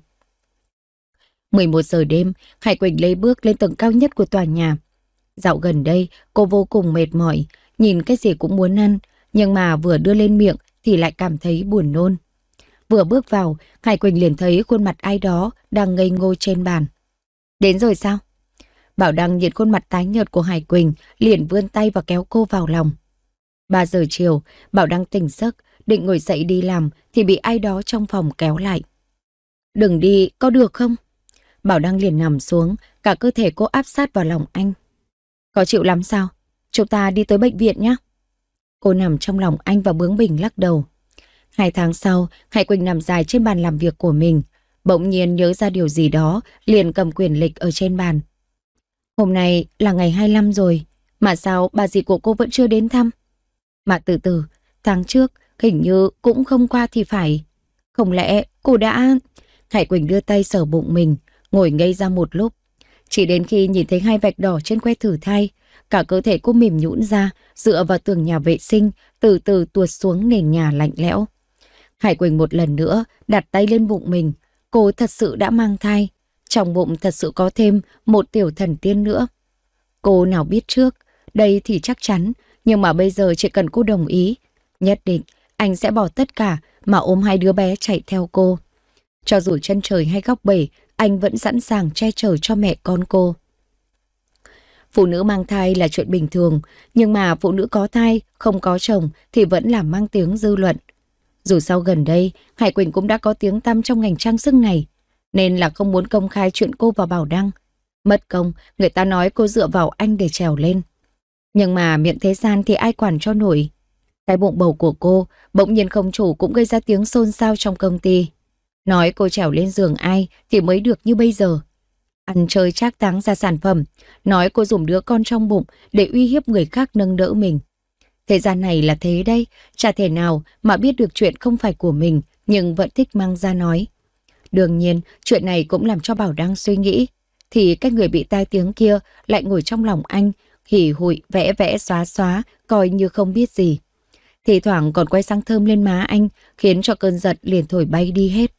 11 giờ đêm, Hải Quỳnh lấy bước lên tầng cao nhất của tòa nhà. Dạo gần đây, cô vô cùng mệt mỏi, nhìn cái gì cũng muốn ăn, nhưng mà vừa đưa lên miệng thì lại cảm thấy buồn nôn. Vừa bước vào, Hải Quỳnh liền thấy khuôn mặt ai đó đang ngây ngô trên bàn. Đến rồi sao? Bảo Đăng nhìn khuôn mặt tái nhợt của Hải Quỳnh liền vươn tay và kéo cô vào lòng. 3 giờ chiều, Bảo Đăng tỉnh giấc, định ngồi dậy đi làm thì bị ai đó trong phòng kéo lại. Đừng đi, có được không? Bảo Đăng liền nằm xuống, cả cơ thể cô áp sát vào lòng anh. Có chịu lắm sao? Chúng ta đi tới bệnh viện nhé. Cô nằm trong lòng anh và bướng bỉnh lắc đầu. Hai tháng sau, Hải Quỳnh nằm dài trên bàn làm việc của mình. Bỗng nhiên nhớ ra điều gì đó, liền cầm quyền lịch ở trên bàn. Hôm nay là ngày 25 rồi, mà sao bà dì của cô vẫn chưa đến thăm? Mà từ từ, tháng trước hình như cũng không qua thì phải. Không lẽ cô đã... Hải Quỳnh đưa tay sờ bụng mình, ngồi ngây ra một lúc. Chỉ đến khi nhìn thấy hai vạch đỏ trên que thử thai, Cả cơ thể cô mềm nhũn ra, dựa vào tường nhà vệ sinh, từ từ tuột xuống nền nhà lạnh lẽo. Hải Quỳnh một lần nữa đặt tay lên bụng mình. Cô thật sự đã mang thai. Trong bụng thật sự có thêm một tiểu thần tiên nữa. Cô nào biết trước, đây thì chắc chắn. Nhưng mà bây giờ chỉ cần cô đồng ý. Nhất định, anh sẽ bỏ tất cả mà ôm hai đứa bé chạy theo cô. Cho dù chân trời hay góc bể, anh vẫn sẵn sàng che chở cho mẹ con cô. Phụ nữ mang thai là chuyện bình thường, nhưng mà phụ nữ có thai, không có chồng thì vẫn là mang tiếng dư luận. Dù sau gần đây, Hải Quỳnh cũng đã có tiếng tăm trong ngành trang sức này, nên là không muốn công khai chuyện cô và Bảo Đăng. Mất công, người ta nói cô dựa vào anh để trèo lên. Nhưng mà miệng thế gian thì ai quản cho nổi. Cái bụng bầu của cô, bỗng nhiên không chủ cũng gây ra tiếng xôn xao trong công ty. Nói cô trèo lên giường ai thì mới được như bây giờ ăn chơi trác táng ra sản phẩm, nói cô dùng đứa con trong bụng để uy hiếp người khác nâng đỡ mình. Thế gian này là thế đây, chả thể nào mà biết được chuyện không phải của mình nhưng vẫn thích mang ra nói. Đương nhiên, chuyện này cũng làm cho Bảo đang suy nghĩ. Thì cái người bị tai tiếng kia lại ngồi trong lòng anh, hỉ hụi, vẽ vẽ xóa xóa, coi như không biết gì. Thì thoảng còn quay sang thơm lên má anh, khiến cho cơn giận liền thổi bay đi hết.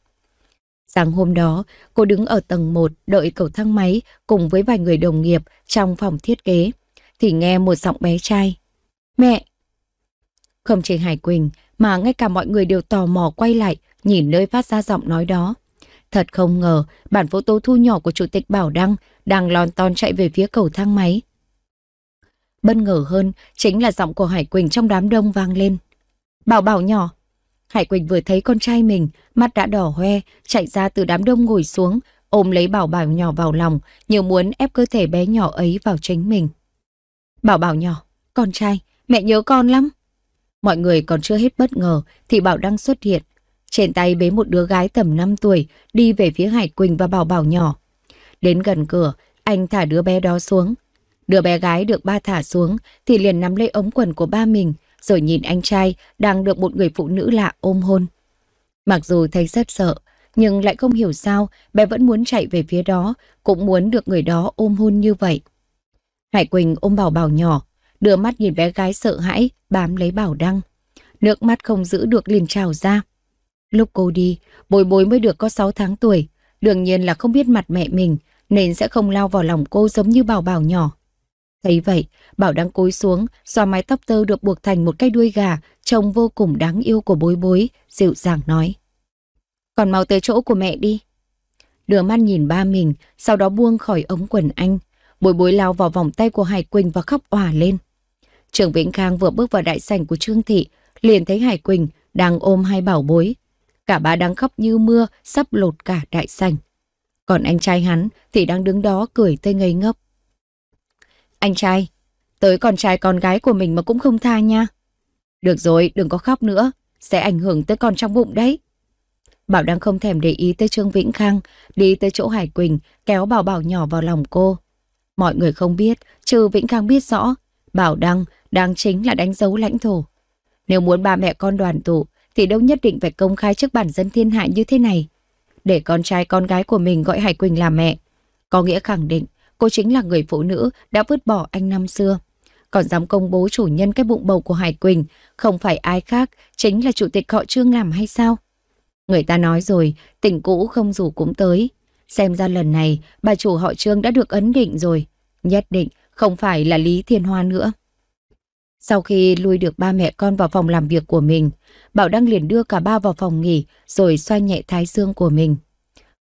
Sáng hôm đó, cô đứng ở tầng 1 đợi cầu thang máy cùng với vài người đồng nghiệp trong phòng thiết kế, thì nghe một giọng bé trai. Mẹ! Không chỉ Hải Quỳnh mà ngay cả mọi người đều tò mò quay lại nhìn nơi phát ra giọng nói đó. Thật không ngờ, bản phô tô thu nhỏ của Chủ tịch Bảo Đăng đang lon ton chạy về phía cầu thang máy. Bất ngờ hơn chính là giọng của Hải Quỳnh trong đám đông vang lên. Bảo bảo nhỏ, Hải Quỳnh vừa thấy con trai mình, mắt đã đỏ hoe, chạy ra từ đám đông ngồi xuống, ôm lấy bảo bảo nhỏ vào lòng, như muốn ép cơ thể bé nhỏ ấy vào chính mình. Bảo bảo nhỏ, con trai, mẹ nhớ con lắm. Mọi người còn chưa hết bất ngờ thì Bảo đang xuất hiện. Trên tay bế một đứa gái tầm 5 tuổi đi về phía Hải Quỳnh và Bảo Bảo nhỏ. Đến gần cửa, anh thả đứa bé đó xuống. Đứa bé gái được ba thả xuống thì liền nắm lấy ống quần của ba mình, rồi nhìn anh trai đang được một người phụ nữ lạ ôm hôn. Mặc dù thấy rất sợ, nhưng lại không hiểu sao bé vẫn muốn chạy về phía đó, cũng muốn được người đó ôm hôn như vậy. Hải Quỳnh ôm bảo bảo nhỏ, đưa mắt nhìn bé gái sợ hãi bám lấy bảo đăng. Nước mắt không giữ được liền trào ra. Lúc cô đi, bồi bối mới được có 6 tháng tuổi, đương nhiên là không biết mặt mẹ mình nên sẽ không lao vào lòng cô giống như bảo bảo nhỏ. Thấy vậy, Bảo đang cúi xuống, do mái tóc tơ được buộc thành một cái đuôi gà, trông vô cùng đáng yêu của bối bối, dịu dàng nói. Còn mau tới chỗ của mẹ đi. Đưa mắt nhìn ba mình, sau đó buông khỏi ống quần anh. Bối bối lao vào vòng tay của Hải Quỳnh và khóc òa lên. Trường Vĩnh Khang vừa bước vào đại sảnh của Trương Thị, liền thấy Hải Quỳnh đang ôm hai bảo bối. Cả ba đang khóc như mưa, sắp lột cả đại sảnh. Còn anh trai hắn thì đang đứng đó cười tươi ngây ngốc. Anh trai, tới con trai con gái của mình mà cũng không tha nha. Được rồi, đừng có khóc nữa, sẽ ảnh hưởng tới con trong bụng đấy. Bảo đang không thèm để ý tới Trương Vĩnh Khang, đi tới chỗ Hải Quỳnh, kéo Bảo Bảo nhỏ vào lòng cô. Mọi người không biết, trừ Vĩnh Khang biết rõ, Bảo Đăng đang chính là đánh dấu lãnh thổ. Nếu muốn ba mẹ con đoàn tụ, thì đâu nhất định phải công khai trước bản dân thiên hạ như thế này. Để con trai con gái của mình gọi Hải Quỳnh là mẹ, có nghĩa khẳng định cô chính là người phụ nữ đã vứt bỏ anh năm xưa. Còn dám công bố chủ nhân cái bụng bầu của Hải Quỳnh, không phải ai khác, chính là chủ tịch họ Trương làm hay sao? Người ta nói rồi, tình cũ không rủ cũng tới. Xem ra lần này, bà chủ họ Trương đã được ấn định rồi. Nhất định, không phải là Lý Thiên Hoa nữa. Sau khi lui được ba mẹ con vào phòng làm việc của mình, Bảo Đăng liền đưa cả ba vào phòng nghỉ rồi xoa nhẹ thái dương của mình.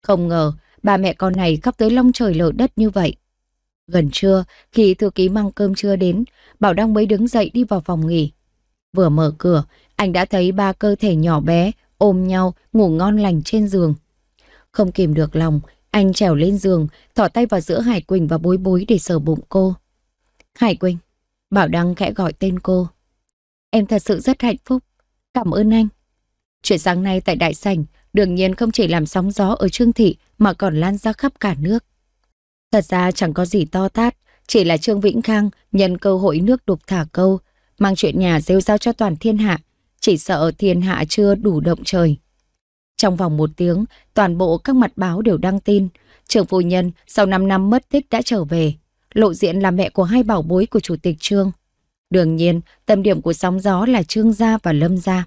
Không ngờ, ba mẹ con này khóc tới long trời lở đất như vậy. Gần trưa, khi thư ký mang cơm trưa đến, Bảo Đăng mới đứng dậy đi vào phòng nghỉ. Vừa mở cửa, anh đã thấy ba cơ thể nhỏ bé ôm nhau ngủ ngon lành trên giường. Không kìm được lòng, anh trèo lên giường, thỏ tay vào giữa Hải Quỳnh và bối bối để sờ bụng cô. Hải Quỳnh, Bảo Đăng khẽ gọi tên cô. Em thật sự rất hạnh phúc. Cảm ơn anh. Chuyện sáng nay tại đại sảnh đương nhiên không chỉ làm sóng gió ở Trương Thị mà còn lan ra khắp cả nước. Thật ra chẳng có gì to tát, chỉ là Trương Vĩnh Khang nhân cơ hội nước đục thả câu, mang chuyện nhà rêu rao cho toàn thiên hạ, chỉ sợ thiên hạ chưa đủ động trời. Trong vòng một tiếng, toàn bộ các mặt báo đều đăng tin, trưởng phụ nhân sau 5 năm mất tích đã trở về, lộ diện là mẹ của hai bảo bối của chủ tịch Trương. Đương nhiên, tâm điểm của sóng gió là Trương Gia và Lâm Gia.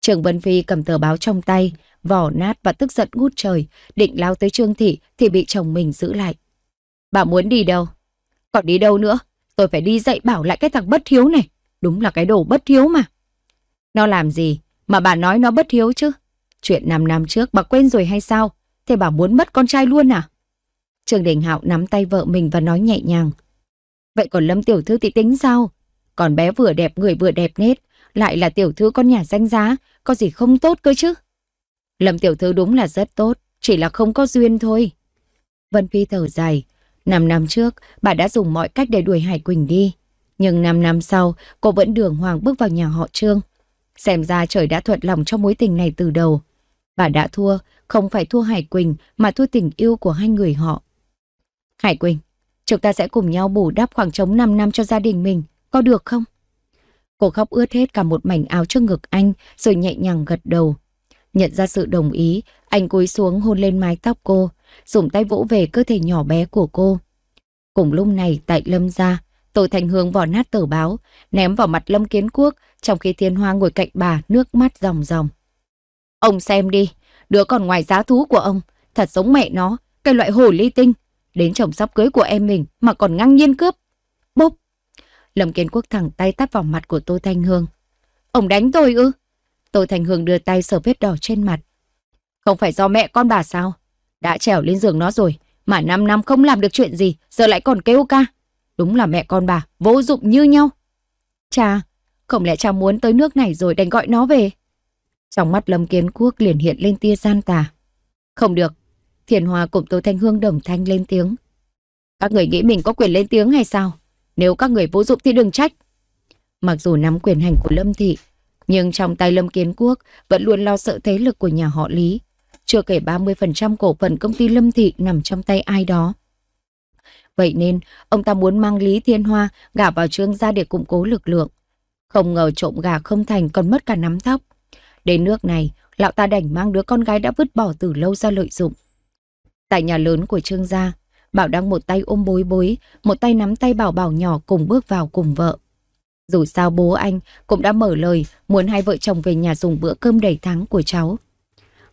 Trường Vân Phi cầm tờ báo trong tay, vỏ nát và tức giận ngút trời, định lao tới Trương Thị thì bị chồng mình giữ lại. Bà muốn đi đâu? Còn đi đâu nữa? Tôi phải đi dạy bảo lại cái thằng bất hiếu này. Đúng là cái đồ bất hiếu mà. Nó làm gì mà bà nói nó bất hiếu chứ? Chuyện 5 năm trước bà quên rồi hay sao? Thế bà muốn mất con trai luôn à? Trường Đình Hạo nắm tay vợ mình và nói nhẹ nhàng. Vậy còn Lâm Tiểu Thư thì tính sao? Còn bé vừa đẹp người vừa đẹp nết, lại là Tiểu Thư con nhà danh giá, có gì không tốt cơ chứ? Lâm Tiểu Thư đúng là rất tốt, chỉ là không có duyên thôi. Vân Phi thở dài, năm năm trước, bà đã dùng mọi cách để đuổi Hải Quỳnh đi. Nhưng năm năm sau, cô vẫn đường hoàng bước vào nhà họ Trương. Xem ra trời đã thuận lòng cho mối tình này từ đầu. Bà đã thua, không phải thua Hải Quỳnh mà thua tình yêu của hai người họ. Hải Quỳnh, chúng ta sẽ cùng nhau bù đắp khoảng trống 5 năm cho gia đình mình, có được không? Cô khóc ướt hết cả một mảnh áo trước ngực anh rồi nhẹ nhàng gật đầu. Nhận ra sự đồng ý, anh cúi xuống hôn lên mái tóc cô, dùng tay vỗ về cơ thể nhỏ bé của cô. Cùng lúc này tại Lâm gia, Tô Thành Hương vò nát tờ báo, ném vào mặt Lâm Kiến Quốc, trong khi Thiên Hoa ngồi cạnh bà nước mắt ròng ròng. Ông xem đi, đứa còn ngoài giá thú của ông, thật giống mẹ nó, cái loại hồ ly tinh, đến chồng sắp cưới của em mình mà còn ngang nhiên cướp. Bốp! Lâm Kiến Quốc thẳng tay tắt vào mặt của Tô Thanh Hương. Ông đánh tôi ư? Tô Thanh Hương đưa tay sờ vết đỏ trên mặt. Không phải do mẹ con bà sao? Đã trèo lên giường nó rồi, mà 5 năm không làm được chuyện gì, giờ lại còn kêu ca. Đúng là mẹ con bà, vô dụng như nhau. Cha, không lẽ cha muốn tới nước này rồi đành gọi nó về? Trong mắt Lâm Kiến Quốc liền hiện lên tia gian tà. Không được, Thiền Hòa cùng Tô Thanh Hương đồng thanh lên tiếng. Các người nghĩ mình có quyền lên tiếng hay sao? Nếu các người vô dụng thì đừng trách. Mặc dù nắm quyền hành của Lâm Thị, nhưng trong tay Lâm Kiến Quốc vẫn luôn lo sợ thế lực của nhà họ Lý chưa kể 30% cổ phần công ty Lâm Thị nằm trong tay ai đó. Vậy nên, ông ta muốn mang Lý Thiên Hoa gả vào trương gia để củng cố lực lượng. Không ngờ trộm gà không thành còn mất cả nắm tóc. Đến nước này, lão ta đành mang đứa con gái đã vứt bỏ từ lâu ra lợi dụng. Tại nhà lớn của trương gia, Bảo đang một tay ôm bối bối, một tay nắm tay Bảo Bảo nhỏ cùng bước vào cùng vợ. Dù sao bố anh cũng đã mở lời muốn hai vợ chồng về nhà dùng bữa cơm đầy tháng của cháu.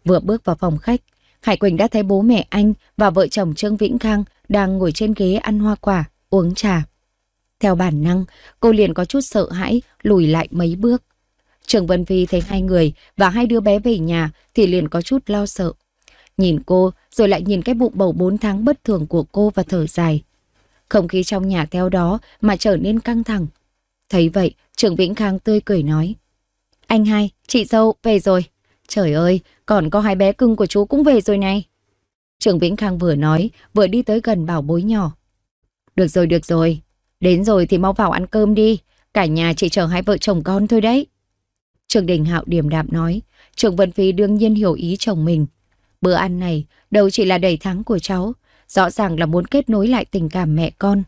Vừa bước vào phòng khách, Hải Quỳnh đã thấy bố mẹ anh và vợ chồng Trương Vĩnh Khang đang ngồi trên ghế ăn hoa quả, uống trà. Theo bản năng, cô liền có chút sợ hãi, lùi lại mấy bước. Trường Vân Phi thấy hai người và hai đứa bé về nhà thì liền có chút lo sợ. Nhìn cô rồi lại nhìn cái bụng bầu 4 tháng bất thường của cô và thở dài. Không khí trong nhà theo đó mà trở nên căng thẳng. Thấy vậy, Trường Vĩnh Khang tươi cười nói. Anh hai, chị dâu về rồi. Trời ơi, còn có hai bé cưng của chú cũng về rồi này. Trường Vĩnh Khang vừa nói, vừa đi tới gần bảo bối nhỏ. Được rồi, được rồi. Đến rồi thì mau vào ăn cơm đi. Cả nhà chỉ chờ hai vợ chồng con thôi đấy. Trường Đình Hạo điềm đạm nói. Trường Vân Phi đương nhiên hiểu ý chồng mình. Bữa ăn này, đâu chỉ là đầy thắng của cháu. Rõ ràng là muốn kết nối lại tình cảm mẹ con.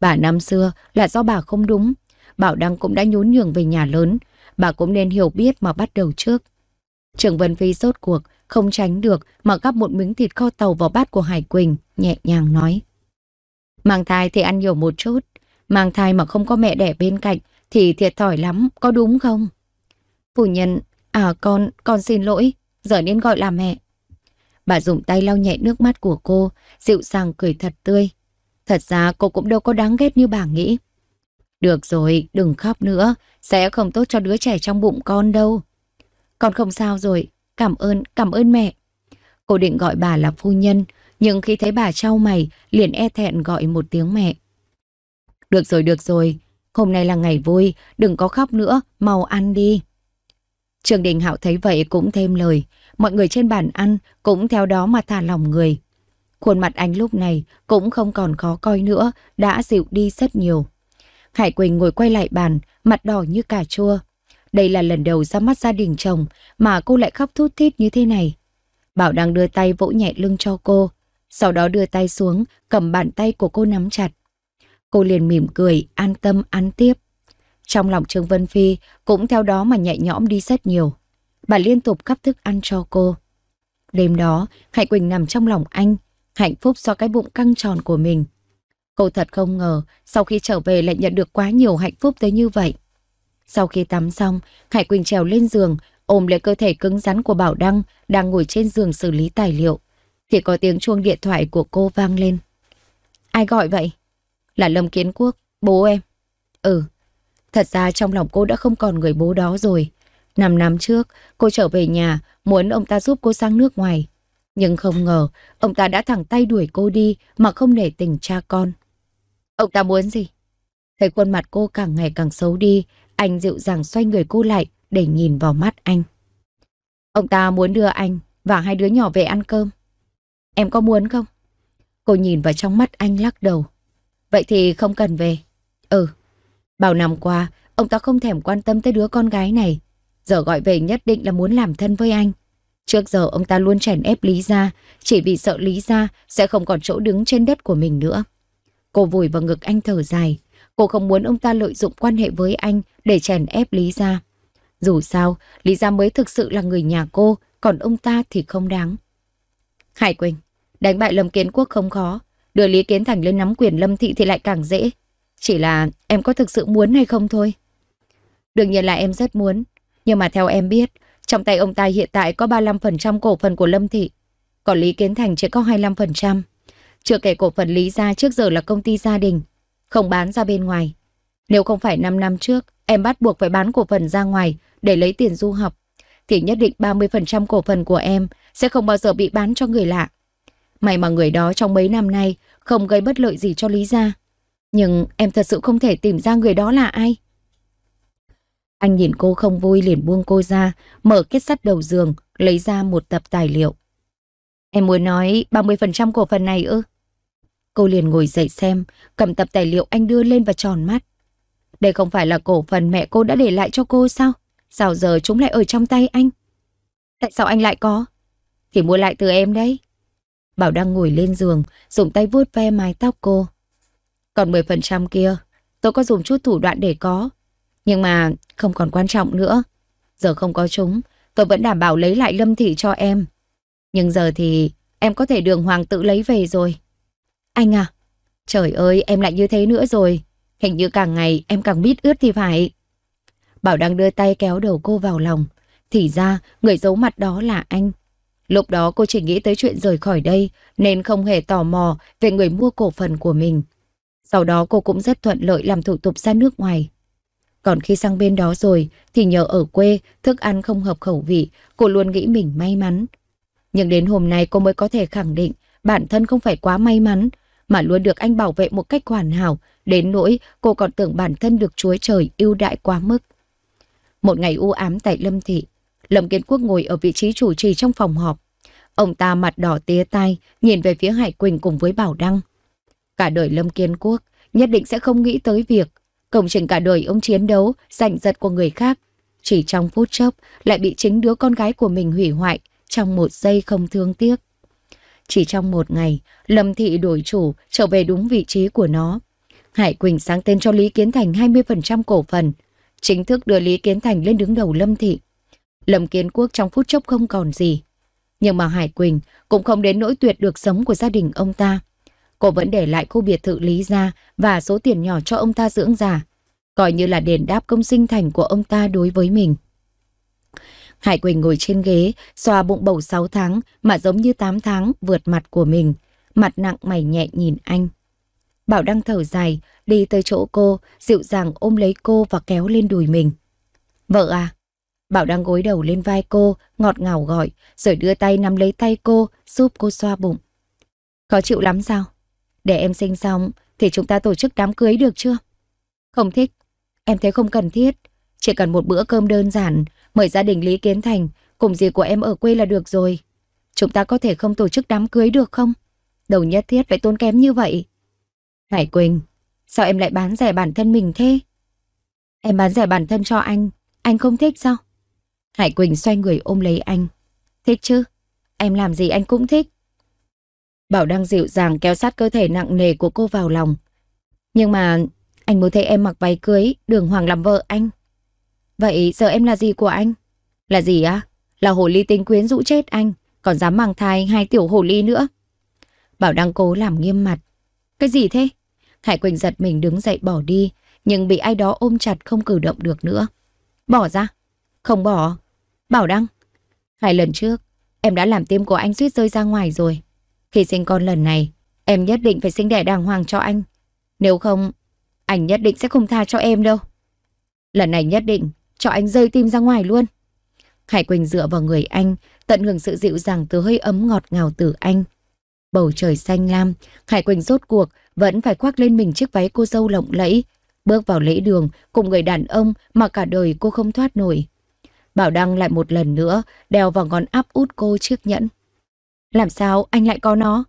Bà năm xưa là do bà không đúng. Bảo Đăng cũng đã nhún nhường về nhà lớn. Bà cũng nên hiểu biết mà bắt đầu trước. Trường Vân Phi sốt cuộc, không tránh được mà gắp một miếng thịt kho tàu vào bát của Hải Quỳnh, nhẹ nhàng nói. Mang thai thì ăn nhiều một chút, mang thai mà không có mẹ đẻ bên cạnh thì thiệt thòi lắm, có đúng không? Phủ nhân, à con, con xin lỗi, giờ nên gọi là mẹ. Bà dùng tay lau nhẹ nước mắt của cô, dịu dàng cười thật tươi. Thật ra cô cũng đâu có đáng ghét như bà nghĩ. Được rồi, đừng khóc nữa, sẽ không tốt cho đứa trẻ trong bụng con đâu. Con không sao rồi, cảm ơn, cảm ơn mẹ. Cô định gọi bà là phu nhân, nhưng khi thấy bà trao mày, liền e thẹn gọi một tiếng mẹ. Được rồi, được rồi, hôm nay là ngày vui, đừng có khóc nữa, mau ăn đi. Trường Đình Hạo thấy vậy cũng thêm lời, mọi người trên bàn ăn cũng theo đó mà thả lòng người. Khuôn mặt anh lúc này cũng không còn khó coi nữa, đã dịu đi rất nhiều. Hải Quỳnh ngồi quay lại bàn, mặt đỏ như cà chua. Đây là lần đầu ra mắt gia đình chồng mà cô lại khóc thút thít như thế này. Bảo đang đưa tay vỗ nhẹ lưng cho cô, sau đó đưa tay xuống, cầm bàn tay của cô nắm chặt. Cô liền mỉm cười, an tâm ăn tiếp. Trong lòng Trương Vân Phi cũng theo đó mà nhẹ nhõm đi rất nhiều. Bà liên tục cắp thức ăn cho cô. Đêm đó, Hạnh Quỳnh nằm trong lòng anh, hạnh phúc do cái bụng căng tròn của mình. Cô thật không ngờ, sau khi trở về lại nhận được quá nhiều hạnh phúc tới như vậy. Sau khi tắm xong, Khải Quỳnh trèo lên giường, ôm lấy cơ thể cứng rắn của Bảo Đăng đang ngồi trên giường xử lý tài liệu. Thì có tiếng chuông điện thoại của cô vang lên. Ai gọi vậy? Là Lâm Kiến Quốc, bố em. Ừ, thật ra trong lòng cô đã không còn người bố đó rồi. Năm năm trước, cô trở về nhà muốn ông ta giúp cô sang nước ngoài. Nhưng không ngờ, ông ta đã thẳng tay đuổi cô đi mà không nể tình cha con. Ông ta muốn gì? Thấy khuôn mặt cô càng ngày càng xấu đi, anh dịu dàng xoay người cô lại để nhìn vào mắt anh. Ông ta muốn đưa anh và hai đứa nhỏ về ăn cơm. Em có muốn không? Cô nhìn vào trong mắt anh lắc đầu. Vậy thì không cần về. Ừ, bao năm qua ông ta không thèm quan tâm tới đứa con gái này. Giờ gọi về nhất định là muốn làm thân với anh. Trước giờ ông ta luôn chèn ép Lý Gia chỉ vì sợ Lý Gia sẽ không còn chỗ đứng trên đất của mình nữa. Cô vùi vào ngực anh thở dài. Cô không muốn ông ta lợi dụng quan hệ với anh để chèn ép Lý Gia. Dù sao, Lý Gia mới thực sự là người nhà cô, còn ông ta thì không đáng. Hải Quỳnh, đánh bại Lâm Kiến Quốc không khó, đưa Lý Kiến Thành lên nắm quyền Lâm Thị thì lại càng dễ. Chỉ là em có thực sự muốn hay không thôi. Đương nhiên là em rất muốn, nhưng mà theo em biết, trong tay ông ta hiện tại có 35% cổ phần của Lâm Thị, còn Lý Kiến Thành chỉ có 25%. Chưa kể cổ phần Lý Gia trước giờ là công ty gia đình, không bán ra bên ngoài. Nếu không phải 5 năm trước, em bắt buộc phải bán cổ phần ra ngoài để lấy tiền du học, thì nhất định 30% cổ phần của em sẽ không bao giờ bị bán cho người lạ. May mà người đó trong mấy năm nay không gây bất lợi gì cho Lý Gia. Nhưng em thật sự không thể tìm ra người đó là ai. Anh nhìn cô không vui liền buông cô ra, mở kết sắt đầu giường, lấy ra một tập tài liệu. Em muốn nói 30% cổ phần này ư? Cô liền ngồi dậy xem, cầm tập tài liệu anh đưa lên và tròn mắt. Đây không phải là cổ phần mẹ cô đã để lại cho cô sao? Sao giờ chúng lại ở trong tay anh? Tại sao anh lại có? Thì mua lại từ em đấy. Bảo đang ngồi lên giường, dùng tay vuốt ve mái tóc cô. Còn 10% kia, tôi có dùng chút thủ đoạn để có. Nhưng mà không còn quan trọng nữa. Giờ không có chúng, tôi vẫn đảm bảo lấy lại lâm thị cho em. Nhưng giờ thì em có thể đường hoàng tự lấy về rồi. Anh à, trời ơi em lại như thế nữa rồi. Hình như càng ngày em càng biết ướt thì phải. Bảo đang đưa tay kéo đầu cô vào lòng. Thì ra người giấu mặt đó là anh. Lúc đó cô chỉ nghĩ tới chuyện rời khỏi đây nên không hề tò mò về người mua cổ phần của mình. Sau đó cô cũng rất thuận lợi làm thủ tục ra nước ngoài. Còn khi sang bên đó rồi thì nhờ ở quê thức ăn không hợp khẩu vị cô luôn nghĩ mình may mắn. Nhưng đến hôm nay cô mới có thể khẳng định bản thân không phải quá may mắn mà luôn được anh bảo vệ một cách hoàn hảo, đến nỗi cô còn tưởng bản thân được Chúa Trời ưu đãi quá mức. Một ngày u ám tại Lâm Thị, Lâm Kiến Quốc ngồi ở vị trí chủ trì trong phòng họp. Ông ta mặt đỏ tía tai, nhìn về phía Hải Quỳnh cùng với Bảo Đăng. Cả đời Lâm Kiến Quốc nhất định sẽ không nghĩ tới việc công trình cả đời ông chiến đấu, giành giật của người khác. Chỉ trong phút chốc lại bị chính đứa con gái của mình hủy hoại trong một giây không thương tiếc. Chỉ trong một ngày, Lâm Thị đổi chủ trở về đúng vị trí của nó. Hải Quỳnh sáng tên cho Lý Kiến Thành 20% cổ phần, chính thức đưa Lý Kiến Thành lên đứng đầu Lâm Thị. Lâm Kiến Quốc trong phút chốc không còn gì. Nhưng mà Hải Quỳnh cũng không đến nỗi tuyệt được sống của gia đình ông ta. Cô vẫn để lại khu biệt thự Lý ra và số tiền nhỏ cho ông ta dưỡng già, coi như là đền đáp công sinh thành của ông ta đối với mình. Hải Quỳnh ngồi trên ghế, xoa bụng bầu 6 tháng mà giống như 8 tháng vượt mặt của mình. Mặt nặng mày nhẹ nhìn anh. Bảo đang thở dài, đi tới chỗ cô, dịu dàng ôm lấy cô và kéo lên đùi mình. Vợ à? Bảo đang gối đầu lên vai cô, ngọt ngào gọi, rồi đưa tay nắm lấy tay cô, giúp cô xoa bụng. Khó chịu lắm sao? Để em sinh xong thì chúng ta tổ chức đám cưới được chưa? Không thích, em thấy không cần thiết. Chỉ cần một bữa cơm đơn giản Mời gia đình Lý Kiến Thành, cùng dì của em ở quê là được rồi. Chúng ta có thể không tổ chức đám cưới được không? Đầu nhất thiết phải tốn kém như vậy. Hải Quỳnh, sao em lại bán rẻ bản thân mình thế? Em bán rẻ bản thân cho anh, anh không thích sao? Hải Quỳnh xoay người ôm lấy anh. Thích chứ, em làm gì anh cũng thích. Bảo đang dịu dàng kéo sát cơ thể nặng nề của cô vào lòng. Nhưng mà anh muốn thấy em mặc váy cưới, đường hoàng làm vợ anh. Vậy giờ em là gì của anh? Là gì á? Là hồ ly tinh quyến rũ chết anh, còn dám mang thai hai tiểu hồ ly nữa. Bảo đang cố làm nghiêm mặt. Cái gì thế? Hải Quỳnh giật mình đứng dậy bỏ đi, nhưng bị ai đó ôm chặt không cử động được nữa. Bỏ ra. Không bỏ. Bảo Đăng. Hai lần trước, em đã làm tim của anh suýt rơi ra ngoài rồi. Khi sinh con lần này, em nhất định phải sinh đẻ đàng hoàng cho anh. Nếu không, anh nhất định sẽ không tha cho em đâu. Lần này nhất định, cho anh rơi tim ra ngoài luôn. Hải Quỳnh dựa vào người anh, tận hưởng sự dịu dàng từ hơi ấm ngọt ngào từ anh. Bầu trời xanh lam, Hải Quỳnh rốt cuộc vẫn phải khoác lên mình chiếc váy cô dâu lộng lẫy, bước vào lễ đường cùng người đàn ông mà cả đời cô không thoát nổi. Bảo Đăng lại một lần nữa đeo vào ngón áp út cô chiếc nhẫn. Làm sao anh lại có nó?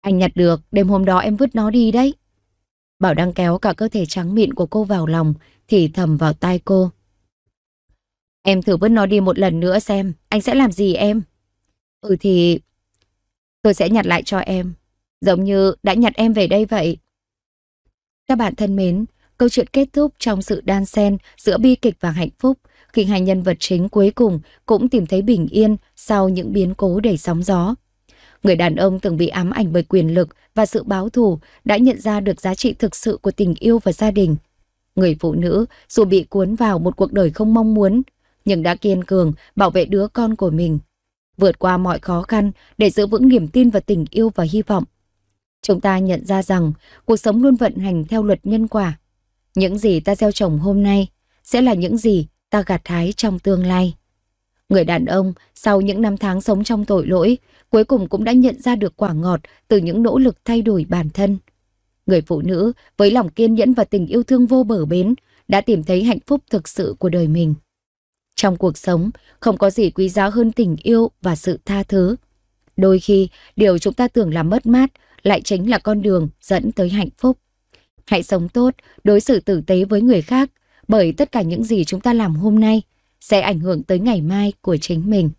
Anh nhặt được, đêm hôm đó em vứt nó đi đấy. Bảo Đăng kéo cả cơ thể trắng mịn của cô vào lòng, thì thầm vào tai cô. Em thử vứt nó đi một lần nữa xem, anh sẽ làm gì em? Ừ thì... Tôi sẽ nhặt lại cho em, giống như đã nhặt em về đây vậy. Các bạn thân mến, câu chuyện kết thúc trong sự đan xen giữa bi kịch và hạnh phúc khi hai nhân vật chính cuối cùng cũng tìm thấy bình yên sau những biến cố đầy sóng gió. Người đàn ông từng bị ám ảnh bởi quyền lực và sự báo thù đã nhận ra được giá trị thực sự của tình yêu và gia đình. Người phụ nữ dù bị cuốn vào một cuộc đời không mong muốn, nhưng đã kiên cường bảo vệ đứa con của mình, vượt qua mọi khó khăn để giữ vững niềm tin và tình yêu và hy vọng. Chúng ta nhận ra rằng cuộc sống luôn vận hành theo luật nhân quả. Những gì ta gieo trồng hôm nay sẽ là những gì ta gặt hái trong tương lai. Người đàn ông sau những năm tháng sống trong tội lỗi cuối cùng cũng đã nhận ra được quả ngọt từ những nỗ lực thay đổi bản thân. Người phụ nữ với lòng kiên nhẫn và tình yêu thương vô bờ bến đã tìm thấy hạnh phúc thực sự của đời mình. Trong cuộc sống, không có gì quý giá hơn tình yêu và sự tha thứ. Đôi khi, điều chúng ta tưởng là mất mát lại chính là con đường dẫn tới hạnh phúc. Hãy sống tốt, đối xử tử tế với người khác, bởi tất cả những gì chúng ta làm hôm nay sẽ ảnh hưởng tới ngày mai của chính mình.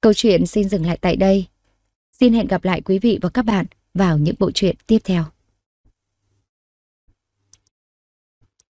Câu chuyện xin dừng lại tại đây. Xin hẹn gặp lại quý vị và các bạn vào những bộ truyện tiếp theo.